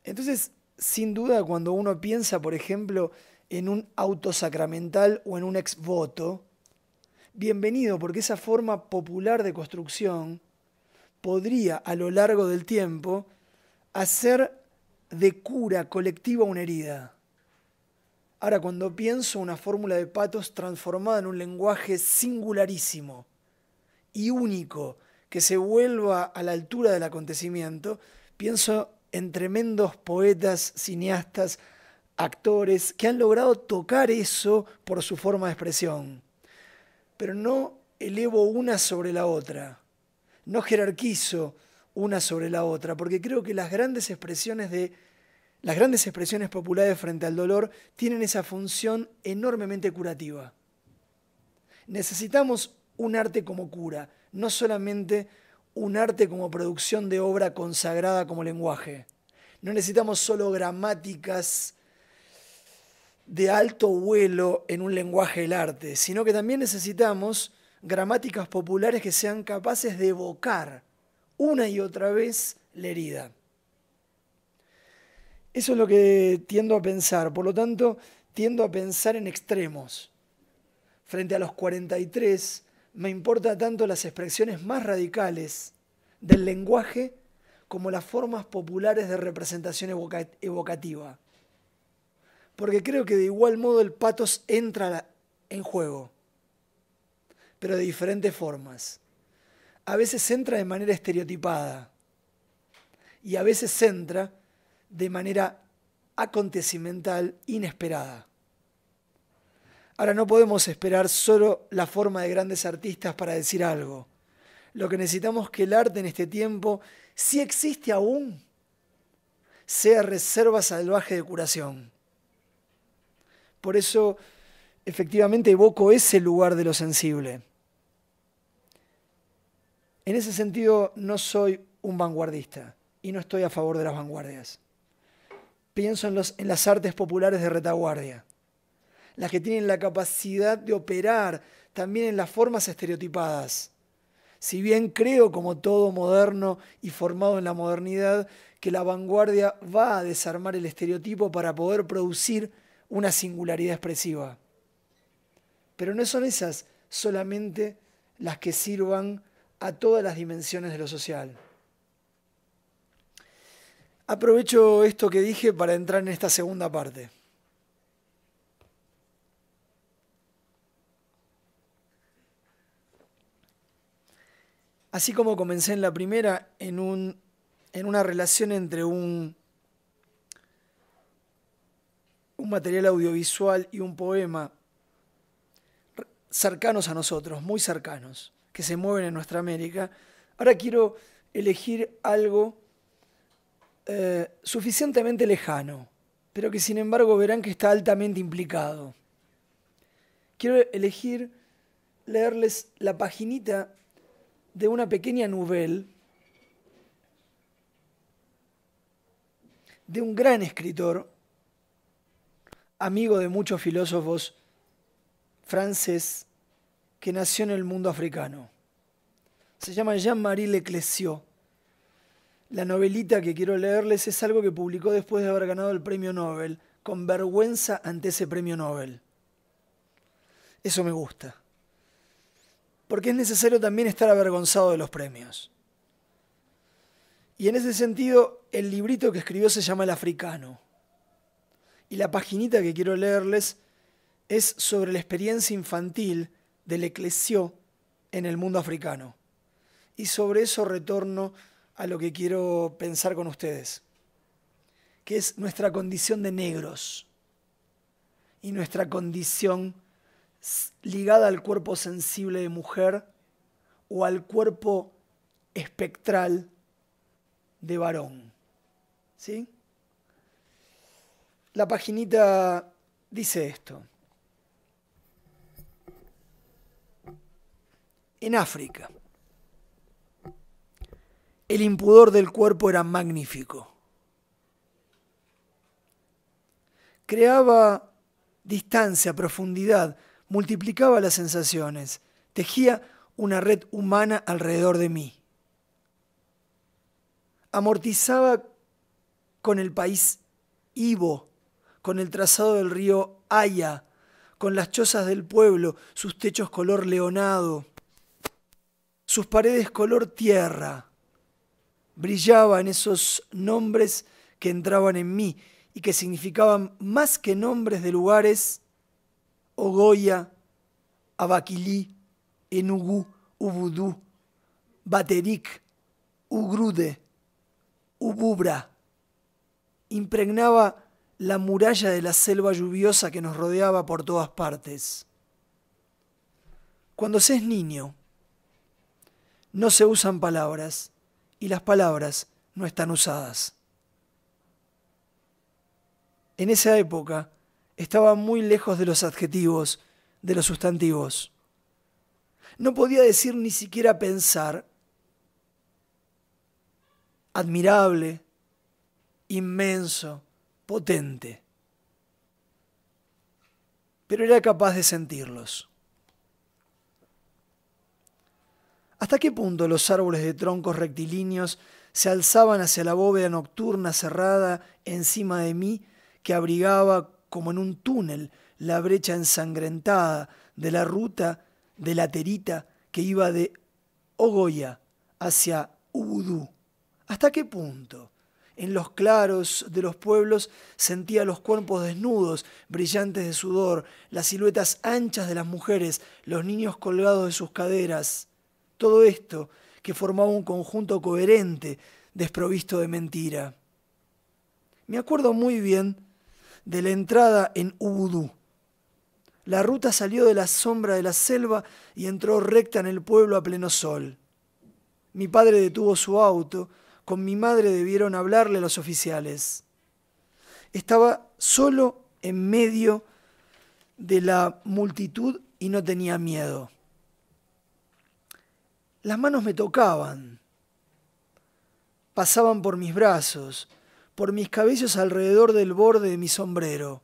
Entonces, sin duda, cuando uno piensa, por ejemplo, en un auto sacramental o en un ex voto, bienvenido, porque esa forma popular de construcción podría, a lo largo del tiempo, hacer de cura colectiva una herida. Ahora, cuando pienso una fórmula de patos transformada en un lenguaje singularísimo y único que se vuelva a la altura del acontecimiento, pienso en tremendos poetas, cineastas, actores que han logrado tocar eso por su forma de expresión. Pero no elevo una sobre la otra, no jerarquizo una sobre la otra, porque creo que las grandes expresiones de las grandes expresiones populares frente al dolor tienen esa función enormemente curativa. Necesitamos un arte como cura, no solamente un arte como producción de obra consagrada como lenguaje. No necesitamos solo gramáticas de alto vuelo en un lenguaje del arte, sino que también necesitamos gramáticas populares que sean capaces de evocar una y otra vez la herida. Eso es lo que tiendo a pensar. Por lo tanto, tiendo a pensar en extremos. Frente a los 43, me importa tanto las expresiones más radicales del lenguaje como las formas populares de representación evocativa. Porque creo que de igual modo el patos entra en juego, pero de diferentes formas. A veces entra de manera estereotipada y a veces entra de manera acontecimental, inesperada. Ahora no podemos esperar solo la forma de grandes artistas para decir algo. Lo que necesitamos es que el arte en este tiempo, si existe aún, sea reserva salvaje de curación. Por eso, efectivamente, evoco ese lugar de lo sensible. En ese sentido, no soy un vanguardista y no estoy a favor de las vanguardias pienso en, los, en las artes populares de retaguardia, las que tienen la capacidad de operar también en las formas estereotipadas. Si bien creo, como todo moderno y formado en la modernidad, que la vanguardia va a desarmar el estereotipo para poder producir una singularidad expresiva. Pero no son esas solamente las que sirvan a todas las dimensiones de lo social. Aprovecho esto que dije para entrar en esta segunda parte. Así como comencé en la primera, en, una relación entre un, un material audiovisual y un poema cercanos a nosotros, muy cercanos, que se mueven en nuestra América, ahora quiero elegir algo eh, suficientemente lejano, pero que sin embargo verán que está altamente implicado. Quiero elegir leerles la paginita de una pequeña novela de un gran escritor, amigo de muchos filósofos francés que nació en el mundo africano. Se llama Jean-Marie Leclesio. La novelita que quiero leerles es algo que publicó después de haber ganado el premio Nobel, con vergüenza ante ese premio Nobel. Eso me gusta. Porque es necesario también estar avergonzado de los premios. Y en ese sentido, el librito que escribió se llama El Africano. Y la paginita que quiero leerles es sobre la experiencia infantil del eclesió en el mundo africano. Y sobre eso retorno a lo que quiero pensar con ustedes, que es nuestra condición de negros y nuestra condición ligada al cuerpo sensible de mujer o al cuerpo espectral de varón. ¿Sí? La paginita dice esto. En África, el impudor del cuerpo era magnífico. Creaba distancia, profundidad, multiplicaba las sensaciones, tejía una red humana alrededor de mí. Amortizaba con el país Ivo, con el trazado del río Haya, con las chozas del pueblo, sus techos color leonado, sus paredes color tierra, brillaba en esos nombres que entraban en mí y que significaban más que nombres de lugares, Ogoya, Abaquilí, Enugu, Ubudú, Baterik, Ugrude, Ububra. Impregnaba la muralla de la selva lluviosa que nos rodeaba por todas partes. Cuando se es niño, no se usan palabras y las palabras no están usadas. En esa época estaba muy lejos de los adjetivos, de los sustantivos. No podía decir ni siquiera pensar admirable, inmenso, potente. Pero era capaz de sentirlos. ¿Hasta qué punto los árboles de troncos rectilíneos se alzaban hacia la bóveda nocturna cerrada encima de mí que abrigaba como en un túnel la brecha ensangrentada de la ruta de la terita que iba de Ogoya hacia Ubudú? ¿Hasta qué punto? En los claros de los pueblos sentía los cuerpos desnudos, brillantes de sudor, las siluetas anchas de las mujeres, los niños colgados de sus caderas todo esto que formaba un conjunto coherente, desprovisto de mentira. Me acuerdo muy bien de la entrada en Ubudú. La ruta salió de la sombra de la selva y entró recta en el pueblo a pleno sol. Mi padre detuvo su auto, con mi madre debieron hablarle los oficiales. Estaba solo en medio de la multitud y no tenía miedo. Las manos me tocaban, pasaban por mis brazos, por mis cabellos alrededor del borde de mi sombrero.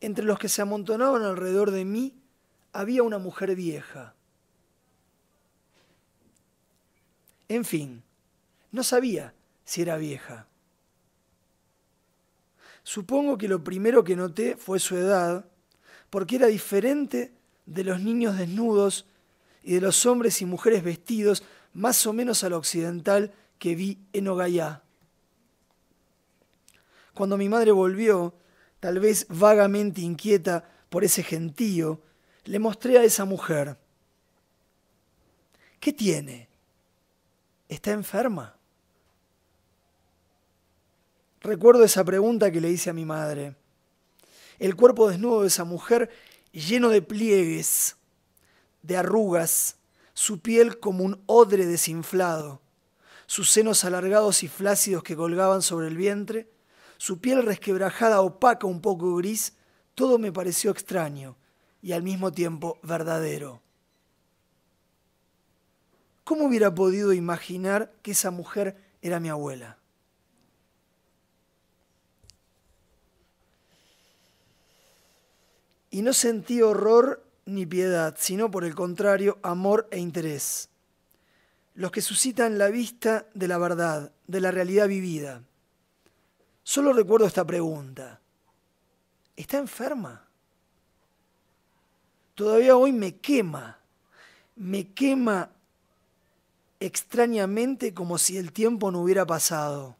Entre los que se amontonaban alrededor de mí había una mujer vieja. En fin, no sabía si era vieja. Supongo que lo primero que noté fue su edad, porque era diferente de los niños desnudos y de los hombres y mujeres vestidos más o menos a occidental que vi en Ogallá. Cuando mi madre volvió, tal vez vagamente inquieta por ese gentío, le mostré a esa mujer. ¿Qué tiene? ¿Está enferma? Recuerdo esa pregunta que le hice a mi madre. El cuerpo desnudo de esa mujer lleno de pliegues de arrugas, su piel como un odre desinflado, sus senos alargados y flácidos que colgaban sobre el vientre, su piel resquebrajada, opaca, un poco gris, todo me pareció extraño y al mismo tiempo verdadero. ¿Cómo hubiera podido imaginar que esa mujer era mi abuela? Y no sentí horror ni piedad, sino por el contrario, amor e interés. Los que suscitan la vista de la verdad, de la realidad vivida. Solo recuerdo esta pregunta. ¿Está enferma? Todavía hoy me quema. Me quema extrañamente como si el tiempo no hubiera pasado.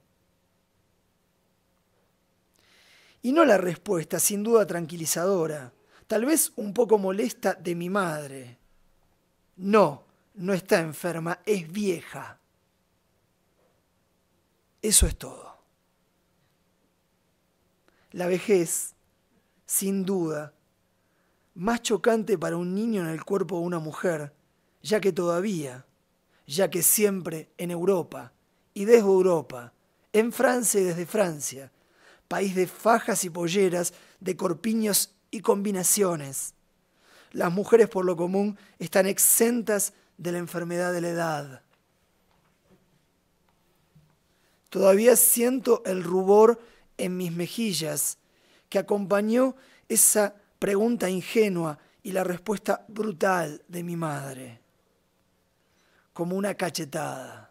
Y no la respuesta, sin duda tranquilizadora tal vez un poco molesta de mi madre. No, no está enferma, es vieja. Eso es todo. La vejez, sin duda, más chocante para un niño en el cuerpo de una mujer, ya que todavía, ya que siempre en Europa y desde Europa, en Francia y desde Francia, país de fajas y polleras, de corpiños y combinaciones. Las mujeres por lo común están exentas de la enfermedad de la edad. Todavía siento el rubor en mis mejillas que acompañó esa pregunta ingenua y la respuesta brutal de mi madre, como una cachetada.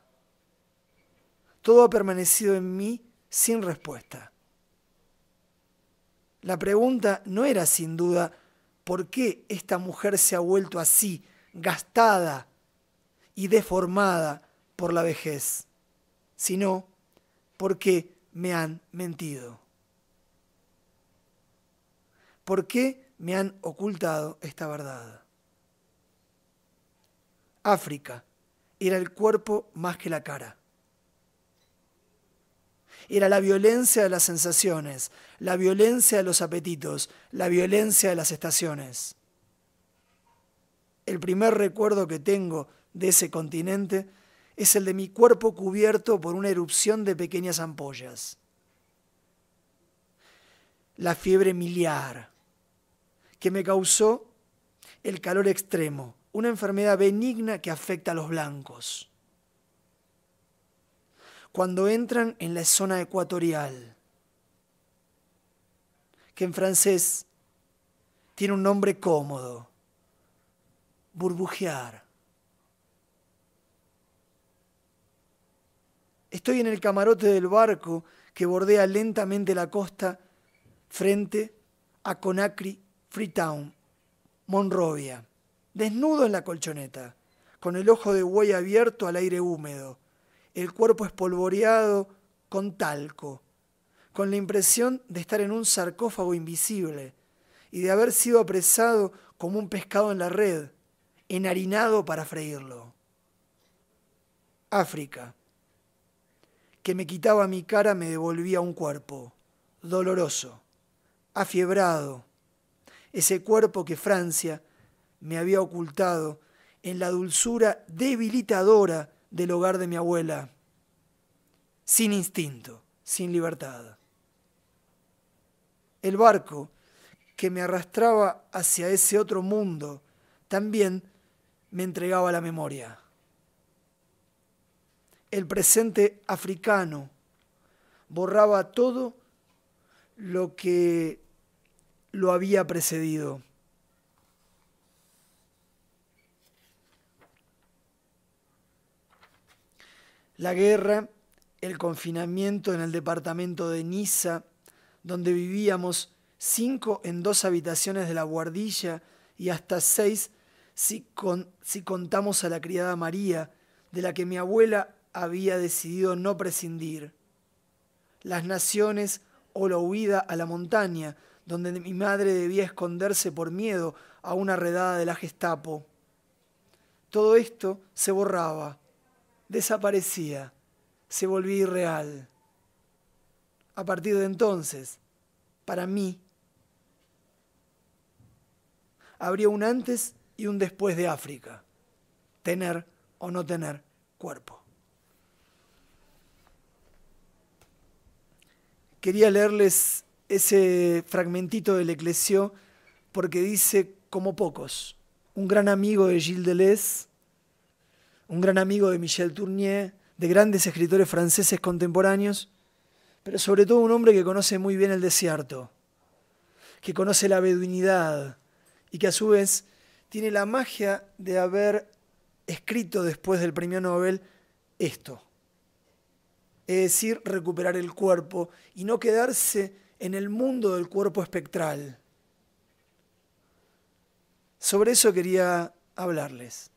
Todo ha permanecido en mí sin respuesta. La pregunta no era sin duda por qué esta mujer se ha vuelto así, gastada y deformada por la vejez, sino por qué me han mentido. ¿Por qué me han ocultado esta verdad? África era el cuerpo más que la cara era la violencia de las sensaciones, la violencia de los apetitos, la violencia de las estaciones. El primer recuerdo que tengo de ese continente es el de mi cuerpo cubierto por una erupción de pequeñas ampollas. La fiebre miliar, que me causó el calor extremo, una enfermedad benigna que afecta a los blancos cuando entran en la zona ecuatorial, que en francés tiene un nombre cómodo, burbujear. Estoy en el camarote del barco que bordea lentamente la costa frente a Conakry, Freetown, Monrovia, desnudo en la colchoneta, con el ojo de buey abierto al aire húmedo, el cuerpo espolvoreado con talco, con la impresión de estar en un sarcófago invisible y de haber sido apresado como un pescado en la red, enharinado para freírlo. África, que me quitaba mi cara, me devolvía un cuerpo, doloroso, afiebrado, ese cuerpo que Francia me había ocultado en la dulzura debilitadora del hogar de mi abuela, sin instinto, sin libertad. El barco que me arrastraba hacia ese otro mundo también me entregaba la memoria. El presente africano borraba todo lo que lo había precedido. la guerra, el confinamiento en el departamento de Niza, donde vivíamos cinco en dos habitaciones de la guardilla y hasta seis si, contamos a la criada María, de la que mi abuela había decidido no prescindir. Las naciones o la huida a la montaña, donde mi madre debía esconderse por miedo a una redada de la Gestapo. Todo esto se borraba desaparecía, se volvía irreal. A partir de entonces, para mí, habría un antes y un después de África, tener o no tener cuerpo. Quería leerles ese fragmentito del Eclesio porque dice, como pocos, un gran amigo de Gilles Deleuze un gran amigo de Michel Tournier, de grandes escritores franceses contemporáneos, pero sobre todo un hombre que conoce muy bien el desierto, que conoce la beduinidad y que a su vez tiene la magia de haber escrito después del premio Nobel esto. Es decir, recuperar el cuerpo y no quedarse en el mundo del cuerpo espectral. Sobre eso quería hablarles.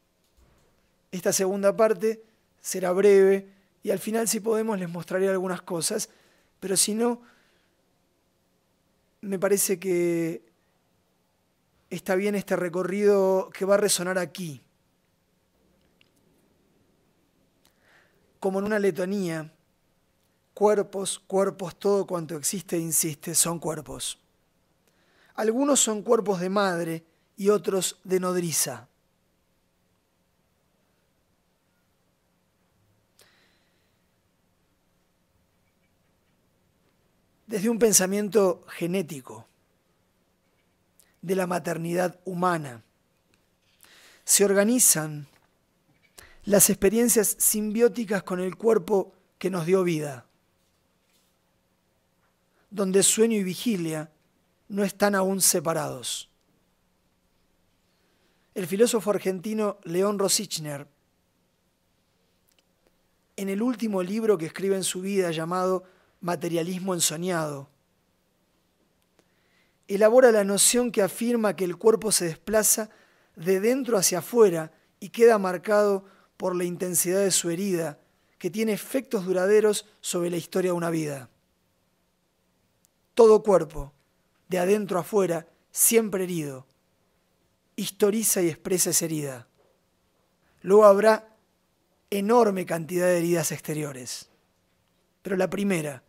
Esta segunda parte será breve y al final si podemos les mostraré algunas cosas, pero si no, me parece que está bien este recorrido que va a resonar aquí, como en una letonía, cuerpos, cuerpos, todo cuanto existe, e insiste, son cuerpos. Algunos son cuerpos de madre y otros de nodriza. desde un pensamiento genético, de la maternidad humana. Se organizan las experiencias simbióticas con el cuerpo que nos dio vida, donde sueño y vigilia no están aún separados. El filósofo argentino León Rosichner, en el último libro que escribe en su vida llamado materialismo ensoñado. Elabora la noción que afirma que el cuerpo se desplaza de dentro hacia afuera y queda marcado por la intensidad de su herida, que tiene efectos duraderos sobre la historia de una vida. Todo cuerpo, de adentro a afuera, siempre herido, historiza y expresa esa herida. Luego habrá enorme cantidad de heridas exteriores. Pero la primera,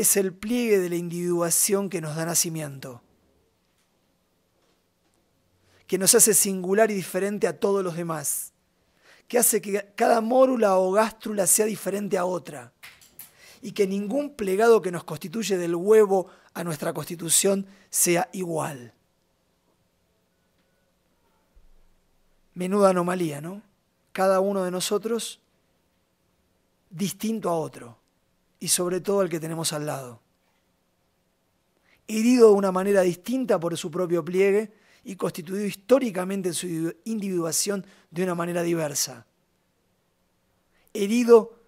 es el pliegue de la individuación que nos da nacimiento, que nos hace singular y diferente a todos los demás, que hace que cada mórula o gástrula sea diferente a otra y que ningún plegado que nos constituye del huevo a nuestra constitución sea igual. Menuda anomalía, ¿no? Cada uno de nosotros distinto a otro y sobre todo al que tenemos al lado. Herido de una manera distinta por su propio pliegue y constituido históricamente en su individuación de una manera diversa. Herido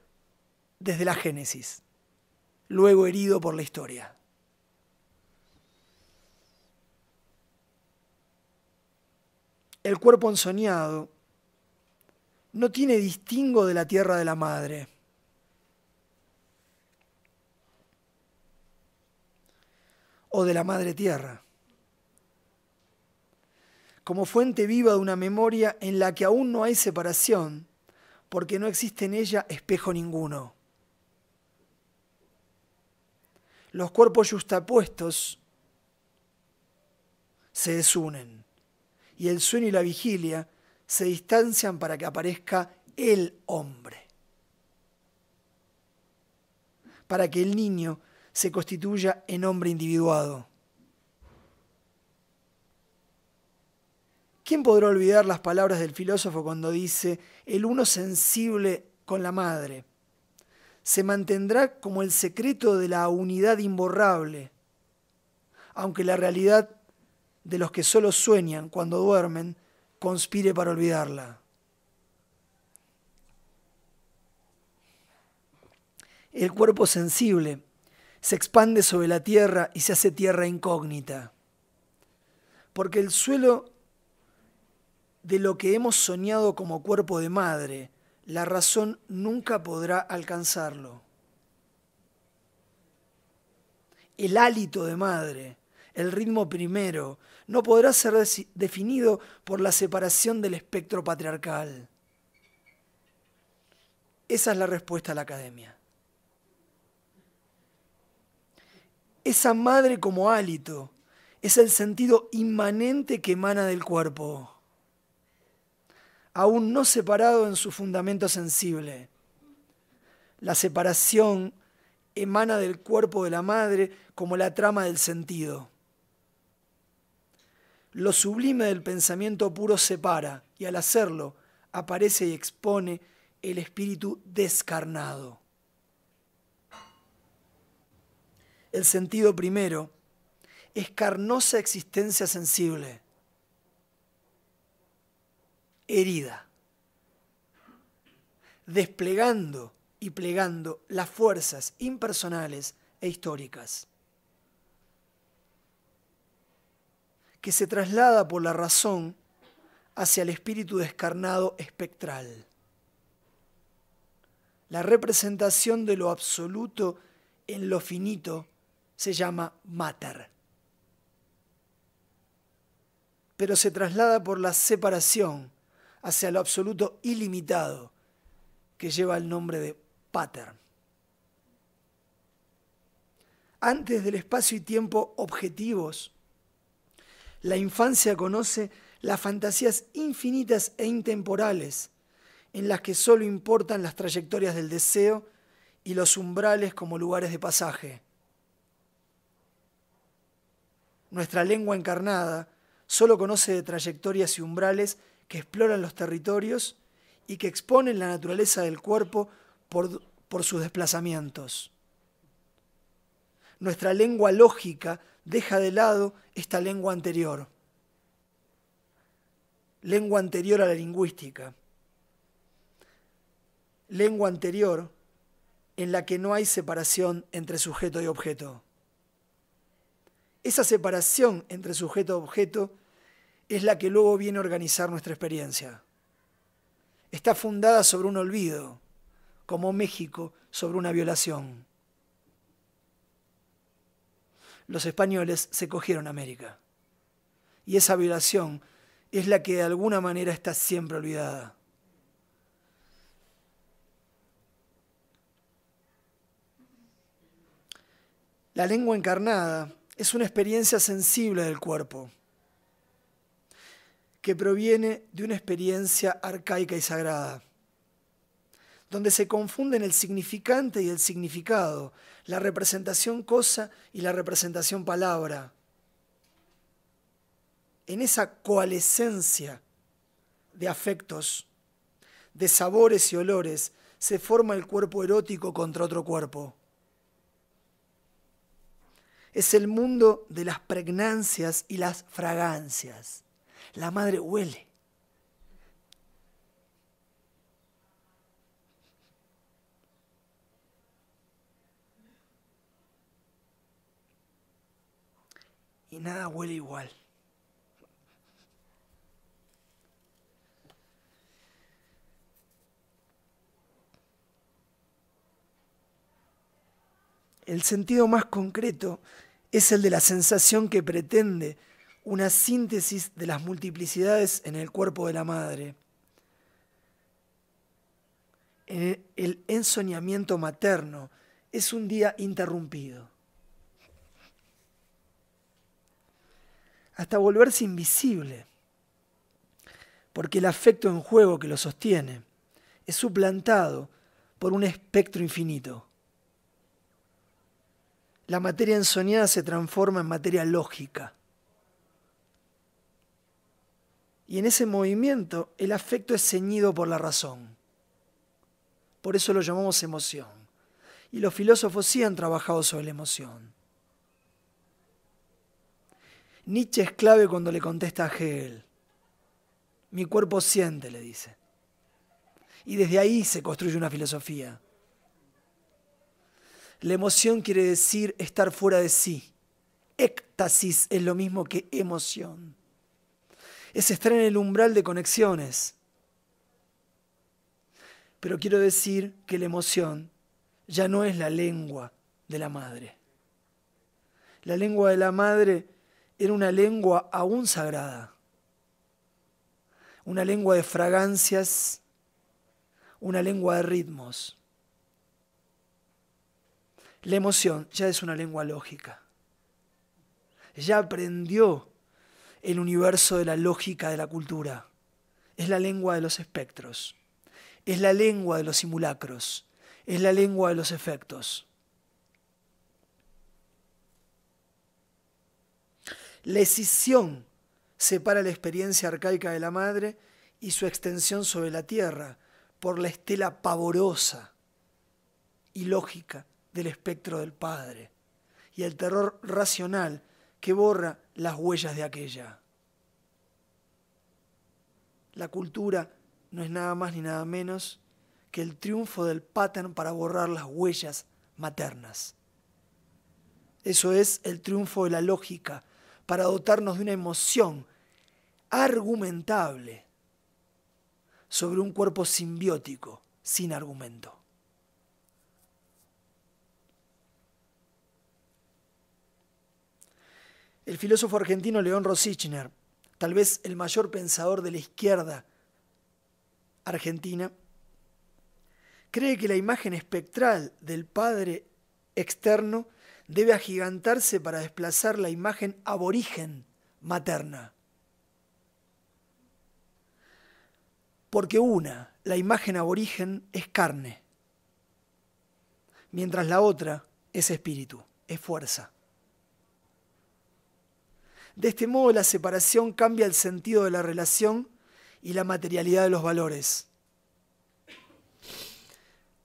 desde la Génesis, luego herido por la historia. El cuerpo ensoñado no tiene distingo de la tierra de la madre o de la Madre Tierra, como fuente viva de una memoria en la que aún no hay separación, porque no existe en ella espejo ninguno. Los cuerpos yustapuestos se desunen y el sueño y la vigilia se distancian para que aparezca el hombre, para que el niño se constituya en hombre individuado. ¿Quién podrá olvidar las palabras del filósofo cuando dice, el uno sensible con la madre? Se mantendrá como el secreto de la unidad imborrable, aunque la realidad de los que solo sueñan cuando duermen conspire para olvidarla. El cuerpo sensible se expande sobre la tierra y se hace tierra incógnita. Porque el suelo de lo que hemos soñado como cuerpo de madre, la razón nunca podrá alcanzarlo. El hálito de madre, el ritmo primero, no podrá ser definido por la separación del espectro patriarcal. Esa es la respuesta a la academia. esa madre como hálito, es el sentido inmanente que emana del cuerpo, aún no separado en su fundamento sensible. La separación emana del cuerpo de la madre como la trama del sentido. Lo sublime del pensamiento puro separa y al hacerlo aparece y expone el espíritu descarnado. El sentido primero es carnosa existencia sensible, herida, desplegando y plegando las fuerzas impersonales e históricas, que se traslada por la razón hacia el espíritu descarnado espectral. La representación de lo absoluto en lo finito se llama mater. Pero se traslada por la separación hacia lo absoluto ilimitado que lleva el nombre de pater. Antes del espacio y tiempo objetivos, la infancia conoce las fantasías infinitas e intemporales en las que solo importan las trayectorias del deseo y los umbrales como lugares de pasaje nuestra lengua encarnada solo conoce de trayectorias y umbrales que exploran los territorios y que exponen la naturaleza del cuerpo por, por sus desplazamientos. Nuestra lengua lógica deja de lado esta lengua anterior, lengua anterior a la lingüística, lengua anterior en la que no hay separación entre sujeto y objeto. Esa separación entre sujeto-objeto es la que luego viene a organizar nuestra experiencia. Está fundada sobre un olvido, como México sobre una violación. Los españoles se cogieron a América. Y esa violación es la que de alguna manera está siempre olvidada. La lengua encarnada es una experiencia sensible del cuerpo, que proviene de una experiencia arcaica y sagrada, donde se confunden el significante y el significado, la representación cosa y la representación palabra. En esa coalescencia de afectos, de sabores y olores, se forma el cuerpo erótico contra otro cuerpo es el mundo de las pregnancias y las fragancias. La madre huele. Y nada huele igual. El sentido más concreto es el de la sensación que pretende una síntesis de las multiplicidades en el cuerpo de la madre. Eh, el ensoñamiento materno es un día interrumpido. Hasta volverse invisible, porque el afecto en juego que lo sostiene es suplantado por un espectro infinito la materia ensoñada se transforma en materia lógica. Y en ese movimiento el afecto es ceñido por la razón. Por eso lo llamamos emoción. Y los filósofos sí han trabajado sobre la emoción. Nietzsche es clave cuando le contesta a Hegel. Mi cuerpo siente, le dice. Y desde ahí se construye una filosofía. La emoción quiere decir estar fuera de sí. Éxtasis es lo mismo que emoción. Es estar en el umbral de conexiones. Pero quiero decir que la emoción ya no es la lengua de la madre. La lengua de la madre era una lengua aún sagrada, una lengua de fragancias, una lengua de ritmos. La emoción ya es una lengua lógica. Ya aprendió el universo de la lógica de la cultura. Es la lengua de los espectros. Es la lengua de los simulacros. Es la lengua de los efectos. La escisión separa la experiencia arcaica de la madre y su extensión sobre la tierra por la estela pavorosa y lógica del espectro del Padre y el terror racional que borra las huellas de aquella. La cultura no es nada más ni nada menos que el triunfo del pattern para borrar las huellas maternas. Eso es el triunfo de la lógica para dotarnos de una emoción argumentable sobre un cuerpo simbiótico sin argumento. El filósofo argentino León Rosichner, tal vez el mayor pensador de la izquierda argentina, cree que la imagen espectral del padre externo debe agigantarse para desplazar la imagen aborigen materna. Porque una, la imagen aborigen, es carne, mientras la otra es espíritu, es fuerza. De este modo la separación cambia el sentido de la relación y la materialidad de los valores.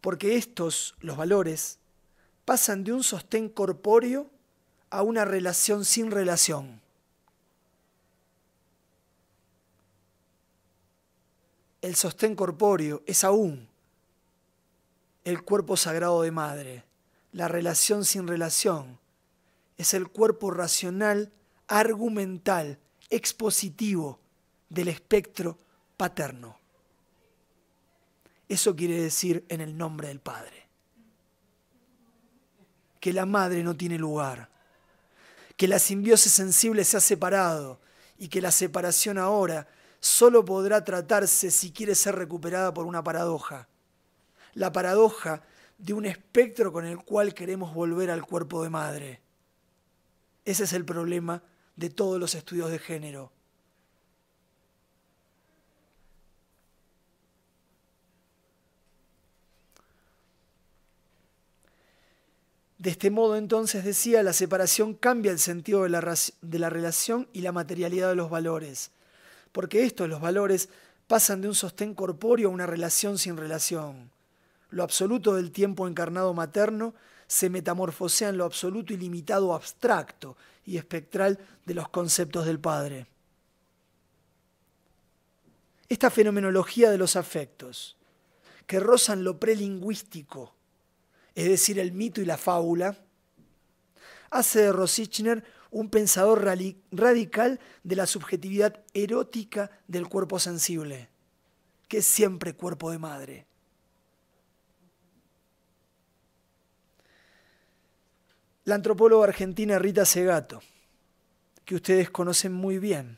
Porque estos, los valores, pasan de un sostén corpóreo a una relación sin relación. El sostén corpóreo es aún el cuerpo sagrado de madre, la relación sin relación, es el cuerpo racional argumental, expositivo del espectro paterno. Eso quiere decir en el nombre del Padre. Que la madre no tiene lugar, que la simbiosis sensible se ha separado y que la separación ahora solo podrá tratarse si quiere ser recuperada por una paradoja. La paradoja de un espectro con el cual queremos volver al cuerpo de madre. Ese es el problema de todos los estudios de género. De este modo entonces decía, la separación cambia el sentido de la, relación y la materialidad de los valores, porque estos, los valores, pasan de un sostén corpóreo a una relación sin relación. Lo absoluto del tiempo encarnado materno se metamorfosean en lo absoluto y limitado abstracto y espectral de los conceptos del Padre. Esta fenomenología de los afectos, que rozan lo prelingüístico, es decir, el mito y la fábula, hace de Rosichner un pensador radical de la subjetividad erótica del cuerpo sensible, que es siempre cuerpo de madre. la antropóloga argentina Rita Segato, que ustedes conocen muy bien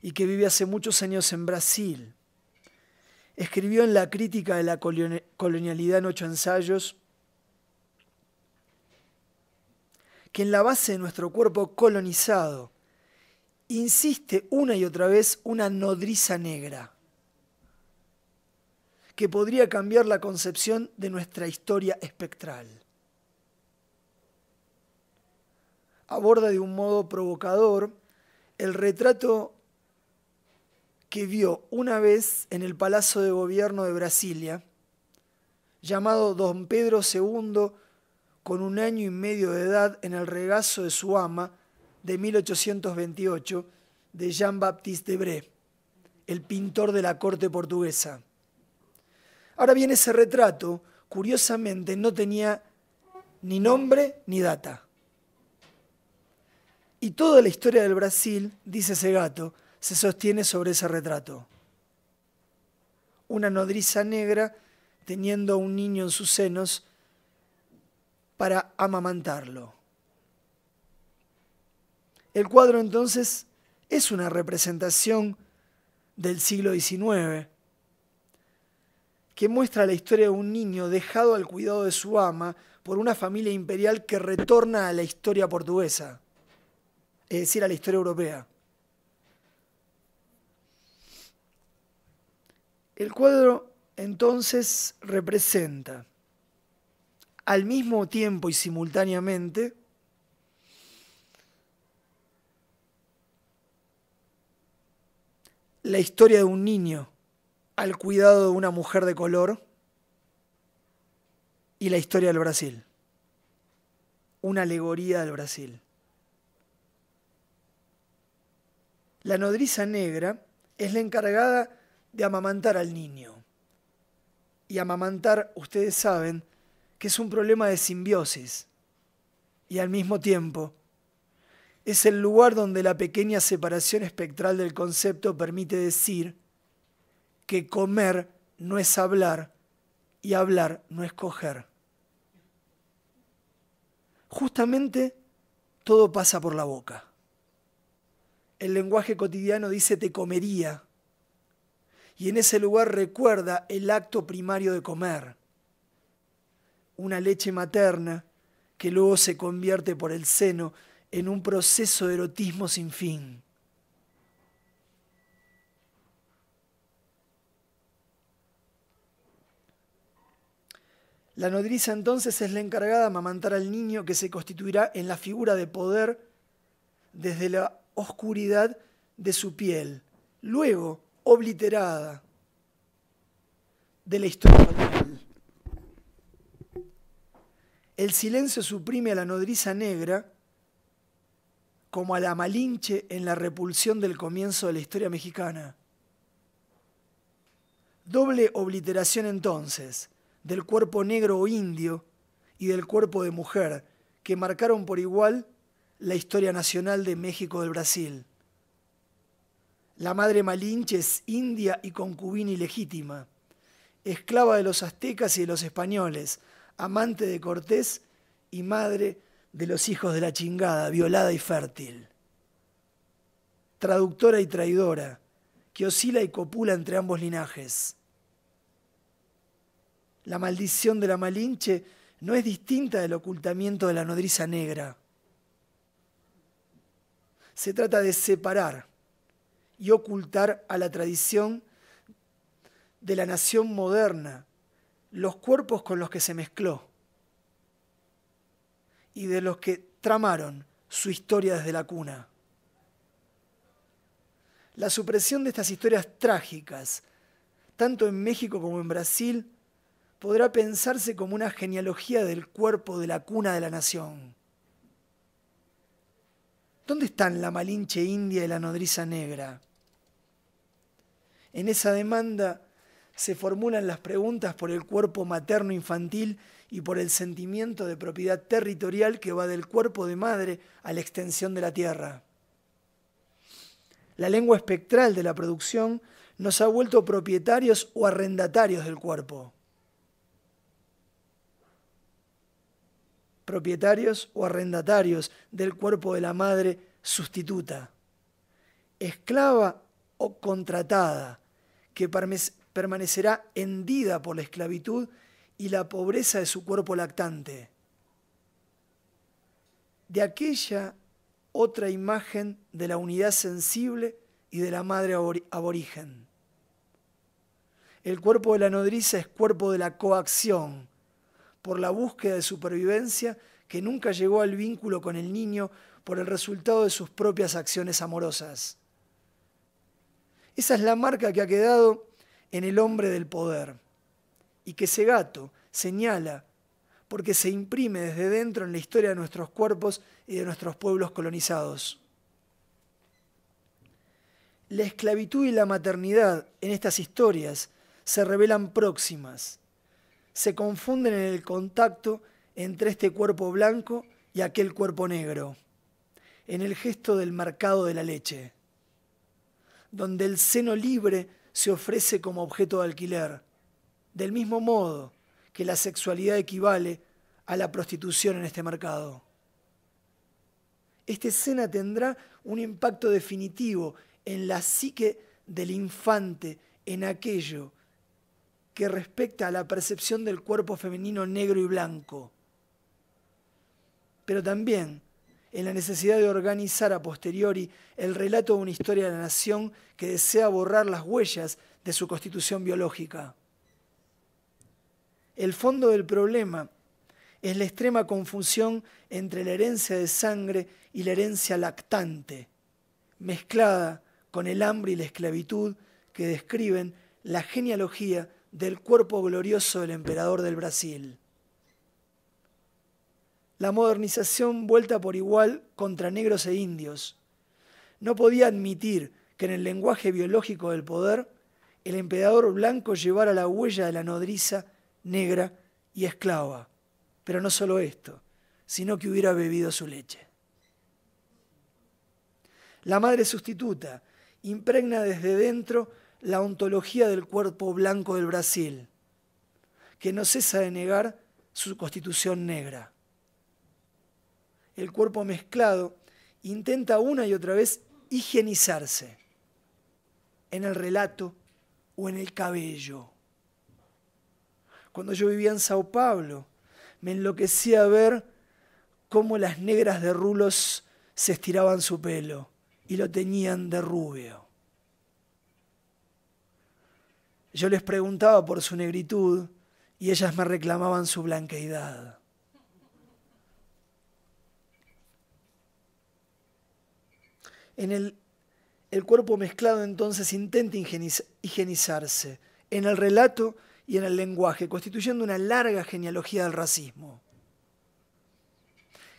y que vive hace muchos años en Brasil. Escribió en la crítica de la colonialidad en ocho ensayos que en la base de nuestro cuerpo colonizado insiste una y otra vez una nodriza negra que podría cambiar la concepción de nuestra historia espectral. aborda de un modo provocador el retrato que vio una vez en el Palacio de Gobierno de Brasilia, llamado Don Pedro II, con un año y medio de edad en el regazo de su ama de 1828, de Jean-Baptiste Debré, el pintor de la corte portuguesa. Ahora bien, ese retrato, curiosamente, no tenía ni nombre ni data. Y toda la historia del Brasil, dice ese gato, se sostiene sobre ese retrato. Una nodriza negra teniendo a un niño en sus senos para amamantarlo. El cuadro entonces es una representación del siglo XIX que muestra la historia de un niño dejado al cuidado de su ama por una familia imperial que retorna a la historia portuguesa decir, a la historia europea. El cuadro entonces representa al mismo tiempo y simultáneamente la historia de un niño al cuidado de una mujer de color y la historia del Brasil, una alegoría del Brasil. La nodriza negra es la encargada de amamantar al niño. Y amamantar, ustedes saben, que es un problema de simbiosis. Y al mismo tiempo, es el lugar donde la pequeña separación espectral del concepto permite decir que comer no es hablar y hablar no es coger. Justamente todo pasa por la boca el lenguaje cotidiano dice te comería. Y en ese lugar recuerda el acto primario de comer. Una leche materna que luego se convierte por el seno en un proceso de erotismo sin fin. La nodriza entonces es la encargada de amamantar al niño que se constituirá en la figura de poder desde la oscuridad de su piel, luego obliterada de la historia El silencio suprime a la nodriza negra como a la malinche en la repulsión del comienzo de la historia mexicana. Doble obliteración entonces del cuerpo negro o indio y del cuerpo de mujer, que marcaron por igual la historia nacional de México del Brasil. La madre Malinche es india y concubina ilegítima, esclava de los aztecas y de los españoles, amante de Cortés y madre de los hijos de la chingada, violada y fértil. Traductora y traidora, que oscila y copula entre ambos linajes. La maldición de la Malinche no es distinta del ocultamiento de la nodriza negra se trata de separar y ocultar a la tradición de la nación moderna los cuerpos con los que se mezcló y de los que tramaron su historia desde la cuna. La supresión de estas historias trágicas, tanto en México como en Brasil, podrá pensarse como una genealogía del cuerpo de la cuna de la nación. ¿Dónde están la Malinche India y la Nodriza Negra? En esa demanda se formulan las preguntas por el cuerpo materno-infantil y por el sentimiento de propiedad territorial que va del cuerpo de madre a la extensión de la tierra. La lengua espectral de la producción nos ha vuelto propietarios o arrendatarios del cuerpo. propietarios o arrendatarios del cuerpo de la madre sustituta, esclava o contratada, que permanecerá hendida por la esclavitud y la pobreza de su cuerpo lactante. De aquella otra imagen de la unidad sensible y de la madre aborigen. El cuerpo de la nodriza es cuerpo de la coacción, por la búsqueda de supervivencia que nunca llegó al vínculo con el niño por el resultado de sus propias acciones amorosas. Esa es la marca que ha quedado en el hombre del poder y que ese gato señala porque se imprime desde dentro en la historia de nuestros cuerpos y de nuestros pueblos colonizados. La esclavitud y la maternidad en estas historias se revelan próximas, se confunden en el contacto entre este cuerpo blanco y aquel cuerpo negro, en el gesto del mercado de la leche, donde el seno libre se ofrece como objeto de alquiler, del mismo modo que la sexualidad equivale a la prostitución en este mercado. Esta escena tendrá un impacto definitivo en la psique del infante, en aquello que respecta a la percepción del cuerpo femenino negro y blanco, pero también en la necesidad de organizar a posteriori el relato de una historia de la nación que desea borrar las huellas de su constitución biológica. El fondo del problema es la extrema confusión entre la herencia de sangre y la herencia lactante, mezclada con el hambre y la esclavitud que describen la genealogía del cuerpo glorioso del emperador del Brasil. La modernización vuelta por igual contra negros e indios. No podía admitir que en el lenguaje biológico del poder el emperador blanco llevara la huella de la nodriza negra y esclava. Pero no solo esto, sino que hubiera bebido su leche. La madre sustituta impregna desde dentro la ontología del cuerpo blanco del Brasil, que no cesa de negar su constitución negra. El cuerpo mezclado intenta una y otra vez higienizarse en el relato o en el cabello. Cuando yo vivía en Sao Paulo, me enloquecía ver cómo las negras de rulos se estiraban su pelo y lo tenían de rubio. Yo les preguntaba por su negritud y ellas me reclamaban su blanqueidad. En el, el cuerpo mezclado entonces intenta higienizarse en el relato y en el lenguaje, constituyendo una larga genealogía del racismo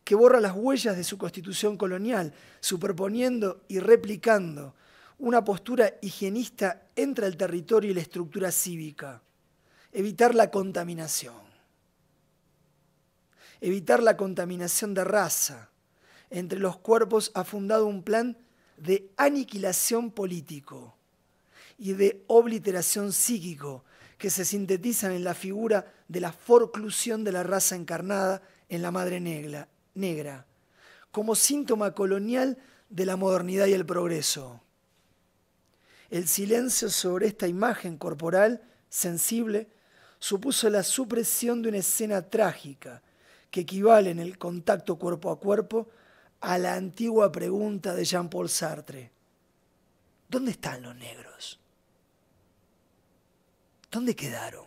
que borra las huellas de su constitución colonial, superponiendo y replicando una postura higienista entre el territorio y la estructura cívica, evitar la contaminación, evitar la contaminación de raza. Entre los cuerpos ha fundado un plan de aniquilación político y de obliteración psíquico que se sintetizan en la figura de la forclusión de la raza encarnada en la madre negra, negra como síntoma colonial de la modernidad y el progreso. El silencio sobre esta imagen corporal sensible supuso la supresión de una escena trágica que equivale en el contacto cuerpo a cuerpo a la antigua pregunta de Jean-Paul Sartre. ¿Dónde están los negros? ¿Dónde quedaron?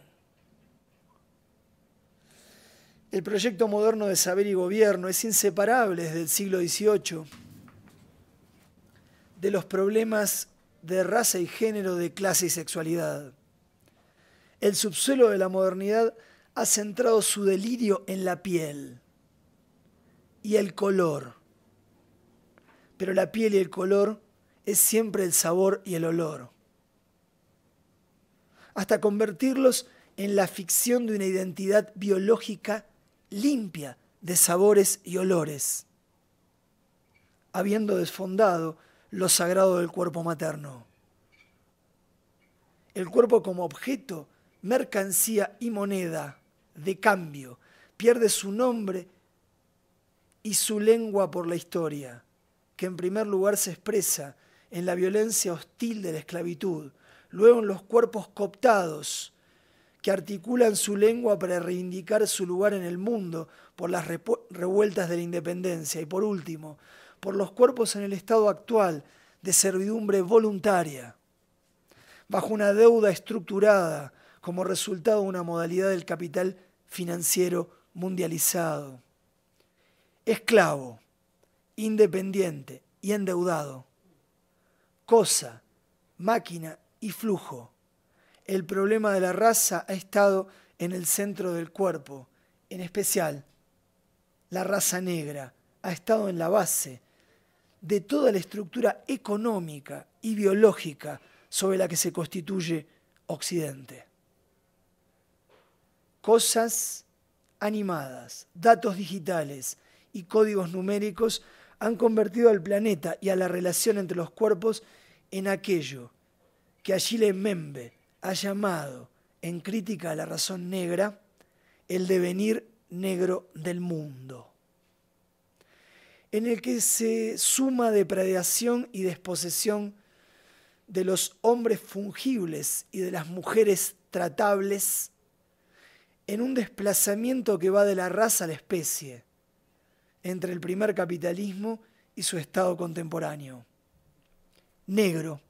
El proyecto moderno de saber y gobierno es inseparable desde el siglo XVIII de los problemas de raza y género, de clase y sexualidad. El subsuelo de la modernidad ha centrado su delirio en la piel y el color. Pero la piel y el color es siempre el sabor y el olor. Hasta convertirlos en la ficción de una identidad biológica limpia de sabores y olores, habiendo desfondado lo sagrado del cuerpo materno. El cuerpo como objeto, mercancía y moneda de cambio pierde su nombre y su lengua por la historia, que en primer lugar se expresa en la violencia hostil de la esclavitud, luego en los cuerpos cooptados, que articulan su lengua para reivindicar su lugar en el mundo por las revueltas de la independencia, y por último, por los cuerpos en el estado actual de servidumbre voluntaria, bajo una deuda estructurada como resultado de una modalidad del capital financiero mundializado. Esclavo, independiente y endeudado. Cosa, máquina y flujo. El problema de la raza ha estado en el centro del cuerpo, en especial la raza negra, ha estado en la base de toda la estructura económica y biológica sobre la que se constituye Occidente. Cosas animadas, datos digitales y códigos numéricos han convertido al planeta y a la relación entre los cuerpos en aquello que Achille Membe ha llamado, en crítica a la razón negra, el devenir negro del mundo en el que se suma depredación y desposesión de los hombres fungibles y de las mujeres tratables en un desplazamiento que va de la raza a la especie, entre el primer capitalismo y su estado contemporáneo. Negro.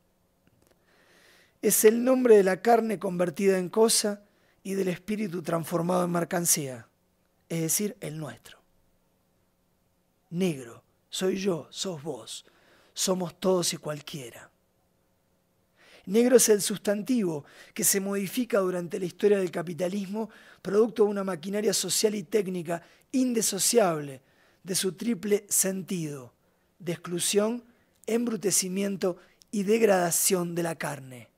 Es el nombre de la carne convertida en cosa y del espíritu transformado en mercancía, es decir, el nuestro negro, soy yo, sos vos, somos todos y cualquiera. Negro es el sustantivo que se modifica durante la historia del capitalismo, producto de una maquinaria social y técnica indesociable de su triple sentido, de exclusión, embrutecimiento y degradación de la carne.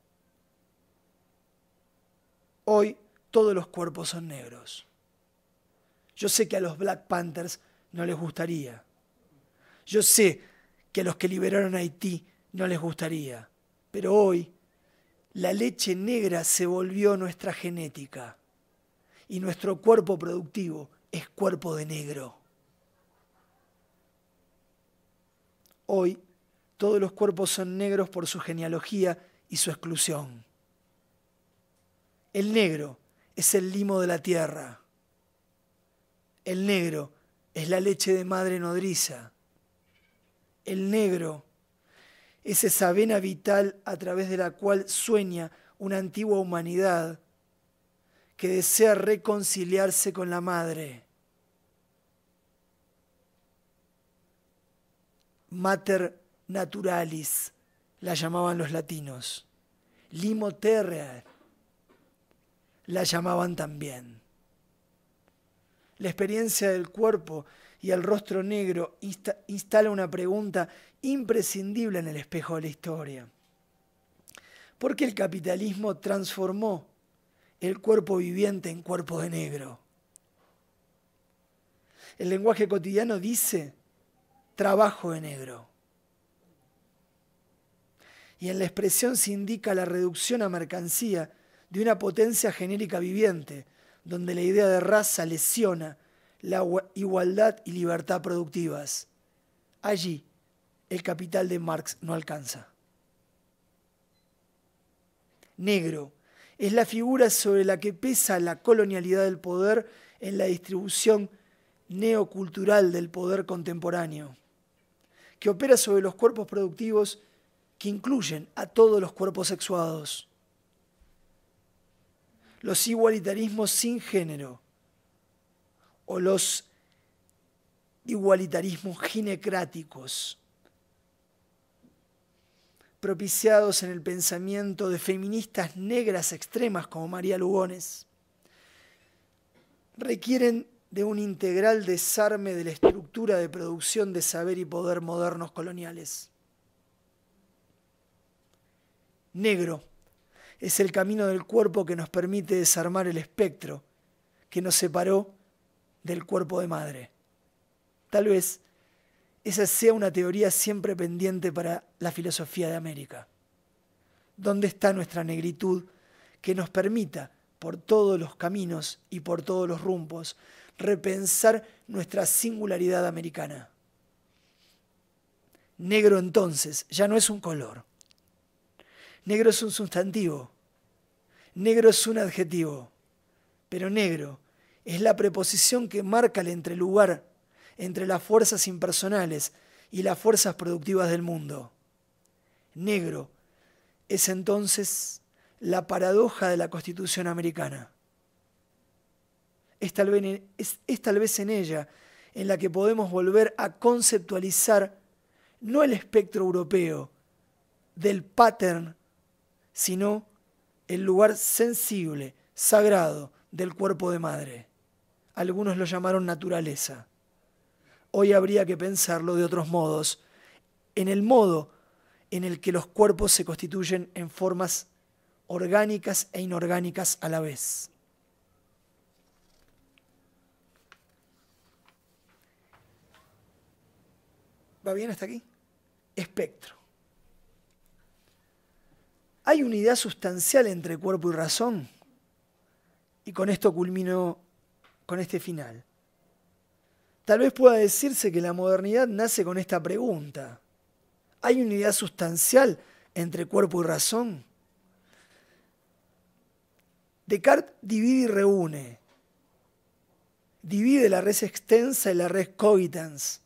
Hoy todos los cuerpos son negros. Yo sé que a los Black Panthers no les gustaría. Yo sé que a los que liberaron a Haití no les gustaría, pero hoy la leche negra se volvió nuestra genética y nuestro cuerpo productivo es cuerpo de negro. Hoy todos los cuerpos son negros por su genealogía y su exclusión. El negro es el limo de la tierra. El negro es la leche de madre nodriza. El negro es esa vena vital a través de la cual sueña una antigua humanidad que desea reconciliarse con la madre. Mater naturalis la llamaban los latinos. Limo terra la llamaban también la experiencia del cuerpo y el rostro negro instala una pregunta imprescindible en el espejo de la historia. ¿Por qué el capitalismo transformó el cuerpo viviente en cuerpo de negro? El lenguaje cotidiano dice trabajo de negro. Y en la expresión se indica la reducción a mercancía de una potencia genérica viviente, donde la idea de raza lesiona la igualdad y libertad productivas. Allí, el capital de Marx no alcanza. Negro es la figura sobre la que pesa la colonialidad del poder en la distribución neocultural del poder contemporáneo, que opera sobre los cuerpos productivos que incluyen a todos los cuerpos sexuados los igualitarismos sin género o los igualitarismos ginecráticos propiciados en el pensamiento de feministas negras extremas como María Lugones, requieren de un integral desarme de la estructura de producción de saber y poder modernos coloniales. Negro es el camino del cuerpo que nos permite desarmar el espectro que nos separó del cuerpo de madre. Tal vez esa sea una teoría siempre pendiente para la filosofía de América. ¿Dónde está nuestra negritud que nos permita, por todos los caminos y por todos los rumbos, repensar nuestra singularidad americana? Negro entonces ya no es un color Negro es un sustantivo, negro es un adjetivo, pero negro es la preposición que marca el entrelugar entre las fuerzas impersonales y las fuerzas productivas del mundo. Negro es entonces la paradoja de la Constitución americana. Es tal, vez en, tal vez en ella en la que podemos volver a conceptualizar no el espectro europeo del pattern sino el lugar sensible, sagrado del cuerpo de madre. Algunos lo llamaron naturaleza. Hoy habría que pensarlo de otros modos, en el modo en el que los cuerpos se constituyen en formas orgánicas e inorgánicas a la vez. ¿Va bien hasta aquí? Espectro. ¿Hay unidad sustancial entre cuerpo y razón? Y con esto culmino con este final. Tal vez pueda decirse que la modernidad nace con esta pregunta. ¿Hay unidad sustancial entre cuerpo y razón? Descartes divide y reúne. Divide la res extensa y la res cogitans.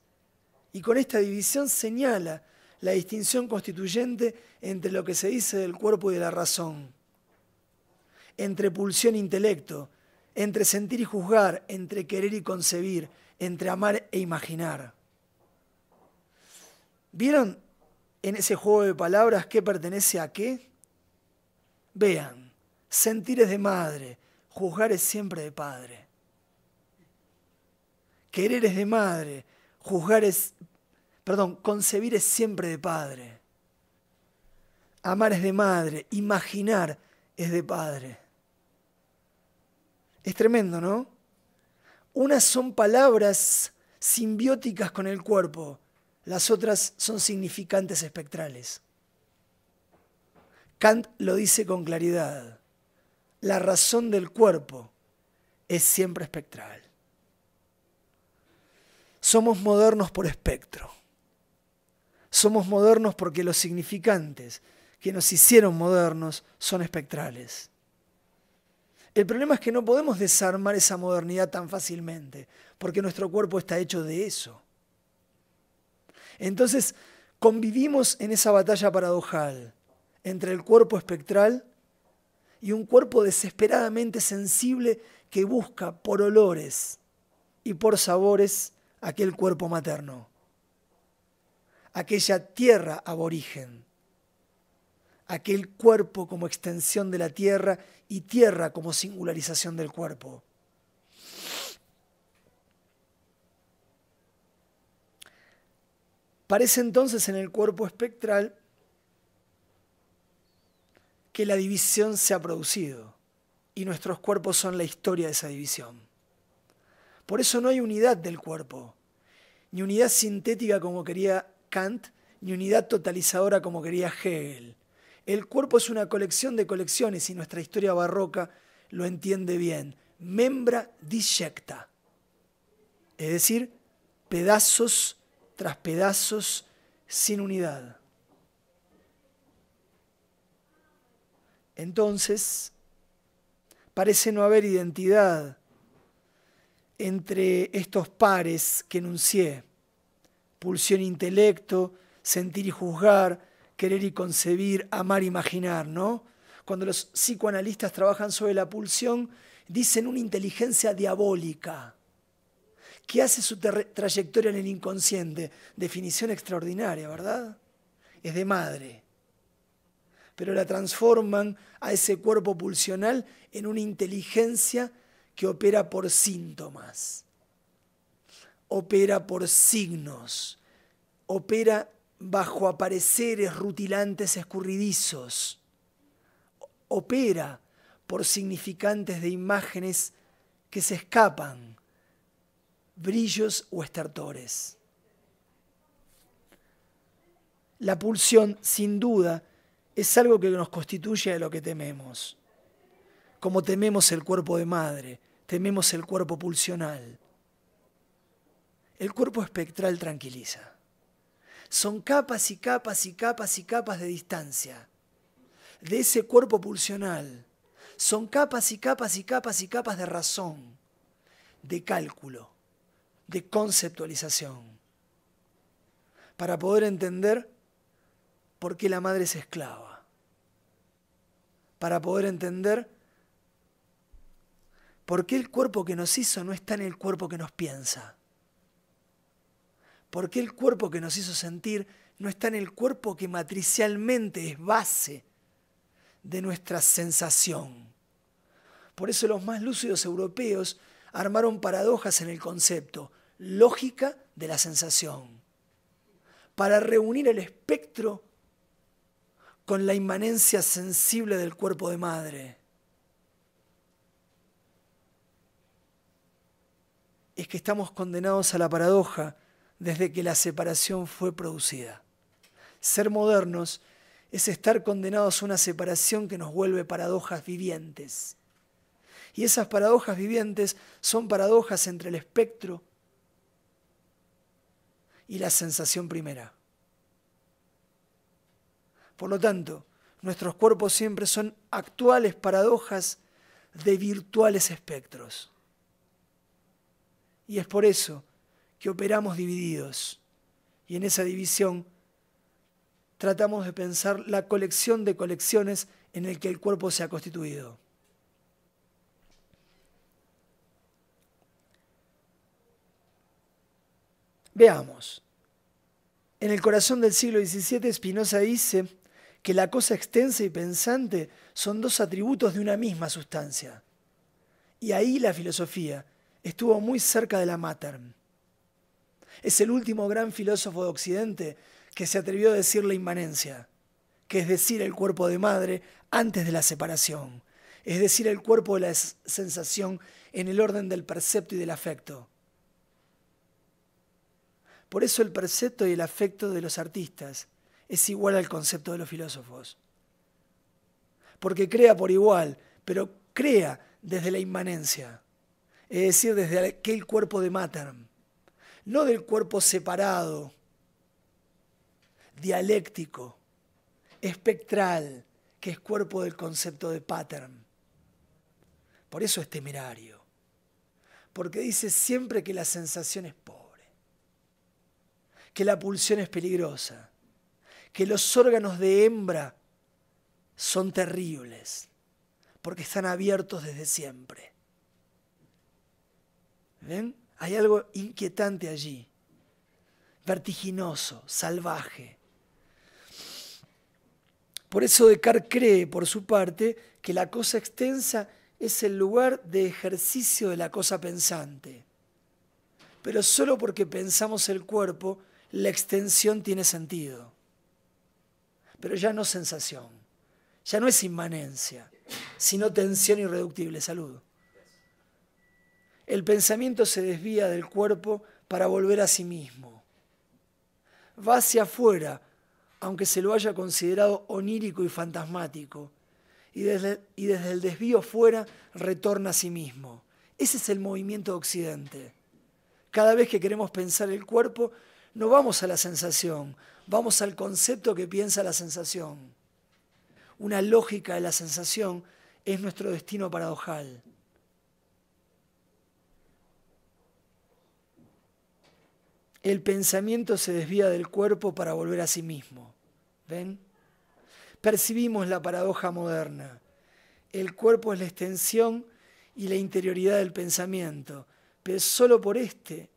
Y con esta división señala la distinción constituyente entre lo que se dice del cuerpo y de la razón, entre pulsión e intelecto, entre sentir y juzgar, entre querer y concebir, entre amar e imaginar. ¿Vieron en ese juego de palabras qué pertenece a qué? Vean, sentir es de madre, juzgar es siempre de padre. Querer es de madre, juzgar es Perdón, concebir es siempre de padre. Amar es de madre. Imaginar es de padre. Es tremendo, ¿no? Unas son palabras simbióticas con el cuerpo, las otras son significantes espectrales. Kant lo dice con claridad, la razón del cuerpo es siempre espectral. Somos modernos por espectro. Somos modernos porque los significantes que nos hicieron modernos son espectrales. El problema es que no podemos desarmar esa modernidad tan fácilmente, porque nuestro cuerpo está hecho de eso. Entonces, convivimos en esa batalla paradojal entre el cuerpo espectral y un cuerpo desesperadamente sensible que busca por olores y por sabores aquel cuerpo materno aquella tierra aborigen, aquel cuerpo como extensión de la tierra y tierra como singularización del cuerpo. Parece entonces en el cuerpo espectral que la división se ha producido y nuestros cuerpos son la historia de esa división. Por eso no hay unidad del cuerpo, ni unidad sintética como quería Kant ni unidad totalizadora como quería Hegel. El cuerpo es una colección de colecciones y nuestra historia barroca lo entiende bien. Membra disyecta es decir, pedazos tras pedazos sin unidad. Entonces, parece no haber identidad entre estos pares que enuncié pulsión intelecto, sentir y juzgar, querer y concebir, amar, e imaginar, ¿no? Cuando los psicoanalistas trabajan sobre la pulsión, dicen una inteligencia diabólica que hace su trayectoria en el inconsciente. Definición extraordinaria, ¿verdad? Es de madre. Pero la transforman a ese cuerpo pulsional en una inteligencia que opera por síntomas opera por signos, opera bajo apareceres rutilantes escurridizos, opera por significantes de imágenes que se escapan, brillos o estertores. La pulsión, sin duda, es algo que nos constituye de lo que tememos. Como tememos el cuerpo de madre, tememos el cuerpo pulsional. El cuerpo espectral tranquiliza. Son capas y capas y capas y capas de distancia de ese cuerpo pulsional. Son capas y capas y capas y capas de razón, de cálculo, de conceptualización, para poder entender por qué la madre es esclava, para poder entender por qué el cuerpo que nos hizo no está en el cuerpo que nos piensa. ¿Por qué el cuerpo que nos hizo sentir no está en el cuerpo que matricialmente es base de nuestra sensación? Por eso los más lúcidos europeos armaron paradojas en el concepto lógica de la sensación, para reunir el espectro con la inmanencia sensible del cuerpo de madre. Es que estamos condenados a la paradoja desde que la separación fue producida. Ser modernos es estar condenados a una separación que nos vuelve paradojas vivientes. Y esas paradojas vivientes son paradojas entre el espectro y la sensación primera. Por lo tanto, nuestros cuerpos siempre son actuales paradojas de virtuales espectros. Y es por eso que operamos divididos. Y en esa división tratamos de pensar la colección de colecciones en el que el cuerpo se ha constituido. Veamos. En el corazón del siglo XVII, Spinoza dice que la cosa extensa y pensante son dos atributos de una misma sustancia. Y ahí la filosofía estuvo muy cerca de la mater. Es el último gran filósofo de Occidente que se atrevió a decir la inmanencia, que es decir el cuerpo de madre antes de la separación, es decir el cuerpo de la sensación en el orden del percepto y del afecto. Por eso el percepto y el afecto de los artistas es igual al concepto de los filósofos. Porque crea por igual, pero crea desde la inmanencia, es decir, desde aquel cuerpo de madre no del cuerpo separado, dialéctico, espectral, que es cuerpo del concepto de pattern. Por eso es temerario, porque dice siempre que la sensación es pobre, que la pulsión es peligrosa, que los órganos de hembra son terribles, porque están abiertos desde siempre. ¿Ven? Hay algo inquietante allí, vertiginoso, salvaje. Por eso Descartes cree, por su parte, que la cosa extensa es el lugar de ejercicio de la cosa pensante. Pero solo porque pensamos el cuerpo, la extensión tiene sentido. Pero ya no sensación, ya no es inmanencia, sino tensión irreductible. Salud el pensamiento se desvía del cuerpo para volver a sí mismo. Va hacia afuera, aunque se lo haya considerado onírico y fantasmático, y desde, el desvío fuera retorna a sí mismo. Ese es el movimiento de Occidente. Cada vez que queremos pensar el cuerpo, no vamos a la sensación, vamos al concepto que piensa la sensación. Una lógica de la sensación es nuestro destino paradojal. el pensamiento se desvía del cuerpo para volver a sí mismo. ¿Ven? Percibimos la paradoja moderna. El cuerpo es la extensión y la interioridad del pensamiento, pero solo por este,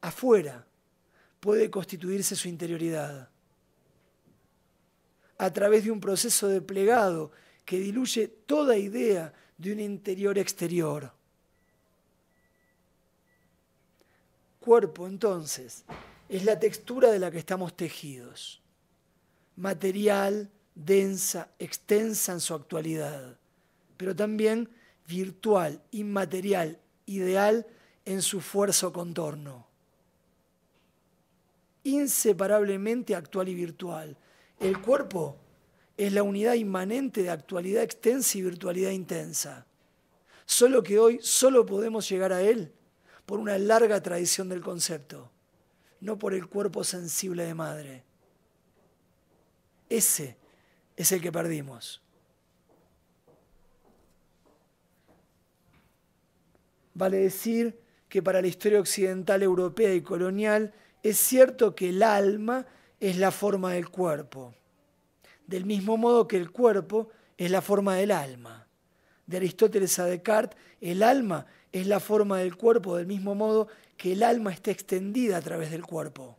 afuera, puede constituirse su interioridad. A través de un proceso de plegado que diluye toda idea de un interior exterior. cuerpo, entonces, es la textura de la que estamos tejidos, material, densa, extensa en su actualidad, pero también virtual, inmaterial, ideal en su fuerza contorno. Inseparablemente actual y virtual. El cuerpo es la unidad inmanente de actualidad extensa y virtualidad intensa. Solo que hoy solo podemos llegar a él por una larga tradición del concepto, no por el cuerpo sensible de madre. Ese es el que perdimos. Vale decir que para la historia occidental europea y colonial es cierto que el alma es la forma del cuerpo, del mismo modo que el cuerpo es la forma del alma. De Aristóteles a Descartes, el alma es la forma del cuerpo del mismo modo que el alma está extendida a través del cuerpo.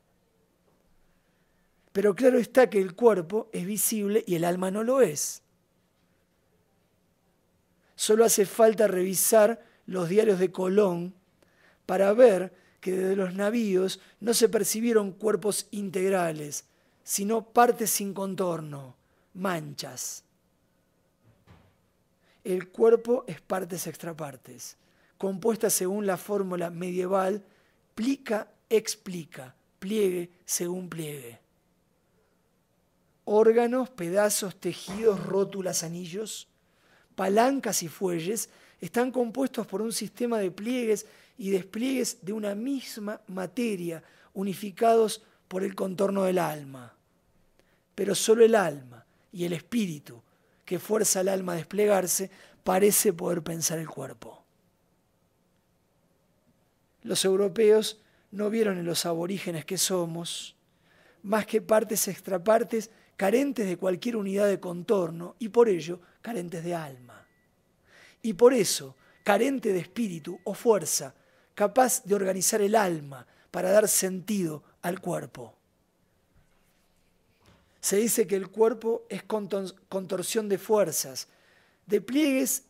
Pero claro está que el cuerpo es visible y el alma no lo es. Solo hace falta revisar los diarios de Colón para ver que desde los navíos no se percibieron cuerpos integrales, sino partes sin contorno, manchas. El cuerpo es partes extrapartes compuesta según la fórmula medieval plica explica, pliegue según pliegue. Órganos, pedazos, tejidos, rótulas, anillos, palancas y fuelles están compuestos por un sistema de pliegues y despliegues de una misma materia, unificados por el contorno del alma. Pero solo el alma y el espíritu, que fuerza al alma a desplegarse, parece poder pensar el cuerpo. Los europeos no vieron en los aborígenes que somos más que partes extrapartes carentes de cualquier unidad de contorno y por ello carentes de alma. Y por eso carente de espíritu o fuerza, capaz de organizar el alma para dar sentido al cuerpo. Se dice que el cuerpo es contorsión de fuerzas, de pliegues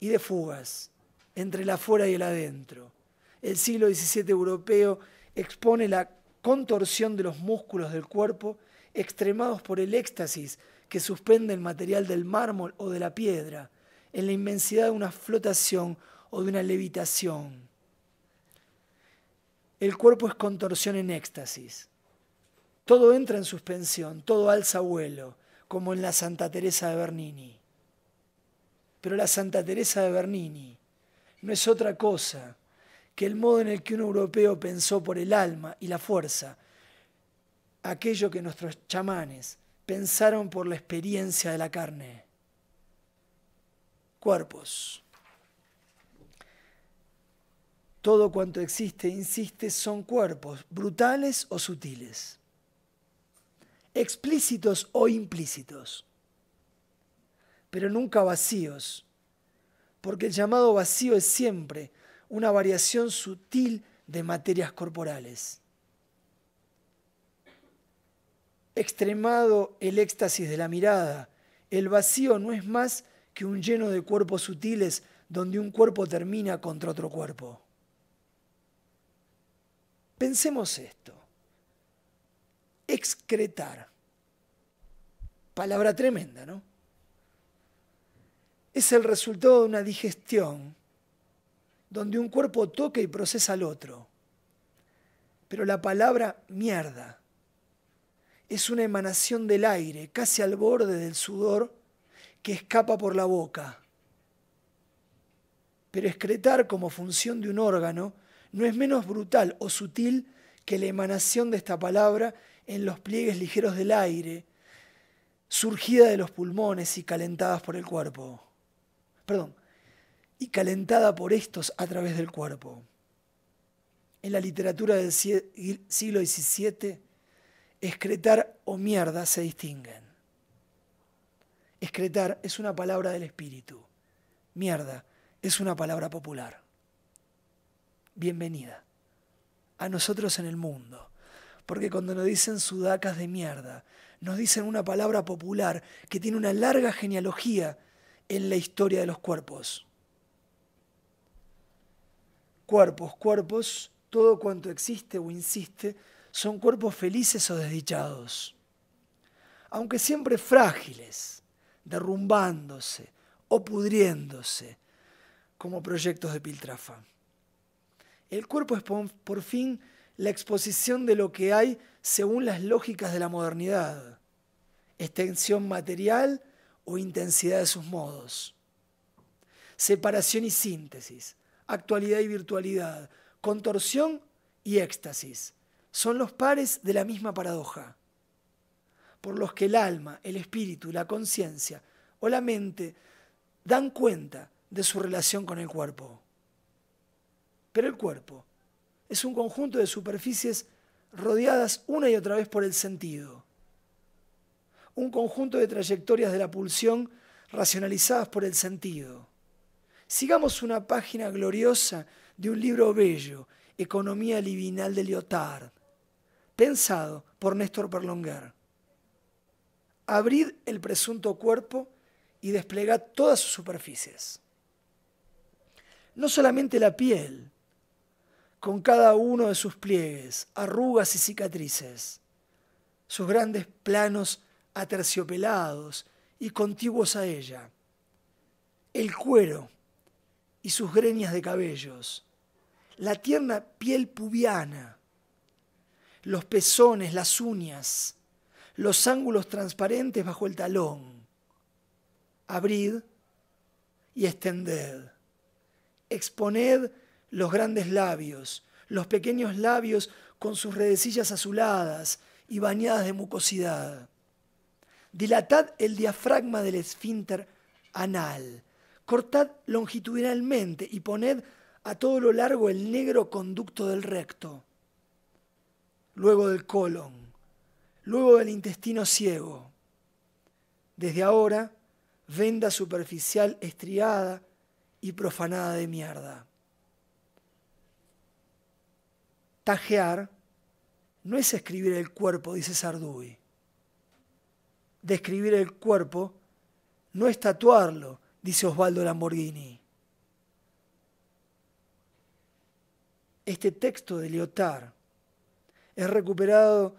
y de fugas entre la fuera y el adentro el siglo XVII europeo expone la contorsión de los músculos del cuerpo extremados por el éxtasis que suspende el material del mármol o de la piedra en la inmensidad de una flotación o de una levitación. El cuerpo es contorsión en éxtasis. Todo entra en suspensión, todo alza vuelo, como en la Santa Teresa de Bernini. Pero la Santa Teresa de Bernini no es otra cosa que el modo en el que un europeo pensó por el alma y la fuerza, aquello que nuestros chamanes pensaron por la experiencia de la carne. Cuerpos. Todo cuanto existe, insiste, son cuerpos, brutales o sutiles, explícitos o implícitos, pero nunca vacíos, porque el llamado vacío es siempre una variación sutil de materias corporales. Extremado el éxtasis de la mirada, el vacío no es más que un lleno de cuerpos sutiles donde un cuerpo termina contra otro cuerpo. Pensemos esto. Excretar. Palabra tremenda, ¿no? Es el resultado de una digestión donde un cuerpo toca y procesa al otro. Pero la palabra mierda es una emanación del aire, casi al borde del sudor, que escapa por la boca. Pero excretar como función de un órgano no es menos brutal o sutil que la emanación de esta palabra en los pliegues ligeros del aire, surgida de los pulmones y calentadas por el cuerpo. Perdón, calentada por estos a través del cuerpo. En la literatura del siglo XVII, excretar o mierda se distinguen. Excretar es una palabra del espíritu. Mierda es una palabra popular. Bienvenida a nosotros en el mundo. Porque cuando nos dicen sudacas de mierda, nos dicen una palabra popular que tiene una larga genealogía en la historia de los cuerpos cuerpos, cuerpos, todo cuanto existe o insiste, son cuerpos felices o desdichados. Aunque siempre frágiles, derrumbándose o pudriéndose, como proyectos de piltrafa. El cuerpo es por fin la exposición de lo que hay según las lógicas de la modernidad, extensión material o intensidad de sus modos, separación y síntesis, actualidad y virtualidad, contorsión y éxtasis. Son los pares de la misma paradoja, por los que el alma, el espíritu, la conciencia o la mente dan cuenta de su relación con el cuerpo. Pero el cuerpo es un conjunto de superficies rodeadas una y otra vez por el sentido, un conjunto de trayectorias de la pulsión racionalizadas por el sentido Sigamos una página gloriosa de un libro bello, Economía libinal de Lyotard, pensado por Néstor Perlonguer. Abrid el presunto cuerpo y desplegad todas sus superficies. No solamente la piel, con cada uno de sus pliegues, arrugas y cicatrices, sus grandes planos aterciopelados y contiguos a ella, el cuero, y sus greñas de cabellos, la tierna piel pubiana, los pezones, las uñas, los ángulos transparentes bajo el talón. Abrid y extended. Exponed los grandes labios, los pequeños labios con sus redecillas azuladas y bañadas de mucosidad. Dilatad el diafragma del esfínter anal Cortad longitudinalmente y poned a todo lo largo el negro conducto del recto, luego del colon, luego del intestino ciego. Desde ahora, venda superficial estriada y profanada de mierda. Tajear no es escribir el cuerpo, dice Sarduy. Describir el cuerpo no es tatuarlo, dice Osvaldo Lamborghini. Este texto de Lyotard es recuperado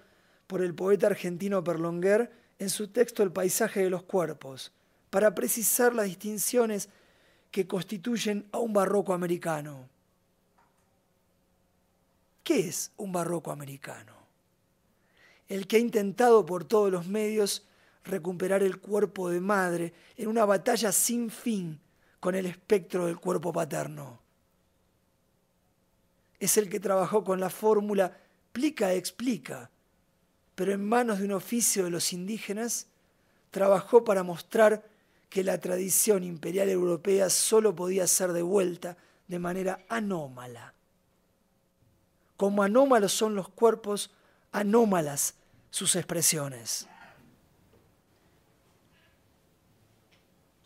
por el poeta argentino Perlonguer en su texto El paisaje de los cuerpos, para precisar las distinciones que constituyen a un barroco americano. ¿Qué es un barroco americano? El que ha intentado por todos los medios recuperar el cuerpo de madre en una batalla sin fin con el espectro del cuerpo paterno. Es el que trabajó con la fórmula plica explica, pero en manos de un oficio de los indígenas, trabajó para mostrar que la tradición imperial europea solo podía ser devuelta de manera anómala. Como anómalos son los cuerpos, anómalas sus expresiones.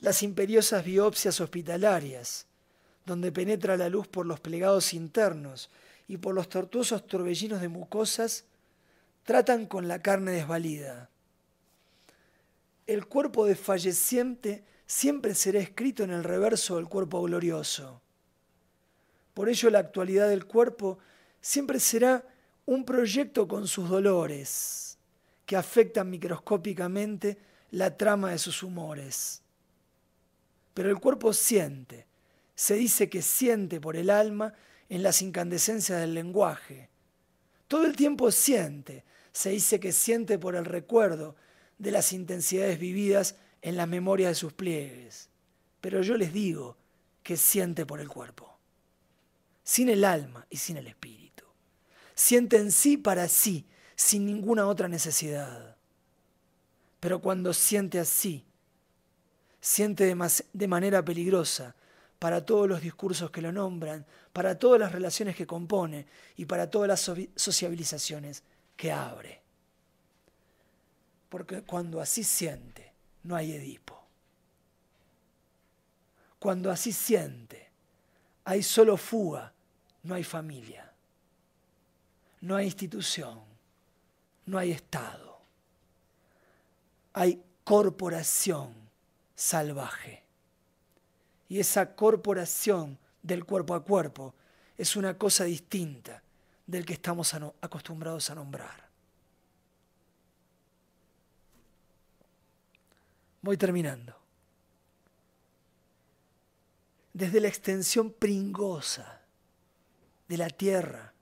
las imperiosas biopsias hospitalarias, donde penetra la luz por los plegados internos y por los tortuosos torbellinos de mucosas, tratan con la carne desvalida. El cuerpo desfalleciente siempre será escrito en el reverso del cuerpo glorioso. Por ello la actualidad del cuerpo siempre será un proyecto con sus dolores, que afectan microscópicamente la trama de sus humores pero el cuerpo siente. Se dice que siente por el alma en las incandescencias del lenguaje. Todo el tiempo siente. Se dice que siente por el recuerdo de las intensidades vividas en la memoria de sus pliegues. Pero yo les digo que siente por el cuerpo. Sin el alma y sin el espíritu. Siente en sí para sí, sin ninguna otra necesidad. Pero cuando siente así, siente de, manera peligrosa para todos los discursos que lo nombran, para todas las relaciones que compone y para todas las sociabilizaciones que abre. Porque cuando así siente, no hay Edipo. Cuando así siente, hay solo fuga, no hay familia, no hay institución, no hay Estado, hay corporación salvaje. Y esa corporación del cuerpo a cuerpo es una cosa distinta del que estamos acostumbrados a nombrar. Voy terminando. Desde la extensión pringosa de la tierra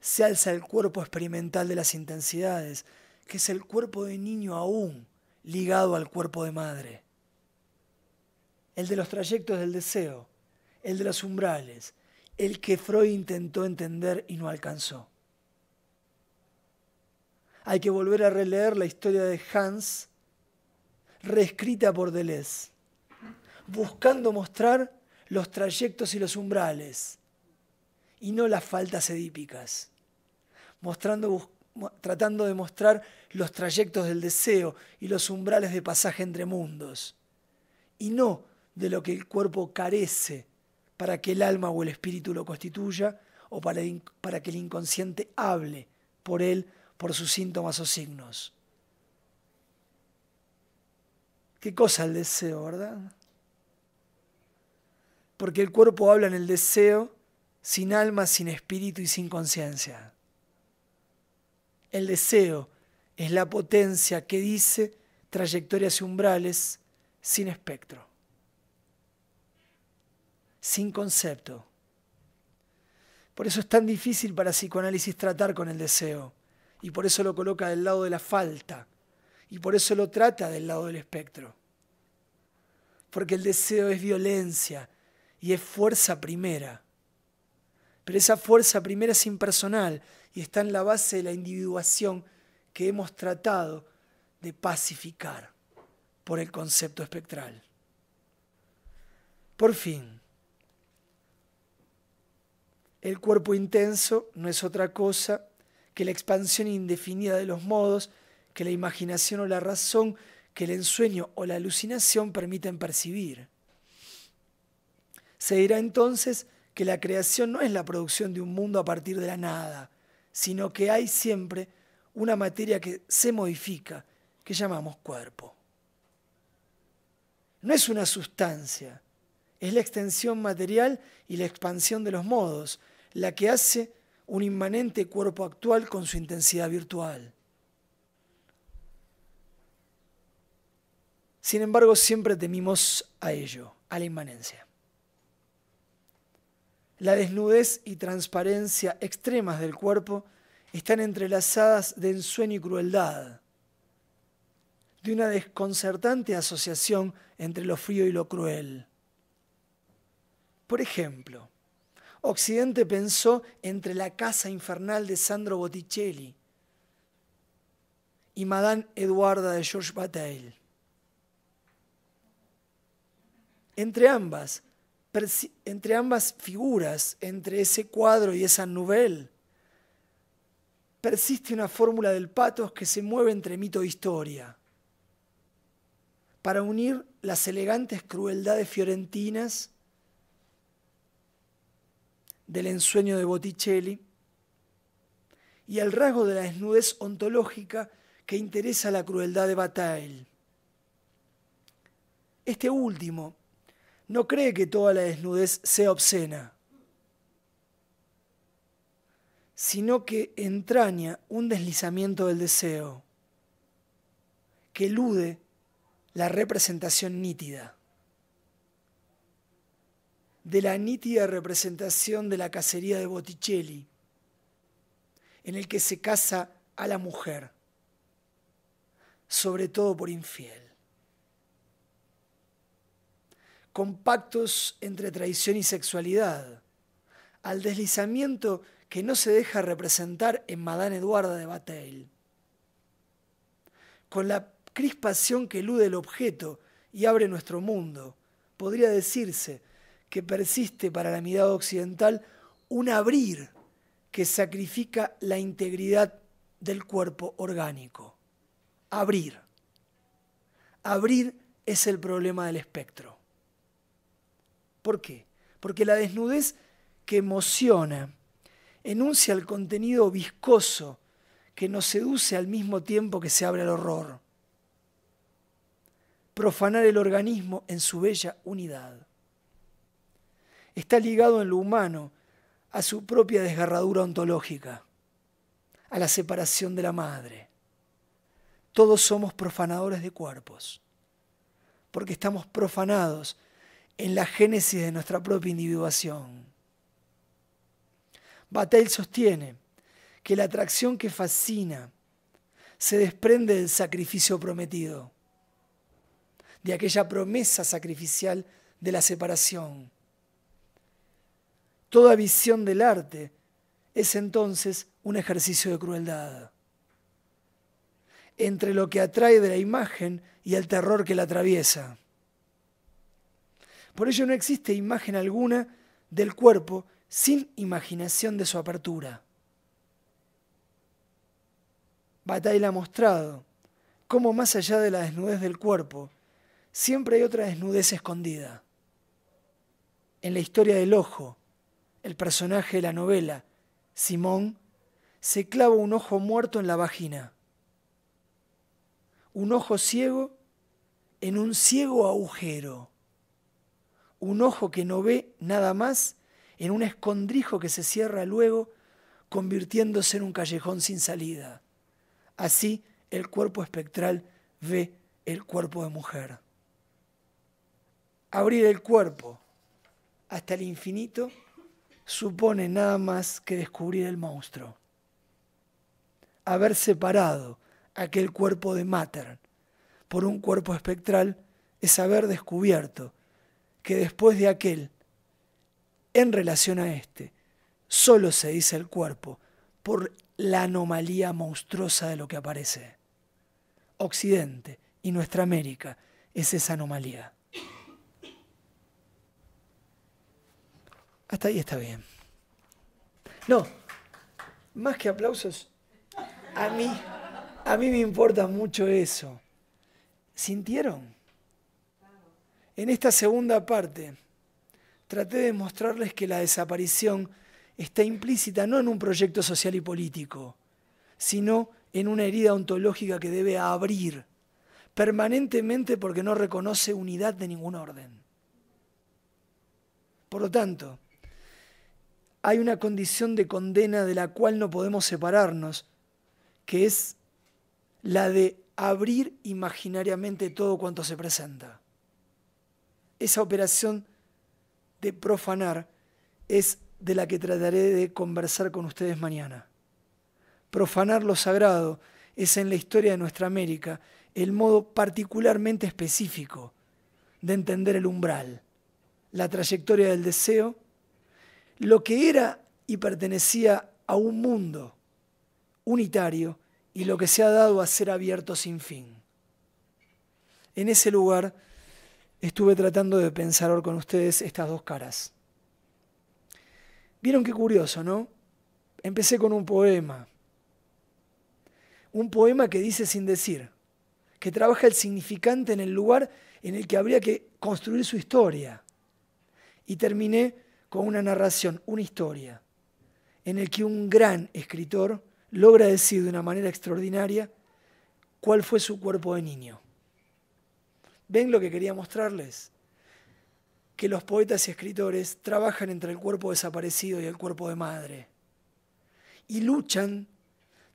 se alza el cuerpo experimental de las intensidades, que es el cuerpo de niño aún ligado al cuerpo de madre. El de los trayectos del deseo, el de los umbrales, el que Freud intentó entender y no alcanzó. Hay que volver a releer la historia de Hans, reescrita por Deleuze, buscando mostrar los trayectos y los umbrales, y no las faltas edípicas, mostrando tratando de mostrar los trayectos del deseo y los umbrales de pasaje entre mundos, y no de lo que el cuerpo carece para que el alma o el espíritu lo constituya, o para, que el inconsciente hable por él, por sus síntomas o signos. Qué cosa el deseo, ¿verdad? Porque el cuerpo habla en el deseo, sin alma, sin espíritu y sin conciencia. El deseo es la potencia que dice trayectorias y umbrales sin espectro, sin concepto. Por eso es tan difícil para psicoanálisis tratar con el deseo y por eso lo coloca del lado de la falta y por eso lo trata del lado del espectro. Porque el deseo es violencia y es fuerza primera. Pero esa fuerza primera es impersonal, y está en la base de la individuación que hemos tratado de pacificar por el concepto espectral. Por fin, el cuerpo intenso no es otra cosa que la expansión indefinida de los modos que la imaginación o la razón, que el ensueño o la alucinación permiten percibir. Se dirá entonces que la creación no es la producción de un mundo a partir de la nada, sino que hay siempre una materia que se modifica, que llamamos cuerpo. No es una sustancia, es la extensión material y la expansión de los modos, la que hace un inmanente cuerpo actual con su intensidad virtual. Sin embargo, siempre temimos a ello, a la inmanencia. La desnudez y transparencia extremas del cuerpo están entrelazadas de ensueño y crueldad, de una desconcertante asociación entre lo frío y lo cruel. Por ejemplo, Occidente pensó entre la casa infernal de Sandro Botticelli y Madame Eduarda de George Bataille. Entre ambas entre ambas figuras, entre ese cuadro y esa nubel, persiste una fórmula del patos que se mueve entre mito e historia, para unir las elegantes crueldades fiorentinas del ensueño de Botticelli y el rasgo de la desnudez ontológica que interesa la crueldad de Bataille. Este último, no cree que toda la desnudez sea obscena, sino que entraña un deslizamiento del deseo que elude la representación nítida. De la nítida representación de la cacería de Botticelli, en el que se casa a la mujer, sobre todo por infiel con pactos entre traición y sexualidad, al deslizamiento que no se deja representar en Madame Eduarda de Batel, con la crispación que elude el objeto y abre nuestro mundo, podría decirse que persiste para la mirada occidental un abrir que sacrifica la integridad del cuerpo orgánico. Abrir. Abrir es el problema del espectro. ¿Por qué? Porque la desnudez que emociona enuncia el contenido viscoso que nos seduce al mismo tiempo que se abre al horror. Profanar el organismo en su bella unidad. Está ligado en lo humano a su propia desgarradura ontológica, a la separación de la madre. Todos somos profanadores de cuerpos, porque estamos profanados en la génesis de nuestra propia individuación. Batel sostiene que la atracción que fascina se desprende del sacrificio prometido, de aquella promesa sacrificial de la separación. Toda visión del arte es entonces un ejercicio de crueldad entre lo que atrae de la imagen y el terror que la atraviesa. Por ello no existe imagen alguna del cuerpo sin imaginación de su apertura. Bataille ha mostrado cómo más allá de la desnudez del cuerpo, siempre hay otra desnudez escondida. En la historia del ojo, el personaje de la novela, Simón, se clava un ojo muerto en la vagina. Un ojo ciego en un ciego agujero un ojo que no ve nada más en un escondrijo que se cierra luego, convirtiéndose en un callejón sin salida. Así el cuerpo espectral ve el cuerpo de mujer. Abrir el cuerpo hasta el infinito supone nada más que descubrir el monstruo. Haber separado aquel cuerpo de Mater por un cuerpo espectral es haber descubierto que después de aquel, en relación a este, solo se dice el cuerpo por la anomalía monstruosa de lo que aparece. Occidente y nuestra América es esa anomalía. Hasta ahí está bien. No, más que aplausos, a mí, a mí me importa mucho eso. ¿Sintieron? En esta segunda parte traté de mostrarles que la desaparición está implícita no en un proyecto social y político, sino en una herida ontológica que debe abrir permanentemente porque no reconoce unidad de ningún orden. Por lo tanto, hay una condición de condena de la cual no podemos separarnos, que es la de abrir imaginariamente todo cuanto se presenta esa operación de profanar es de la que trataré de conversar con ustedes mañana. Profanar lo sagrado es en la historia de nuestra América el modo particularmente específico de entender el umbral, la trayectoria del deseo, lo que era y pertenecía a un mundo unitario y lo que se ha dado a ser abierto sin fin. En ese lugar, estuve tratando de pensar hoy con ustedes estas dos caras. Vieron qué curioso, ¿no? Empecé con un poema. Un poema que dice sin decir, que trabaja el significante en el lugar en el que habría que construir su historia. Y terminé con una narración, una historia, en el que un gran escritor logra decir de una manera extraordinaria cuál fue su cuerpo de niño. ¿Ven lo que quería mostrarles? Que los poetas y escritores trabajan entre el cuerpo desaparecido y el cuerpo de madre. Y luchan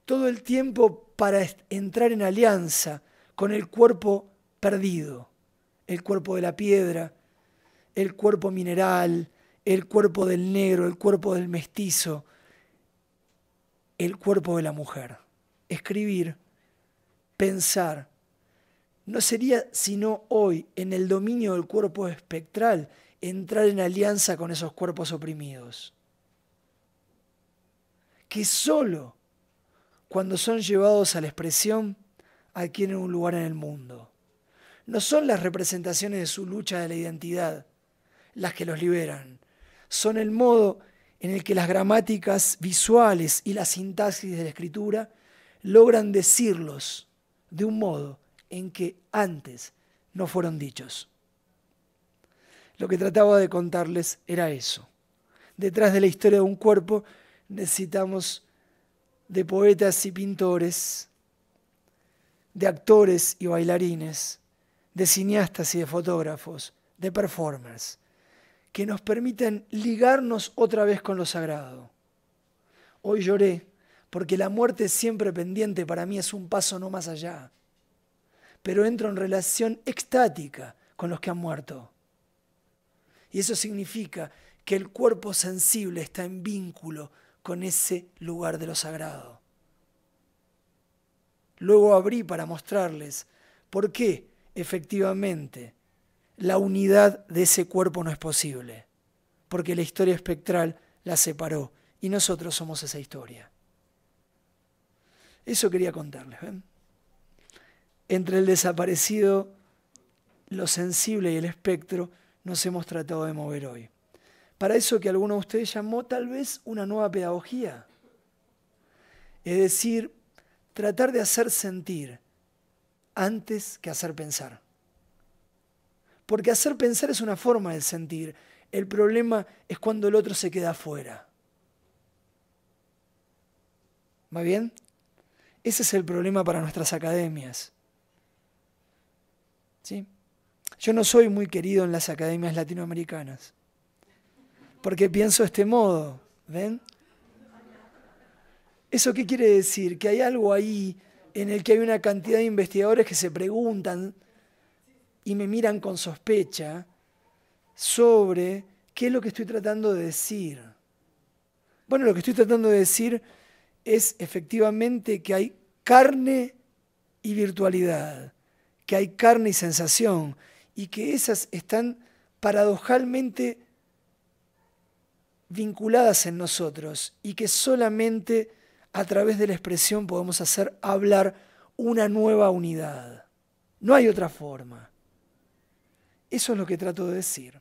todo el tiempo para entrar en alianza con el cuerpo perdido, el cuerpo de la piedra, el cuerpo mineral, el cuerpo del negro, el cuerpo del mestizo, el cuerpo de la mujer. Escribir, pensar, no sería sino hoy, en el dominio del cuerpo espectral, entrar en alianza con esos cuerpos oprimidos. Que solo cuando son llevados a la expresión adquieren un lugar en el mundo. No son las representaciones de su lucha de la identidad las que los liberan, son el modo en el que las gramáticas visuales y la sintaxis de la escritura logran decirlos de un modo en que antes no fueron dichos. Lo que trataba de contarles era eso. Detrás de la historia de un cuerpo necesitamos de poetas y pintores, de actores y bailarines, de cineastas y de fotógrafos, de performers, que nos permitan ligarnos otra vez con lo sagrado. Hoy lloré porque la muerte siempre pendiente para mí es un paso no más allá pero entro en relación extática con los que han muerto. Y eso significa que el cuerpo sensible está en vínculo con ese lugar de lo sagrado. Luego abrí para mostrarles por qué efectivamente la unidad de ese cuerpo no es posible, porque la historia espectral la separó y nosotros somos esa historia. Eso quería contarles, ¿ven? entre el desaparecido, lo sensible y el espectro, nos hemos tratado de mover hoy. Para eso que alguno de ustedes llamó tal vez una nueva pedagogía. Es decir, tratar de hacer sentir antes que hacer pensar. Porque hacer pensar es una forma de sentir. El problema es cuando el otro se queda afuera. ¿Va bien? Ese es el problema para nuestras academias. ¿sí? Yo no soy muy querido en las academias latinoamericanas, porque pienso de este modo, ¿ven? ¿Eso qué quiere decir? Que hay algo ahí en el que hay una cantidad de investigadores que se preguntan y me miran con sospecha sobre qué es lo que estoy tratando de decir. Bueno, lo que estoy tratando de decir es efectivamente que hay carne y virtualidad, que hay carne y sensación, y que esas están paradojalmente vinculadas en nosotros, y que solamente a través de la expresión podemos hacer hablar una nueva unidad. No hay otra forma. Eso es lo que trato de decir.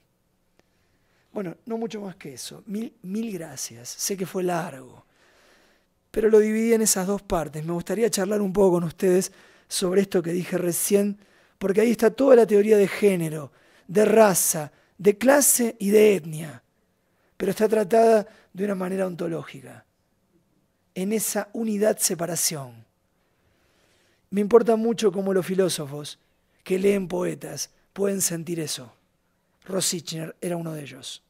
Bueno, no mucho más que eso. Mil, mil, gracias. Sé que fue largo, pero lo dividí en esas dos partes. Me gustaría charlar un poco con ustedes sobre esto que dije recién, porque ahí está toda la teoría de género, de raza, de clase y de etnia, pero está tratada de una manera ontológica, en esa unidad-separación. Me importa mucho cómo los filósofos que leen poetas pueden sentir eso. Rosichner era uno de ellos.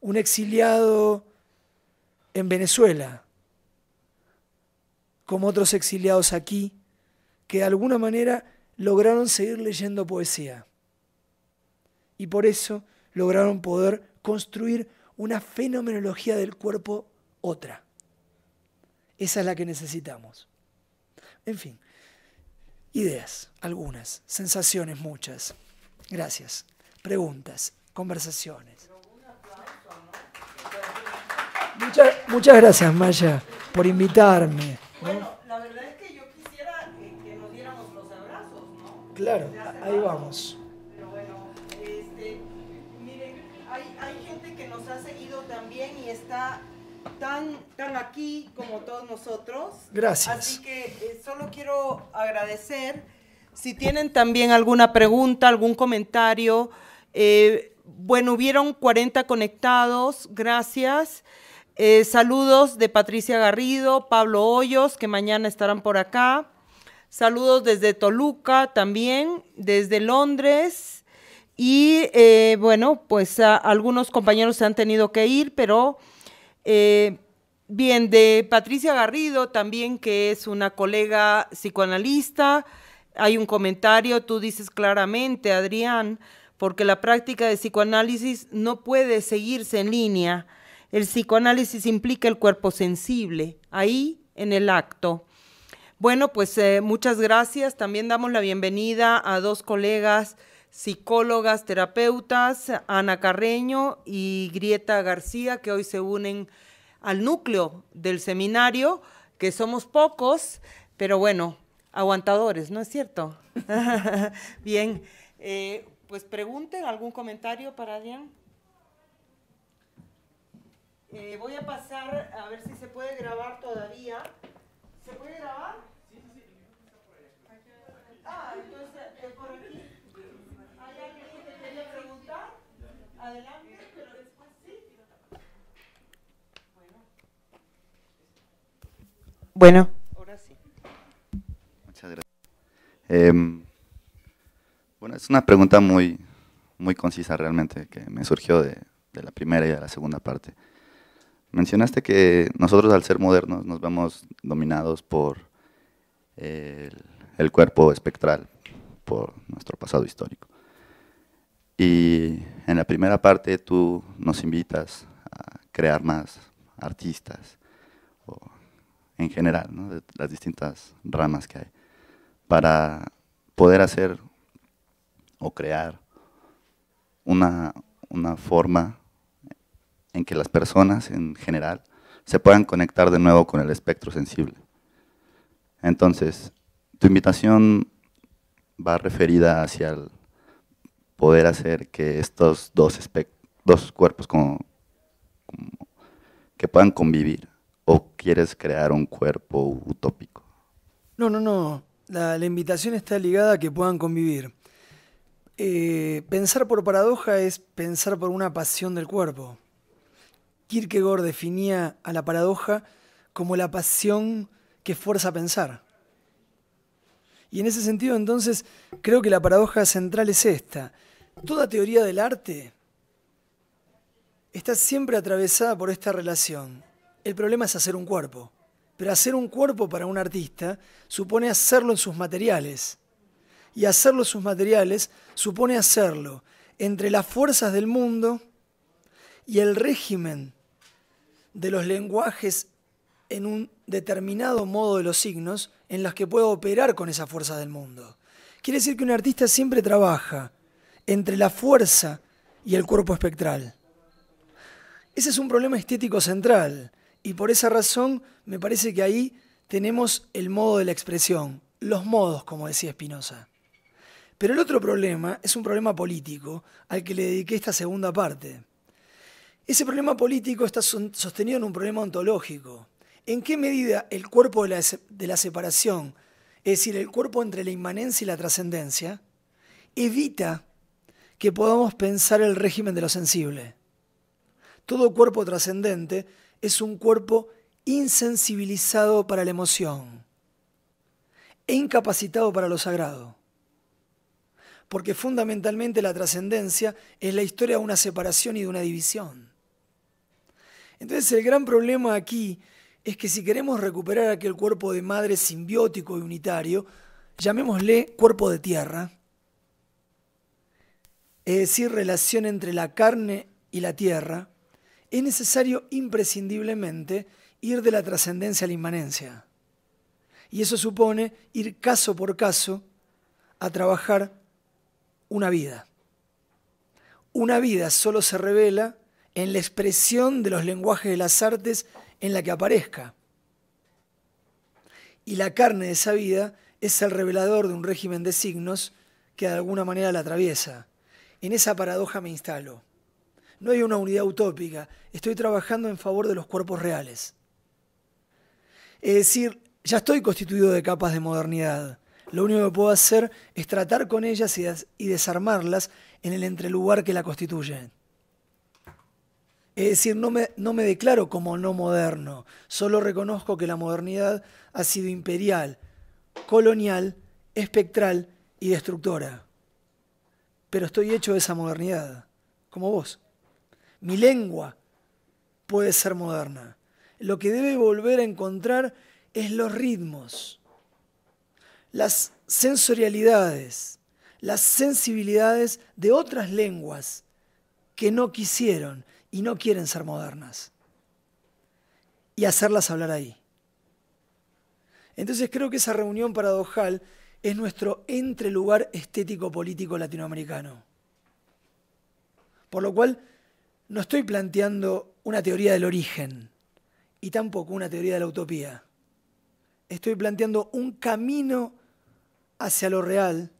Un exiliado en Venezuela, como otros exiliados aquí, que de alguna manera lograron seguir leyendo poesía. Y por eso lograron poder construir una fenomenología del cuerpo otra. Esa es la que necesitamos. En fin, ideas, algunas, sensaciones muchas. Gracias. Preguntas, conversaciones. Muchas, muchas gracias, Maya, por invitarme. Claro, ahí vamos. Pero bueno, este, miren, hay, gente que nos ha seguido también y está tan, tan aquí como todos nosotros. Gracias. Así que eh, solo quiero agradecer. Si tienen también alguna pregunta, algún comentario, eh, bueno, hubieron 40 conectados, gracias. Eh, saludos de Patricia Garrido, Pablo Hoyos, que mañana estarán por acá. Saludos desde Toluca también, desde Londres. Y eh, bueno, pues algunos compañeros se han tenido que ir, pero eh, bien, de Patricia Garrido también, que es una colega psicoanalista, hay un comentario, tú dices claramente, Adrián, porque la práctica de psicoanálisis no puede seguirse en línea. El psicoanálisis implica el cuerpo sensible, ahí en el acto. Bueno, pues eh, muchas gracias. También damos la bienvenida a dos colegas psicólogas, terapeutas, Ana Carreño y Grieta García, que hoy se unen al núcleo del seminario, que somos pocos, pero bueno, aguantadores, ¿no es cierto? Bien, eh, pues pregunten algún comentario para Adrián. Eh, voy a pasar a ver si se puede grabar todavía. ¿Se puede grabar? Sí, sí, sí. Ah, entonces, eh, por aquí. ¿Hay alguien que te quería preguntar? Adelante, pero después sí. Bueno. Bueno. Ahora sí. Muchas gracias. Em, bueno, es una pregunta muy, muy concisa realmente que me surgió de, de la primera y de la segunda parte. Mencionaste que nosotros al ser modernos nos vemos dominados por el, cuerpo espectral, por nuestro pasado histórico. Y en la primera parte tú nos invitas a crear más artistas, en general, las distintas ramas que hay, para poder hacer o crear una, una forma en que las personas en general se puedan conectar de nuevo con el espectro sensible. Entonces, tu invitación va referida hacia el poder hacer que estos dos, dos cuerpos como, que puedan convivir o quieres crear un cuerpo utópico? No, no, no. La, invitación está ligada a que puedan convivir. Eh, pensar por paradoja es pensar por una pasión del cuerpo. Kierkegaard definía a la paradoja como la pasión que fuerza a pensar. Y en ese sentido, entonces, creo que la paradoja central es esta. Toda teoría del arte está siempre atravesada por esta relación. El problema es hacer un cuerpo. Pero hacer un cuerpo para un artista supone hacerlo en sus materiales. Y hacerlo en sus materiales supone hacerlo entre las fuerzas del mundo y el régimen de los lenguajes en un determinado modo de los signos en los que puedo operar con esa fuerza del mundo. Quiere decir que un artista siempre trabaja entre la fuerza y el cuerpo espectral. Ese es un problema estético central y por esa razón me parece que ahí tenemos el modo de la expresión, los modos, como decía Spinoza. Pero el otro problema es un problema político al que le dediqué esta segunda parte. Ese problema político está sostenido en un problema ontológico. ¿En qué medida el cuerpo de la, separación, es decir, el cuerpo entre la inmanencia y la trascendencia, evita que podamos pensar el régimen de lo sensible? Todo cuerpo trascendente es un cuerpo insensibilizado para la emoción e incapacitado para lo sagrado. Porque fundamentalmente la trascendencia es la historia de una separación y de una división. Entonces el gran problema aquí es que si queremos recuperar aquel cuerpo de madre simbiótico y unitario, llamémosle cuerpo de tierra, es decir, relación entre la carne y la tierra, es necesario imprescindiblemente ir de la trascendencia a la inmanencia. Y eso supone ir caso por caso a trabajar una vida. Una vida solo se revela en la expresión de los lenguajes de las artes en la que aparezca. Y la carne de esa vida es el revelador de un régimen de signos que de alguna manera la atraviesa. En esa paradoja me instalo. No hay una unidad utópica, estoy trabajando en favor de los cuerpos reales. Es decir, ya estoy constituido de capas de modernidad. Lo único que puedo hacer es tratar con ellas y, desarmarlas en el entrelugar que la constituyen. Es decir, no me, no me declaro como no moderno, solo reconozco que la modernidad ha sido imperial, colonial, espectral y destructora. Pero estoy hecho de esa modernidad, como vos. Mi lengua puede ser moderna. Lo que debe volver a encontrar es los ritmos, las sensorialidades, las sensibilidades de otras lenguas que no quisieron y no quieren ser modernas. Y hacerlas hablar ahí. Entonces creo que esa reunión paradojal es nuestro entrelugar estético político latinoamericano. Por lo cual, no estoy planteando una teoría del origen y tampoco una teoría de la utopía. Estoy planteando un camino hacia lo real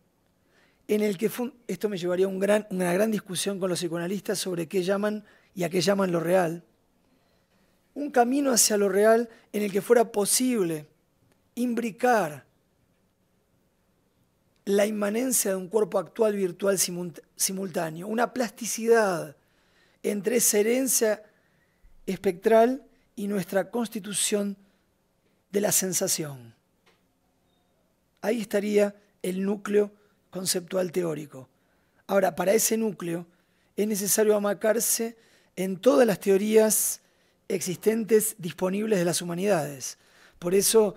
en el que esto me llevaría a gran, una gran discusión con los psicoanalistas sobre qué llaman y a qué llaman lo real, un camino hacia lo real en el que fuera posible imbricar la inmanencia de un cuerpo actual virtual simultáneo, una plasticidad entre esa herencia espectral y nuestra constitución de la sensación. Ahí estaría el núcleo conceptual teórico. Ahora, para ese núcleo es necesario amacarse en todas las teorías existentes disponibles de las humanidades. Por eso,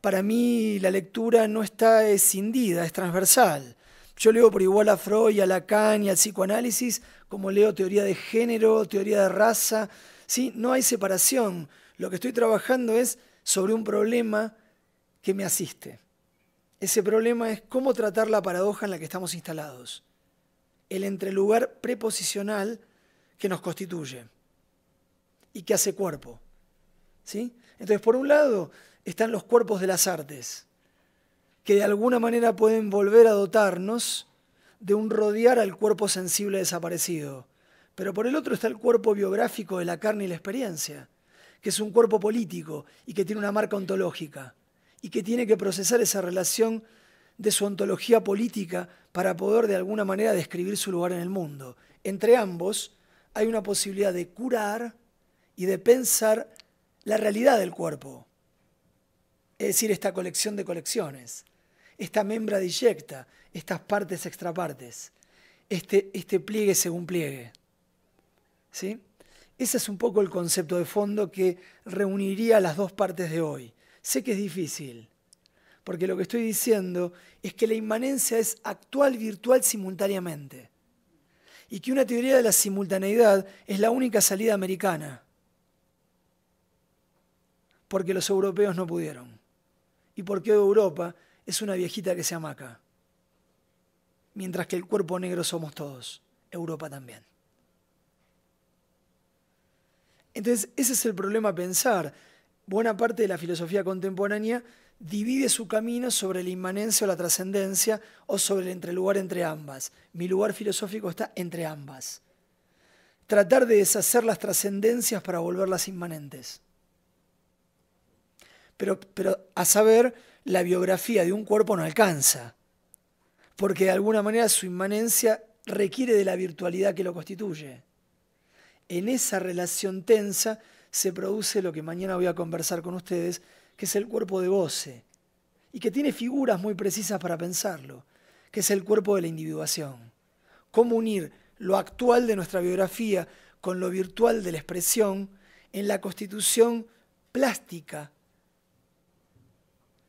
para mí, la lectura no está escindida, es transversal. Yo leo por igual a Freud, a Lacan y al psicoanálisis, como leo teoría de género, teoría de raza. ¿sí? No hay separación. Lo que estoy trabajando es sobre un problema que me asiste. Ese problema es cómo tratar la paradoja en la que estamos instalados. El entrelugar preposicional que nos constituye y que hace cuerpo. ¿Sí? Entonces, por un lado están los cuerpos de las artes, que de alguna manera pueden volver a dotarnos de un rodear al cuerpo sensible desaparecido. Pero por el otro está el cuerpo biográfico de la carne y la experiencia, que es un cuerpo político y que tiene una marca ontológica y que tiene que procesar esa relación de su ontología política para poder de alguna manera describir su lugar en el mundo. Entre ambos hay una posibilidad de curar y de pensar la realidad del cuerpo. Es decir, esta colección de colecciones, esta membra disyecta, estas partes extra este, este pliegue según pliegue. ¿Sí? Ese es un poco el concepto de fondo que reuniría las dos partes de hoy. Sé que es difícil, porque lo que estoy diciendo es que la inmanencia es actual, virtual simultáneamente y que una teoría de la simultaneidad es la única salida americana, porque los europeos no pudieron, y porque Europa es una viejita que se amaca, mientras que el cuerpo negro somos todos, Europa también. Entonces, ese es el problema pensar. Buena parte de la filosofía contemporánea divide su camino sobre la inmanencia o la trascendencia o sobre el entrelugar entre ambas. Mi lugar filosófico está entre ambas. Tratar de deshacer las trascendencias para volverlas inmanentes. Pero, pero a saber, la biografía de un cuerpo no alcanza, porque de alguna manera su inmanencia requiere de la virtualidad que lo constituye. En esa relación tensa se produce lo que mañana voy a conversar con ustedes, que es el cuerpo de voce, y que tiene figuras muy precisas para pensarlo, que es el cuerpo de la individuación. Cómo unir lo actual de nuestra biografía con lo virtual de la expresión en la constitución plástica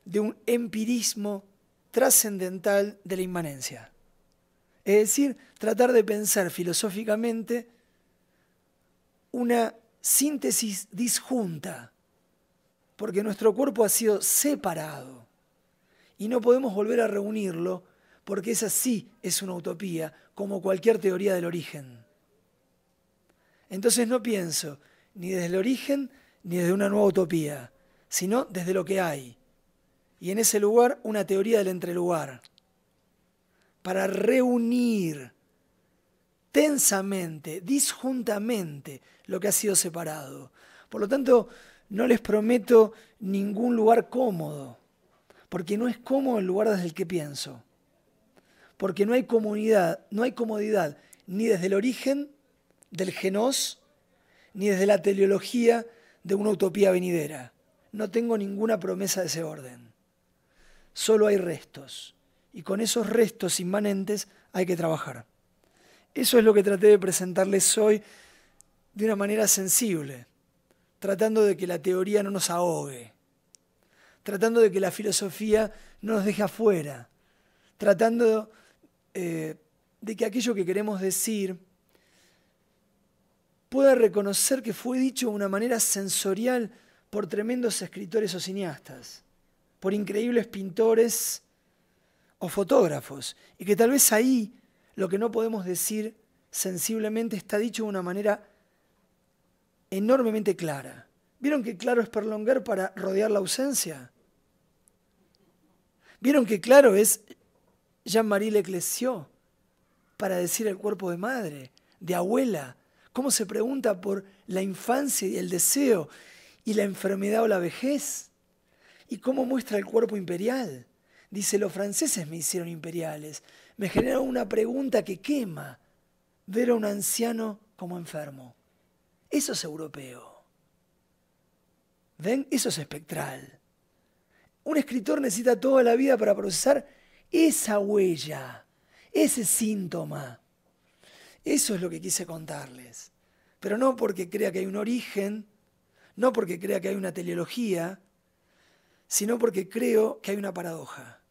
de un empirismo trascendental de la inmanencia. Es decir, tratar de pensar filosóficamente una síntesis disjunta porque nuestro cuerpo ha sido separado y no podemos volver a reunirlo porque esa sí es una utopía, como cualquier teoría del origen. Entonces no pienso ni desde el origen ni desde una nueva utopía, sino desde lo que hay. Y en ese lugar una teoría del entrelugar, para reunir tensamente, disjuntamente, lo que ha sido separado. Por lo tanto, no les prometo ningún lugar cómodo, porque no es cómodo el lugar desde el que pienso, porque no hay comunidad, no hay comodidad ni desde el origen del genos, ni desde la teleología de una utopía venidera. No tengo ninguna promesa de ese orden. Solo hay restos. Y con esos restos inmanentes hay que trabajar. Eso es lo que traté de presentarles hoy de una manera sensible tratando de que la teoría no nos ahogue, tratando de que la filosofía no nos deje afuera, tratando eh, de que aquello que queremos decir pueda reconocer que fue dicho de una manera sensorial por tremendos escritores o cineastas, por increíbles pintores o fotógrafos, y que tal vez ahí lo que no podemos decir sensiblemente está dicho de una manera enormemente clara. ¿Vieron que claro es perlongar para rodear la ausencia? ¿Vieron que claro es Jean-Marie Leclesio para decir el cuerpo de madre, de abuela? ¿Cómo se pregunta por la infancia y el deseo y la enfermedad o la vejez? ¿Y cómo muestra el cuerpo imperial? Dice, los franceses me hicieron imperiales. Me generó una pregunta que quema ver a un anciano como enfermo. Eso es europeo. ¿Ven? Eso es espectral. Un escritor necesita toda la vida para procesar esa huella, ese síntoma. Eso es lo que quise contarles. Pero no porque crea que hay un origen, no porque crea que hay una teleología, sino porque creo que hay una paradoja,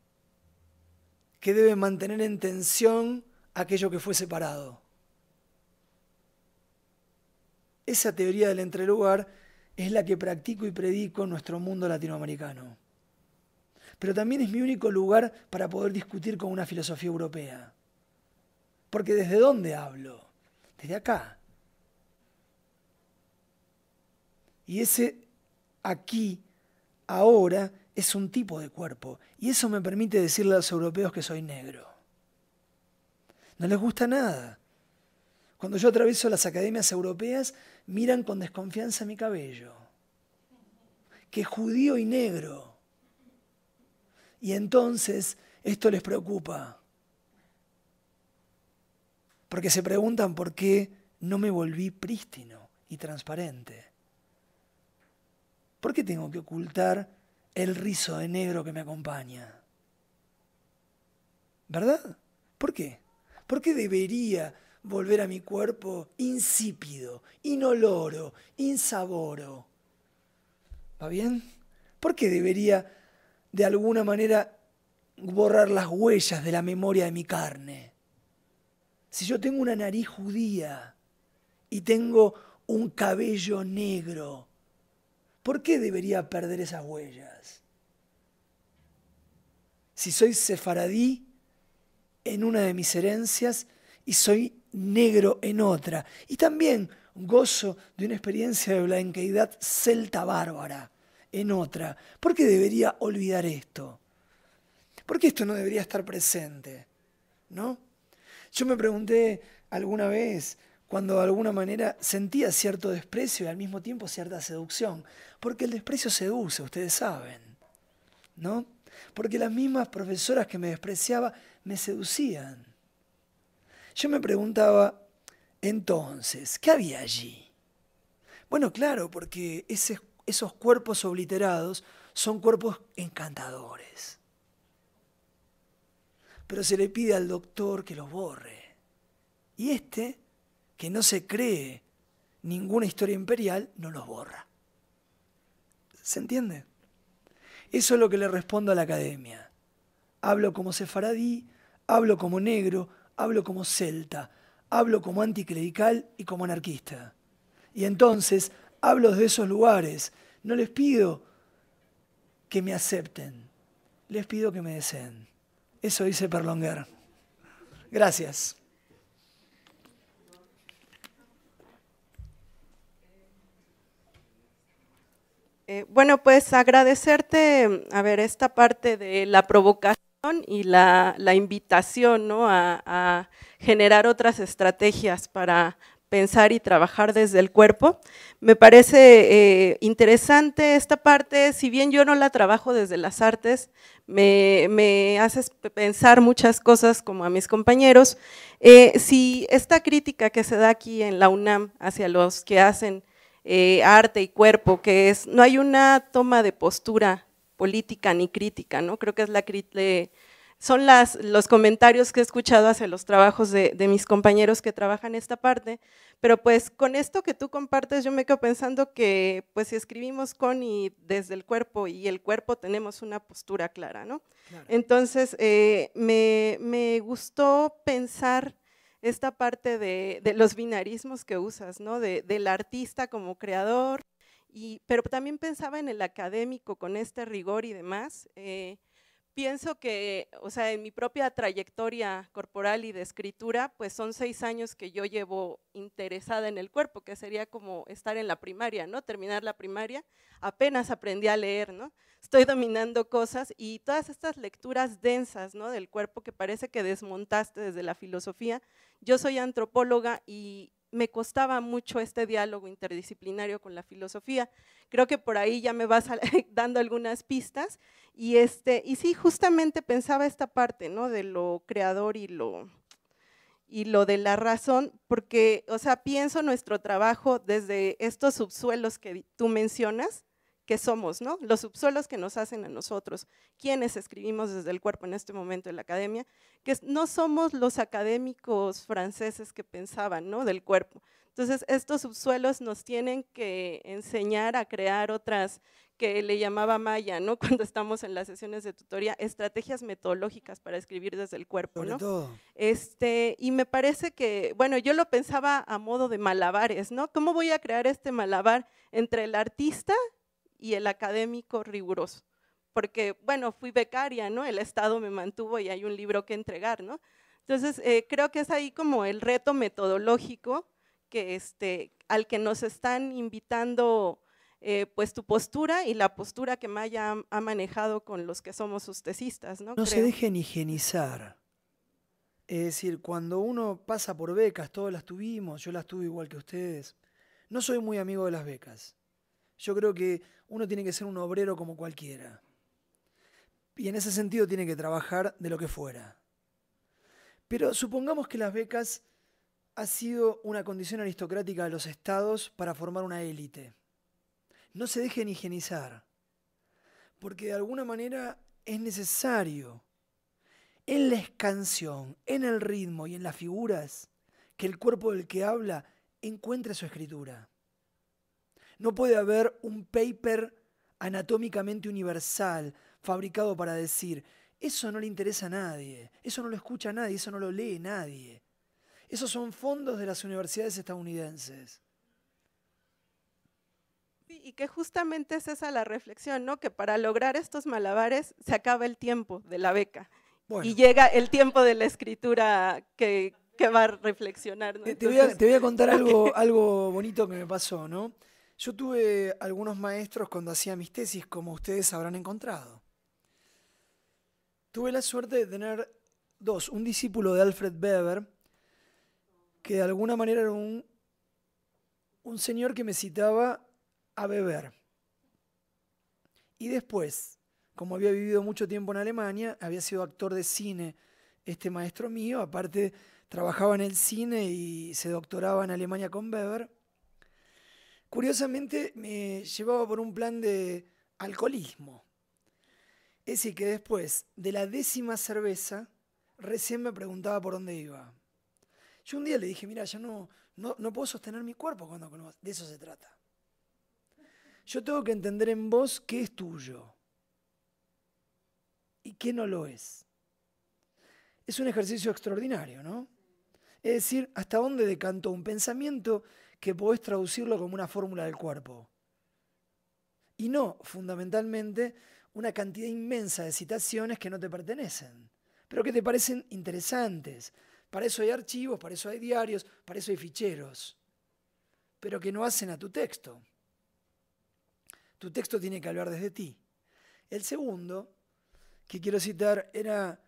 que debe mantener en tensión aquello que fue separado. Esa teoría del entrelugar es la que practico y predico en nuestro mundo latinoamericano. Pero también es mi único lugar para poder discutir con una filosofía europea. Porque ¿desde dónde hablo? Desde acá. Y ese aquí, ahora, es un tipo de cuerpo. Y eso me permite decirle a los europeos que soy negro. No les gusta nada. Cuando yo atravieso las academias europeas, miran con desconfianza mi cabello, que es judío y negro. Y entonces esto les preocupa, porque se preguntan por qué no me volví prístino y transparente. ¿Por qué tengo que ocultar el rizo de negro que me acompaña? ¿Verdad? ¿Por qué? ¿Por qué debería volver a mi cuerpo insípido, inoloro, insaboro. ¿Va bien? ¿Por qué debería de alguna manera borrar las huellas de la memoria de mi carne? Si yo tengo una nariz judía y tengo un cabello negro, ¿por qué debería perder esas huellas? Si soy sefaradí en una de mis herencias y soy negro en otra. Y también gozo de una experiencia de blanqueidad celta bárbara en otra. ¿Por qué debería olvidar esto? ¿Por qué esto no debería estar presente? ¿No? Yo me pregunté alguna vez cuando de alguna manera sentía cierto desprecio y al mismo tiempo cierta seducción, porque el desprecio seduce, ustedes saben, ¿no? Porque las mismas profesoras que me despreciaba me seducían. Yo me preguntaba, entonces, ¿qué había allí? Bueno, claro, porque esos cuerpos obliterados son cuerpos encantadores. Pero se le pide al doctor que los borre. Y este, que no se cree ninguna historia imperial, no los borra. ¿Se entiende? Eso es lo que le respondo a la academia. Hablo como sefaradí, hablo como negro, hablo como celta, hablo como anticlerical y como anarquista. Y entonces hablo de esos lugares. No les pido que me acepten, les pido que me deseen. Eso dice Perlonguer. Gracias. Eh, bueno, pues agradecerte, a ver, esta parte de la provocación y la, invitación a, generar otras estrategias para pensar y trabajar desde el cuerpo. Me parece eh, interesante esta parte, si bien yo no la trabajo desde las artes, me, me haces pensar muchas cosas como a mis compañeros. Eh, si esta crítica que se da aquí en la UNAM hacia los que hacen eh, arte y cuerpo, que es, no hay una toma de postura política ni crítica, ¿no? Creo que es la son las, los comentarios que he escuchado hacia los trabajos de, mis compañeros que trabajan esta parte, pero pues con esto que tú compartes yo me quedo pensando que pues si escribimos con y desde el cuerpo y el cuerpo tenemos una postura clara, ¿no? Entonces eh, me, gustó pensar esta parte de, los binarismos que usas, ¿no? del artista como creador, pero también pensaba en el académico con este rigor y demás. Eh, pienso que, o sea, en mi propia trayectoria corporal y de escritura, pues son seis años que yo llevo interesada en el cuerpo, que sería como estar en la primaria, ¿no? Terminar la primaria, apenas aprendí a leer, ¿no? Estoy dominando cosas y todas estas lecturas densas, ¿no? Del cuerpo que parece que desmontaste desde la filosofía. Yo soy antropóloga y me costaba mucho este diálogo interdisciplinario con la filosofía. Creo que por ahí ya me vas dando algunas pistas. Y, este, y sí, justamente pensaba esta parte ¿no? de lo creador y lo, y lo de la razón, porque, o sea, pienso nuestro trabajo desde estos subsuelos que tú mencionas, que somos, ¿no? los subsuelos que nos hacen a nosotros, quienes escribimos desde el cuerpo en este momento en la academia, que no somos los académicos franceses que pensaban ¿no? del cuerpo. Entonces, estos subsuelos nos tienen que enseñar a crear otras que le llamaba Maya, ¿no? Cuando estamos en las sesiones de tutoría, estrategias metodológicas para escribir desde el cuerpo, ¿no? Este, y me parece que, bueno, yo lo pensaba a modo de malabares, ¿no? ¿Cómo voy a crear este malabar entre el artista y el académico riguroso. Porque, bueno, fui becaria, ¿no? El Estado me mantuvo y hay un libro que entregar, ¿no? Entonces, eh, creo que es ahí como el reto metodológico que este, al que nos están invitando eh, pues tu postura y la postura que Maya ha, manejado con los que somos sus tesistas. No, no se dejen higienizar. Es decir, cuando uno pasa por becas, todos las tuvimos, yo las tuve igual que ustedes. No soy muy amigo de las becas. Yo creo que uno tiene que ser un obrero como cualquiera. Y en ese sentido tiene que trabajar de lo que fuera. Pero supongamos que las becas ha sido una condición aristocrática de los estados para formar una élite. No se dejen higienizar, porque de alguna manera es necesario en la escansión, en el ritmo y en las figuras que el cuerpo del que habla encuentre su escritura. No puede haber un paper anatómicamente universal fabricado para decir, eso no le interesa a nadie, eso no lo escucha a nadie, eso no lo lee nadie. Esos son fondos de las universidades estadounidenses. Y que justamente es esa la reflexión, ¿no? Que para lograr estos malabares se acaba el tiempo de la beca y llega el tiempo de la escritura que, va a reflexionar. te, voy a, contar algo, algo bonito que me pasó, ¿no? Yo tuve algunos maestros cuando hacía mis tesis, como ustedes habrán encontrado. Tuve la suerte de tener dos, un discípulo de Alfred Weber, que de alguna manera era un, un señor que me citaba a beber. Y después, como había vivido mucho tiempo en Alemania, había sido actor de cine este maestro mío, aparte trabajaba en el cine y se doctoraba en Alemania con Weber, curiosamente me llevaba por un plan de alcoholismo. Es decir, que después de la décima cerveza, recién me preguntaba por dónde iba. Yo un día le dije, mira, yo no, no, no puedo sostener mi cuerpo cuando con De eso se trata. Yo tengo que entender en vos qué es tuyo y qué no lo es. Es un ejercicio extraordinario, ¿no? Es decir, hasta dónde decantó un pensamiento que podés traducirlo como una fórmula del cuerpo. Y no, fundamentalmente, una cantidad inmensa de citaciones que no te pertenecen, pero que te parecen interesantes. Para eso hay archivos, para eso hay diarios, para eso hay ficheros, pero que no hacen a tu texto. Tu texto tiene que hablar desde ti. El segundo, que quiero citar, era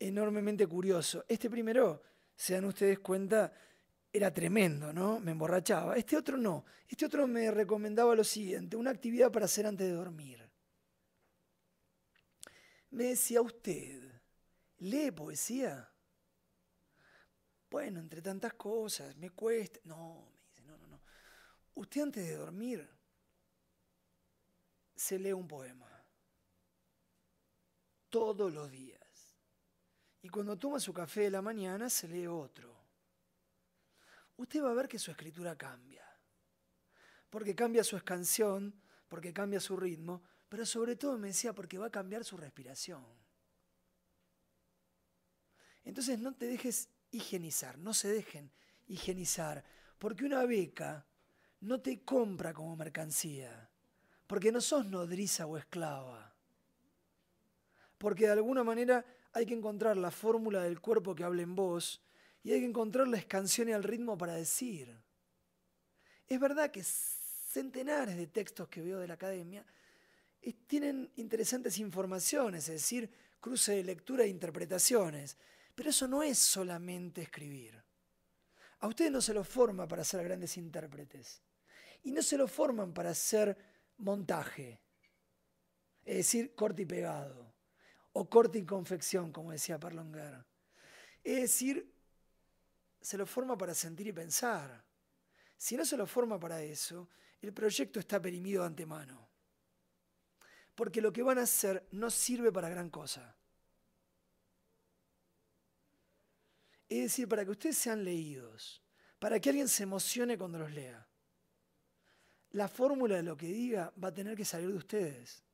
enormemente curioso. Este primero, se dan ustedes cuenta, era tremendo, ¿no? Me emborrachaba. Este otro no. Este otro me recomendaba lo siguiente, una actividad para hacer antes de dormir. Me decía usted, ¿lee poesía? Bueno, entre tantas cosas, me cuesta. No, me dice, no, no, no. Usted antes de dormir se lee un poema. Todos los días. Y cuando toma su café de la mañana se lee otro usted va a ver que su escritura cambia. Porque cambia su escansión, porque cambia su ritmo, pero sobre todo me decía porque va a cambiar su respiración. Entonces no te dejes higienizar, no se dejen higienizar, porque una beca no te compra como mercancía, porque no sos nodriza o esclava, porque de alguna manera hay que encontrar la fórmula del cuerpo que hable en voz. Y hay que encontrar encontrarles y al ritmo para decir. Es verdad que centenares de textos que veo de la academia eh, tienen interesantes informaciones, es decir, cruce de lectura e interpretaciones. Pero eso no es solamente escribir. A ustedes no se lo forma para ser grandes intérpretes. Y no se lo forman para hacer montaje, es decir, corte y pegado, o corte y confección, como decía Parlongar. Es decir, se lo forma para sentir y pensar. Si no se lo forma para eso, el proyecto está perimido de antemano. Porque lo que van a hacer no sirve para gran cosa. Es decir, para que ustedes sean leídos, para que alguien se emocione cuando los lea. La fórmula de lo que diga va a tener que salir de ustedes.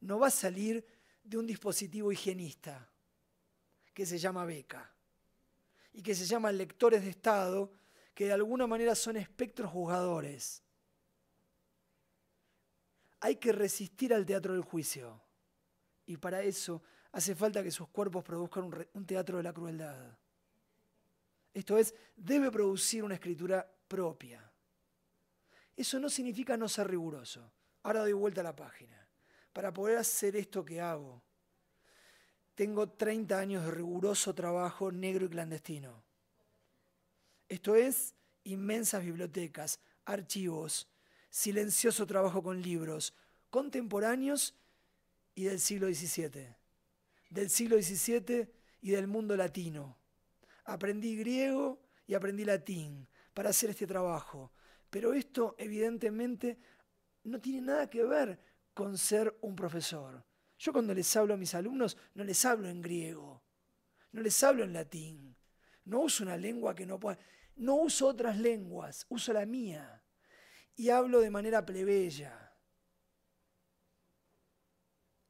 No va a salir de un dispositivo higienista que se llama beca y que se llaman lectores de Estado, que de alguna manera son espectros juzgadores. Hay que resistir al teatro del juicio. Y para eso hace falta que sus cuerpos produzcan un, un teatro de la crueldad. Esto es, debe producir una escritura propia. Eso no significa no ser riguroso. Ahora doy vuelta a la página. Para poder hacer esto que hago, tengo 30 años de riguroso trabajo negro y clandestino. Esto es inmensas bibliotecas, archivos, silencioso trabajo con libros contemporáneos y del siglo XVII, del siglo XVII y del mundo latino. Aprendí griego y aprendí latín para hacer este trabajo, pero esto evidentemente no tiene nada que ver con ser un profesor. Yo cuando les hablo a mis alumnos, no les hablo en griego, no les hablo en latín, no uso una lengua que no pueda, no uso otras lenguas, uso la mía y hablo de manera plebeya.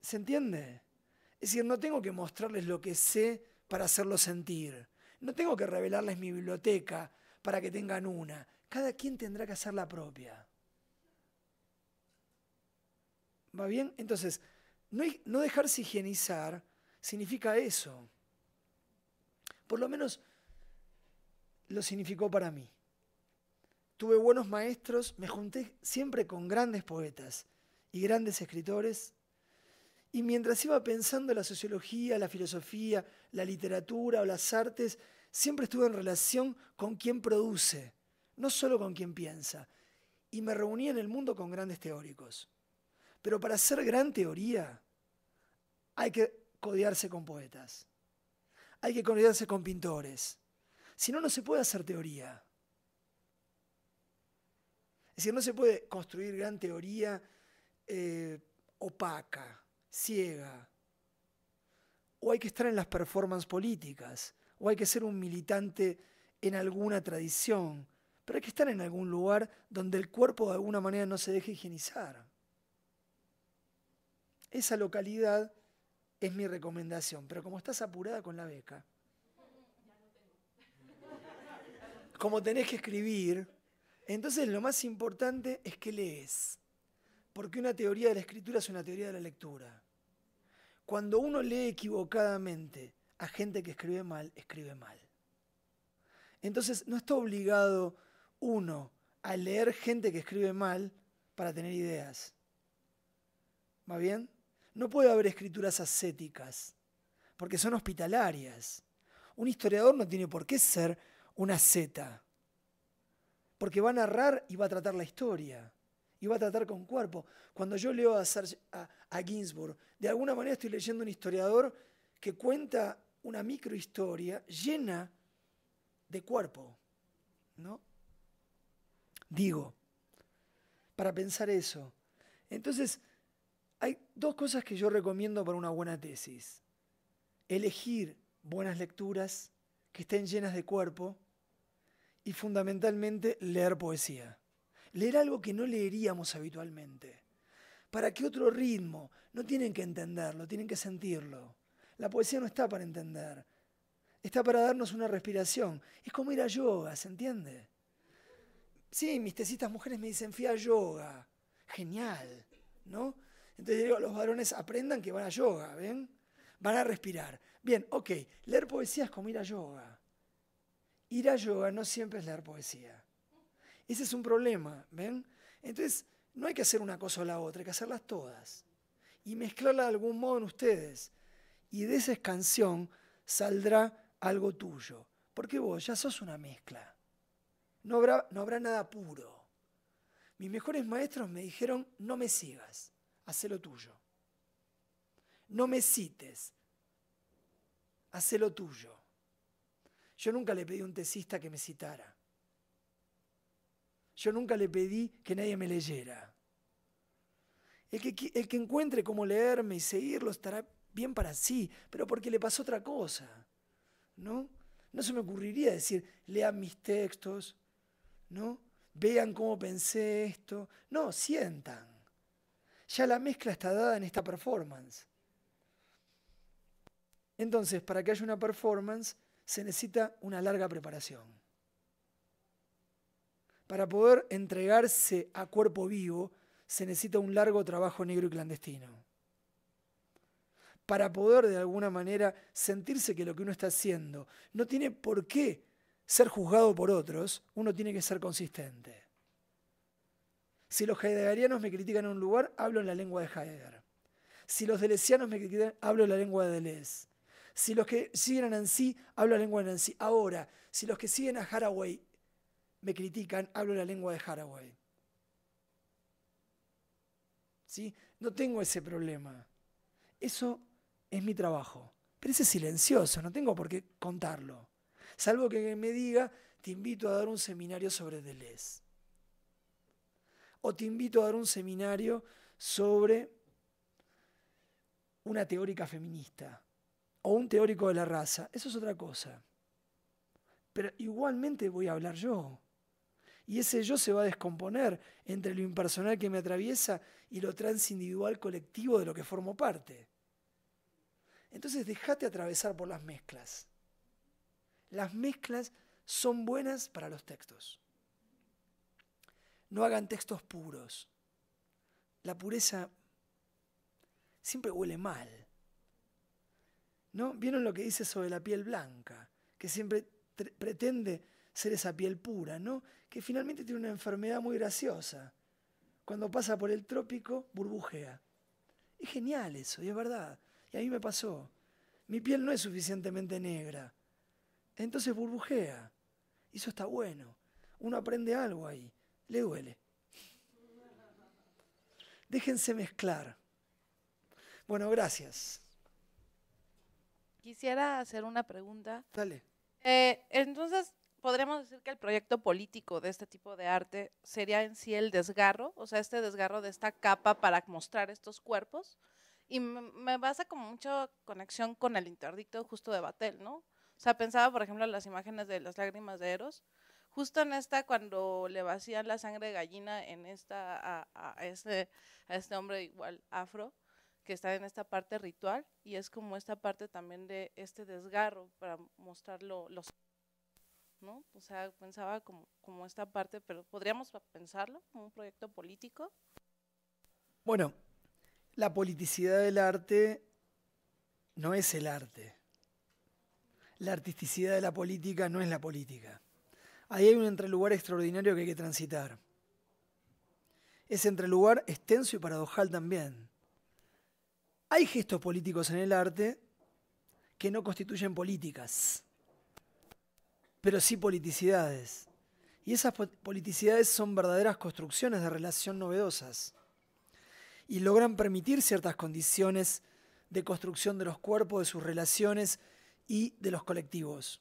¿Se entiende? Es decir, no tengo que mostrarles lo que sé para hacerlo sentir. No tengo que revelarles mi biblioteca para que tengan una. Cada quien tendrá que hacer la propia. ¿Va bien? Entonces, no, dejarse higienizar significa eso. Por lo menos lo significó para mí. Tuve buenos maestros, me junté siempre con grandes poetas y grandes escritores. Y mientras iba pensando en la sociología, la filosofía, la literatura o las artes, siempre estuve en relación con quien produce, no solo con quien piensa. Y me reunía en el mundo con grandes teóricos. Pero para ser gran teoría, hay que codearse con poetas, hay que codiarse con pintores. Si no, no se puede hacer teoría. Es decir, no se puede construir gran teoría eh, opaca, ciega. O hay que estar en las performances políticas, o hay que ser un militante en alguna tradición, pero hay que estar en algún lugar donde el cuerpo de alguna manera no se deje higienizar. Esa localidad es mi recomendación, pero como estás apurada con la beca, como tenés que escribir, entonces lo más importante es que lees, porque una teoría de la escritura es una teoría de la lectura. Cuando uno lee equivocadamente a gente que escribe mal, escribe mal. Entonces no está obligado uno a leer gente que escribe mal para tener ideas. ¿Va bien? No puede haber escrituras ascéticas, porque son hospitalarias. Un historiador no tiene por qué ser una asceta, porque va a narrar y va a tratar la historia, y va a tratar con cuerpo. Cuando yo leo a, Ginsburg, de alguna manera estoy leyendo un historiador que cuenta una microhistoria llena de cuerpo, ¿no? Digo, para pensar eso. Entonces, hay dos cosas que yo recomiendo para una buena tesis. Elegir buenas lecturas que estén llenas de cuerpo y fundamentalmente leer poesía. Leer algo que no leeríamos habitualmente. ¿Para qué otro ritmo? No tienen que entenderlo, tienen que sentirlo. La poesía no está para entender, está para darnos una respiración. Es como ir a yoga, ¿se entiende? Sí, mis tesitas mujeres me dicen, fui yoga. Genial, ¿no? Entonces digo, los varones aprendan que van a yoga, ¿ven? Van a respirar. Bien, ok, leer poesía es como ir a yoga. Ir a yoga no siempre es leer poesía. Ese es un problema, ¿ven? Entonces, no hay que hacer una cosa o la otra, hay que hacerlas todas. Y mezclarlas de algún modo en ustedes. Y de esa canción saldrá algo tuyo. Porque vos ya sos una mezcla. No no habrá nada puro. Mis mejores maestros me dijeron, no me sigas. Hacé lo tuyo. No me cites, hacé lo tuyo. Yo nunca le pedí a un tesista que me citara. Yo nunca le pedí que nadie me leyera. El que, encuentre cómo leerme y seguirlo estará bien para sí, pero porque le pasó otra cosa, ¿no? No se me ocurriría decir, lean mis textos, ¿no? Vean cómo pensé esto. No, sientan ya la mezcla está dada en esta performance. Entonces, para que haya una performance, se necesita una larga preparación. Para poder entregarse a cuerpo vivo, se necesita un largo trabajo negro y clandestino. Para poder de alguna manera sentirse que lo que uno está haciendo no tiene por qué ser juzgado por otros, uno tiene que ser consistente. Si los heideggerianos me critican en un lugar, hablo en la lengua de Heidegger. Si los delesianos me critican, hablo en la lengua de Deleuze. Si los que siguen a Nancy, hablo la lengua de Nancy. Ahora, si los que siguen a Haraway me critican, hablo la lengua de Haraway. ¿Sí? No tengo ese problema. Eso es mi trabajo. Pero ese es silencioso, no tengo por qué contarlo. Salvo que me diga, te invito a dar un seminario sobre Deleuze o te invito a dar un seminario sobre una teórica feminista o un teórico de la raza. Eso es otra cosa. Pero igualmente voy a hablar yo. Y ese yo se va a descomponer entre lo impersonal que me atraviesa y lo transindividual colectivo de lo que formo parte. Entonces déjate atravesar por las mezclas. Las mezclas son buenas para los textos no hagan textos puros. La pureza siempre huele mal. ¿No? ¿Vieron lo que dice sobre la piel blanca? Que siempre pretende ser esa piel pura, ¿no? Que finalmente tiene una enfermedad muy graciosa. Cuando pasa por el trópico, burbujea. Es genial eso, y es verdad. Y a mí me pasó. Mi piel no es suficientemente negra. Entonces burbujea. Y eso está bueno. Uno aprende algo ahí le duele. Déjense mezclar. Bueno, gracias. Quisiera hacer una pregunta. Dale. Eh, entonces, ¿podríamos decir que el proyecto político de este tipo de arte sería en sí el desgarro? O sea, este desgarro de esta capa para mostrar estos cuerpos. Y me, me basa como mucha conexión con el interdicto justo de Batel, ¿no? O sea, pensaba, por ejemplo, en las imágenes de las lágrimas de Eros, justo en esta, cuando le vacían la sangre de gallina en esta, a, este hombre igual afro, que está en esta parte ritual, y es como esta parte también de este desgarro para mostrarlo, los... ¿no? O sea, pensaba como, como esta parte, pero podríamos pensarlo como un proyecto político. Bueno, la politicidad del arte no es el arte. La artisticidad de la política no es la política. Ahí hay un entrelugar extraordinario que hay que transitar. Ese entrelugar extenso y paradojal también. Hay gestos políticos en el arte que no constituyen políticas, pero sí politicidades. Y esas politicidades son verdaderas construcciones de relación novedosas y logran permitir ciertas condiciones de construcción de los cuerpos, de sus relaciones y de los colectivos.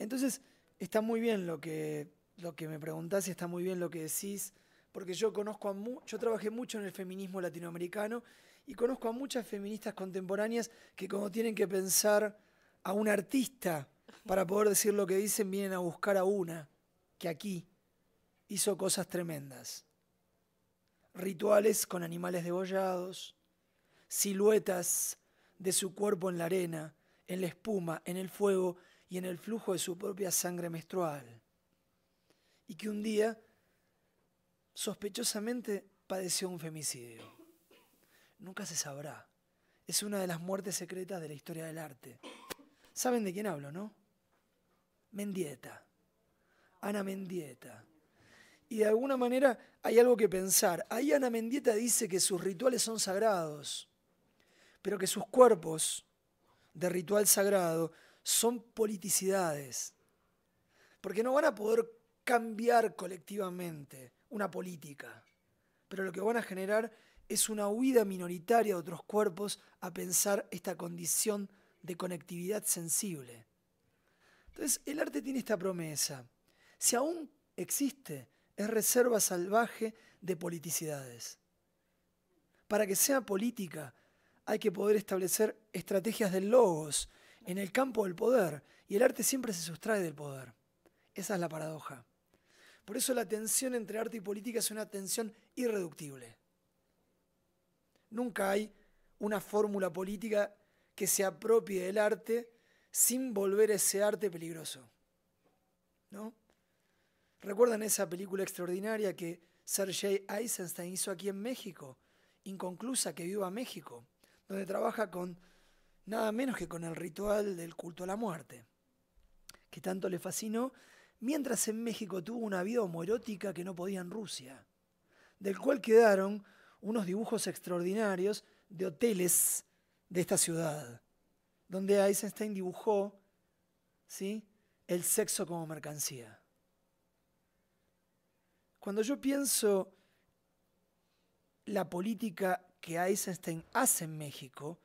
Entonces, está muy bien lo que, lo que me preguntás y está muy bien lo que decís, porque yo conozco a trabajé mucho en el feminismo latinoamericano y conozco a muchas feministas contemporáneas que como tienen que pensar a un artista para poder decir lo que dicen, vienen a buscar a una que aquí hizo cosas tremendas. Rituales con animales debollados, siluetas de su cuerpo en la arena, en la espuma, en el fuego, y en el flujo de su propia sangre menstrual. Y que un día, sospechosamente, padeció un femicidio. Nunca se sabrá. Es una de las muertes secretas de la historia del arte. ¿Saben de quién hablo, no? Mendieta. Ana Mendieta. Y de alguna manera hay algo que pensar. Ahí Ana Mendieta dice que sus rituales son sagrados, pero que sus cuerpos de ritual sagrado son politicidades, porque no van a poder cambiar colectivamente una política, pero lo que van a generar es una huida minoritaria de otros cuerpos a pensar esta condición de conectividad sensible. Entonces, el arte tiene esta promesa. Si aún existe, es reserva salvaje de politicidades. Para que sea política, hay que poder establecer estrategias de logos en el campo del poder y el arte siempre se sustrae del poder. Esa es la paradoja. Por eso la tensión entre arte y política es una tensión irreductible. Nunca hay una fórmula política que se apropie del arte sin volver ese arte peligroso. ¿No? ¿Recuerdan esa película extraordinaria que Sergei Eisenstein hizo aquí en México? Inconclusa, que viva México, donde trabaja con nada menos que con el ritual del culto a la muerte, que tanto le fascinó, mientras en México tuvo una vida homoerótica que no podía en Rusia, del cual quedaron unos dibujos extraordinarios de hoteles de esta ciudad, donde Einstein dibujó ¿sí? el sexo como mercancía. Cuando yo pienso la política que Einstein hace en México,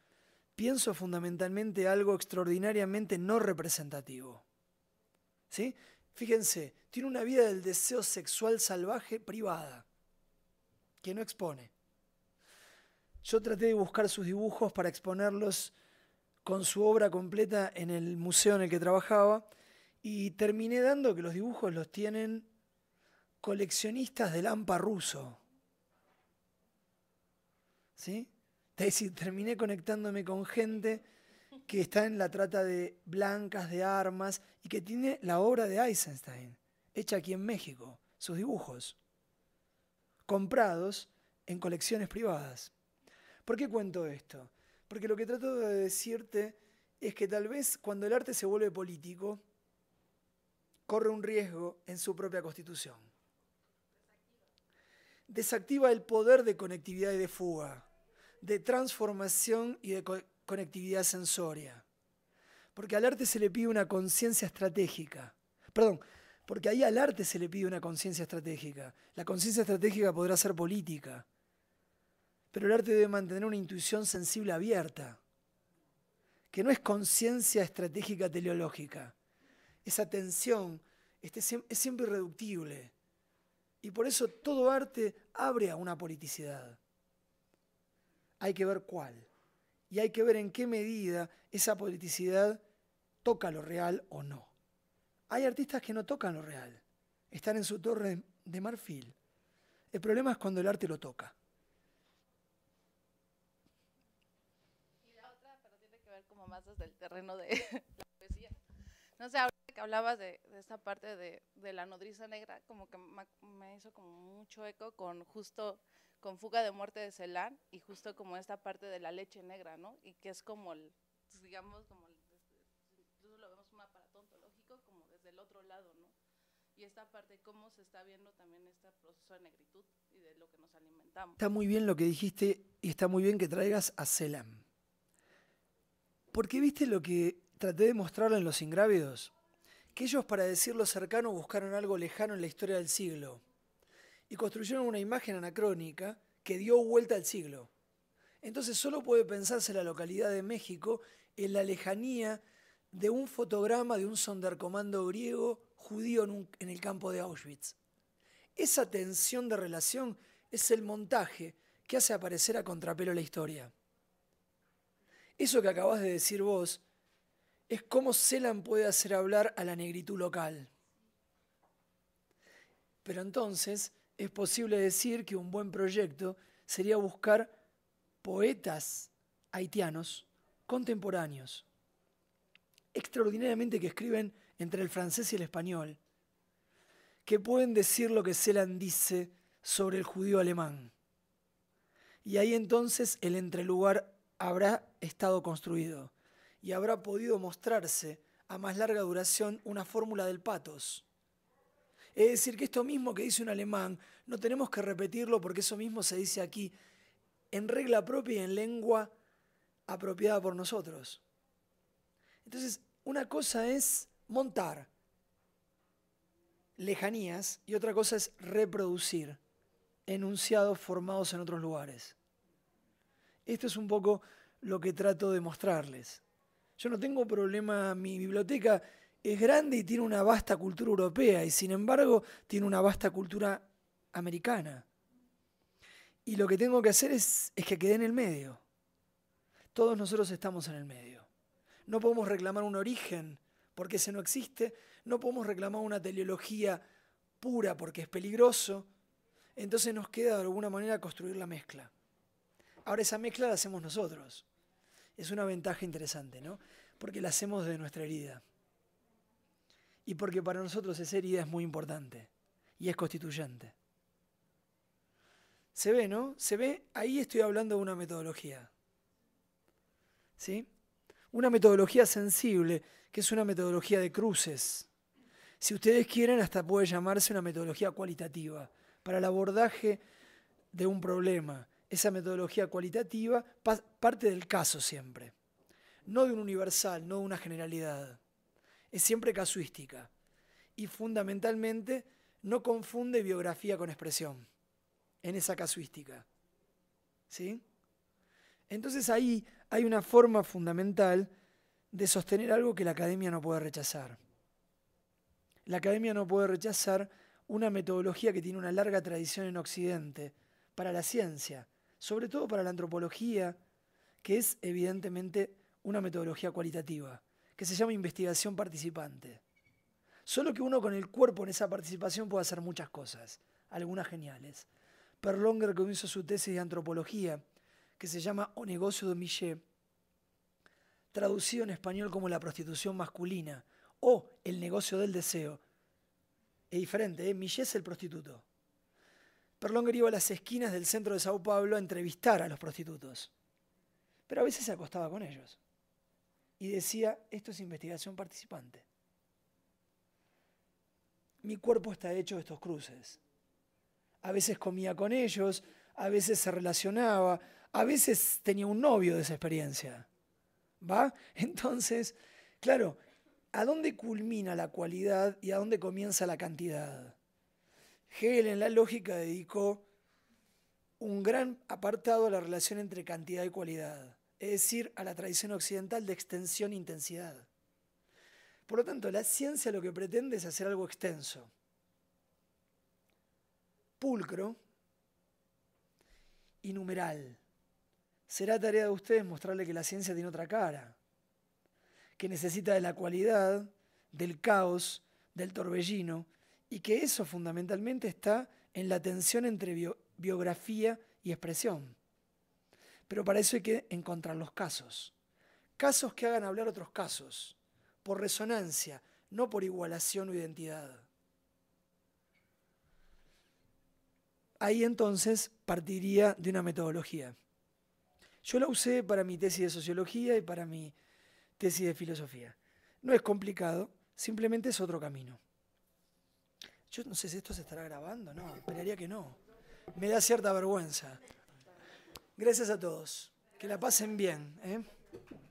pienso fundamentalmente algo extraordinariamente no representativo. ¿Sí? Fíjense, tiene una vida del deseo sexual salvaje privada, que no expone. Yo traté de buscar sus dibujos para exponerlos con su obra completa en el museo en el que trabajaba y terminé dando que los dibujos los tienen coleccionistas del AMPA ruso. ¿Sí? Es decir, terminé conectándome con gente que está en la trata de blancas, de armas, y que tiene la obra de Eisenstein, hecha aquí en México, sus dibujos, comprados en colecciones privadas. ¿Por qué cuento esto? Porque lo que trato de decirte es que tal vez cuando el arte se vuelve político, corre un riesgo en su propia constitución. Desactiva el poder de conectividad y de fuga de transformación y de conectividad sensoria. Porque al arte se le pide una conciencia estratégica. Perdón, porque ahí al arte se le pide una conciencia estratégica. La conciencia estratégica podrá ser política, pero el arte debe mantener una intuición sensible abierta, que no es conciencia estratégica teleológica. Esa tensión este, es siempre irreductible. Y por eso todo arte abre a una politicidad hay que ver cuál. Y hay que ver en qué medida esa politicidad toca lo real o no. Hay artistas que no tocan lo real, están en su torre de marfil. El problema es cuando el arte lo toca. Y la otra, pero tiene que ver como más desde el terreno de la poesía hablabas de, esta parte de, la nodriza negra, como que me, hizo como mucho eco con justo, con Fuga de Muerte de Celán y justo como esta parte de la leche negra, ¿no? Y que es como, el, pues, digamos, como, el, incluso lo vemos un aparato ontológico como desde el otro lado, ¿no? y esta parte, cómo se está viendo también este proceso de negritud y de lo que nos alimentamos. Está muy bien lo que dijiste y está muy bien que traigas a ¿Por qué viste lo que traté de mostrarlo en Los Ingrávidos que ellos para decirlo cercano buscaron algo lejano en la historia del siglo y construyeron una imagen anacrónica que dio vuelta al siglo. Entonces solo puede pensarse la localidad de México en la lejanía de un fotograma de un sondercomando griego judío en, en el campo de Auschwitz. Esa tensión de relación es el montaje que hace aparecer a contrapelo la historia. Eso que acabas de decir vos es cómo Celan puede hacer hablar a la negritud local. Pero entonces es posible decir que un buen proyecto sería buscar poetas haitianos contemporáneos, extraordinariamente que escriben entre el francés y el español, que pueden decir lo que Celan dice sobre el judío alemán. Y ahí entonces el entrelugar habrá estado construido y habrá podido mostrarse a más larga duración una fórmula del patos. Es decir, que esto mismo que dice un alemán, no tenemos que repetirlo porque eso mismo se dice aquí, en regla propia y en lengua apropiada por nosotros. Entonces, una cosa es montar lejanías y otra cosa es reproducir enunciados formados en otros lugares. Esto es un poco lo que trato de mostrarles. Yo no tengo problema, mi biblioteca es grande y tiene una vasta cultura europea y sin embargo tiene una vasta cultura americana. Y lo que tengo que hacer es, que quede en el medio. Todos nosotros estamos en el medio. No podemos reclamar un origen porque ese no existe. No podemos reclamar una teleología pura porque es peligroso. Entonces nos queda de alguna manera construir la mezcla. Ahora esa mezcla la hacemos nosotros es una ventaja interesante, ¿no? Porque la hacemos de nuestra herida. Y porque para nosotros esa herida es muy importante y es constituyente. Se ve, ¿no? Se ve, ahí estoy hablando de una metodología. ¿Sí? Una metodología sensible, que es una metodología de cruces. Si ustedes quieren, hasta puede llamarse una metodología cualitativa, para el abordaje de un problema, esa metodología cualitativa parte del caso siempre, no de un universal, no de una generalidad. Es siempre casuística y fundamentalmente no confunde biografía con expresión en esa casuística. ¿Sí? Entonces ahí hay una forma fundamental de sostener algo que la academia no puede rechazar. La academia no puede rechazar una metodología que tiene una larga tradición en Occidente para la ciencia, sobre todo para la antropología, que es evidentemente una metodología cualitativa, que se llama investigación participante. Solo que uno con el cuerpo en esa participación puede hacer muchas cosas, algunas geniales. Perlonger hizo su tesis de antropología, que se llama O negocio de Millet, traducido en español como la prostitución masculina o el negocio del deseo. Es diferente, ¿eh? Millet es el prostituto. Perlonger iba a las esquinas del centro de Sao Paulo a entrevistar a los prostitutos. Pero a veces se acostaba con ellos. Y decía, esto es investigación participante. Mi cuerpo está hecho de estos cruces. A veces comía con ellos, a veces se relacionaba, a veces tenía un novio de esa experiencia. ¿Va? Entonces, claro, ¿a dónde culmina la cualidad y a dónde comienza la cantidad? Hegel en la lógica dedicó un gran apartado a la relación entre cantidad y cualidad, es decir, a la tradición occidental de extensión e intensidad. Por lo tanto, la ciencia lo que pretende es hacer algo extenso, pulcro y numeral. Será tarea de ustedes mostrarle que la ciencia tiene otra cara, que necesita de la cualidad, del caos, del torbellino y que eso fundamentalmente está en la tensión entre biografía y expresión. Pero para eso hay que encontrar los casos. Casos que hagan hablar otros casos, por resonancia, no por igualación o identidad. Ahí entonces partiría de una metodología. Yo la usé para mi tesis de sociología y para mi tesis de filosofía. No es complicado, simplemente es otro camino. Yo no sé si esto se estará grabando, no, esperaría que no. Me da cierta vergüenza. Gracias a todos. Que la pasen bien. ¿eh?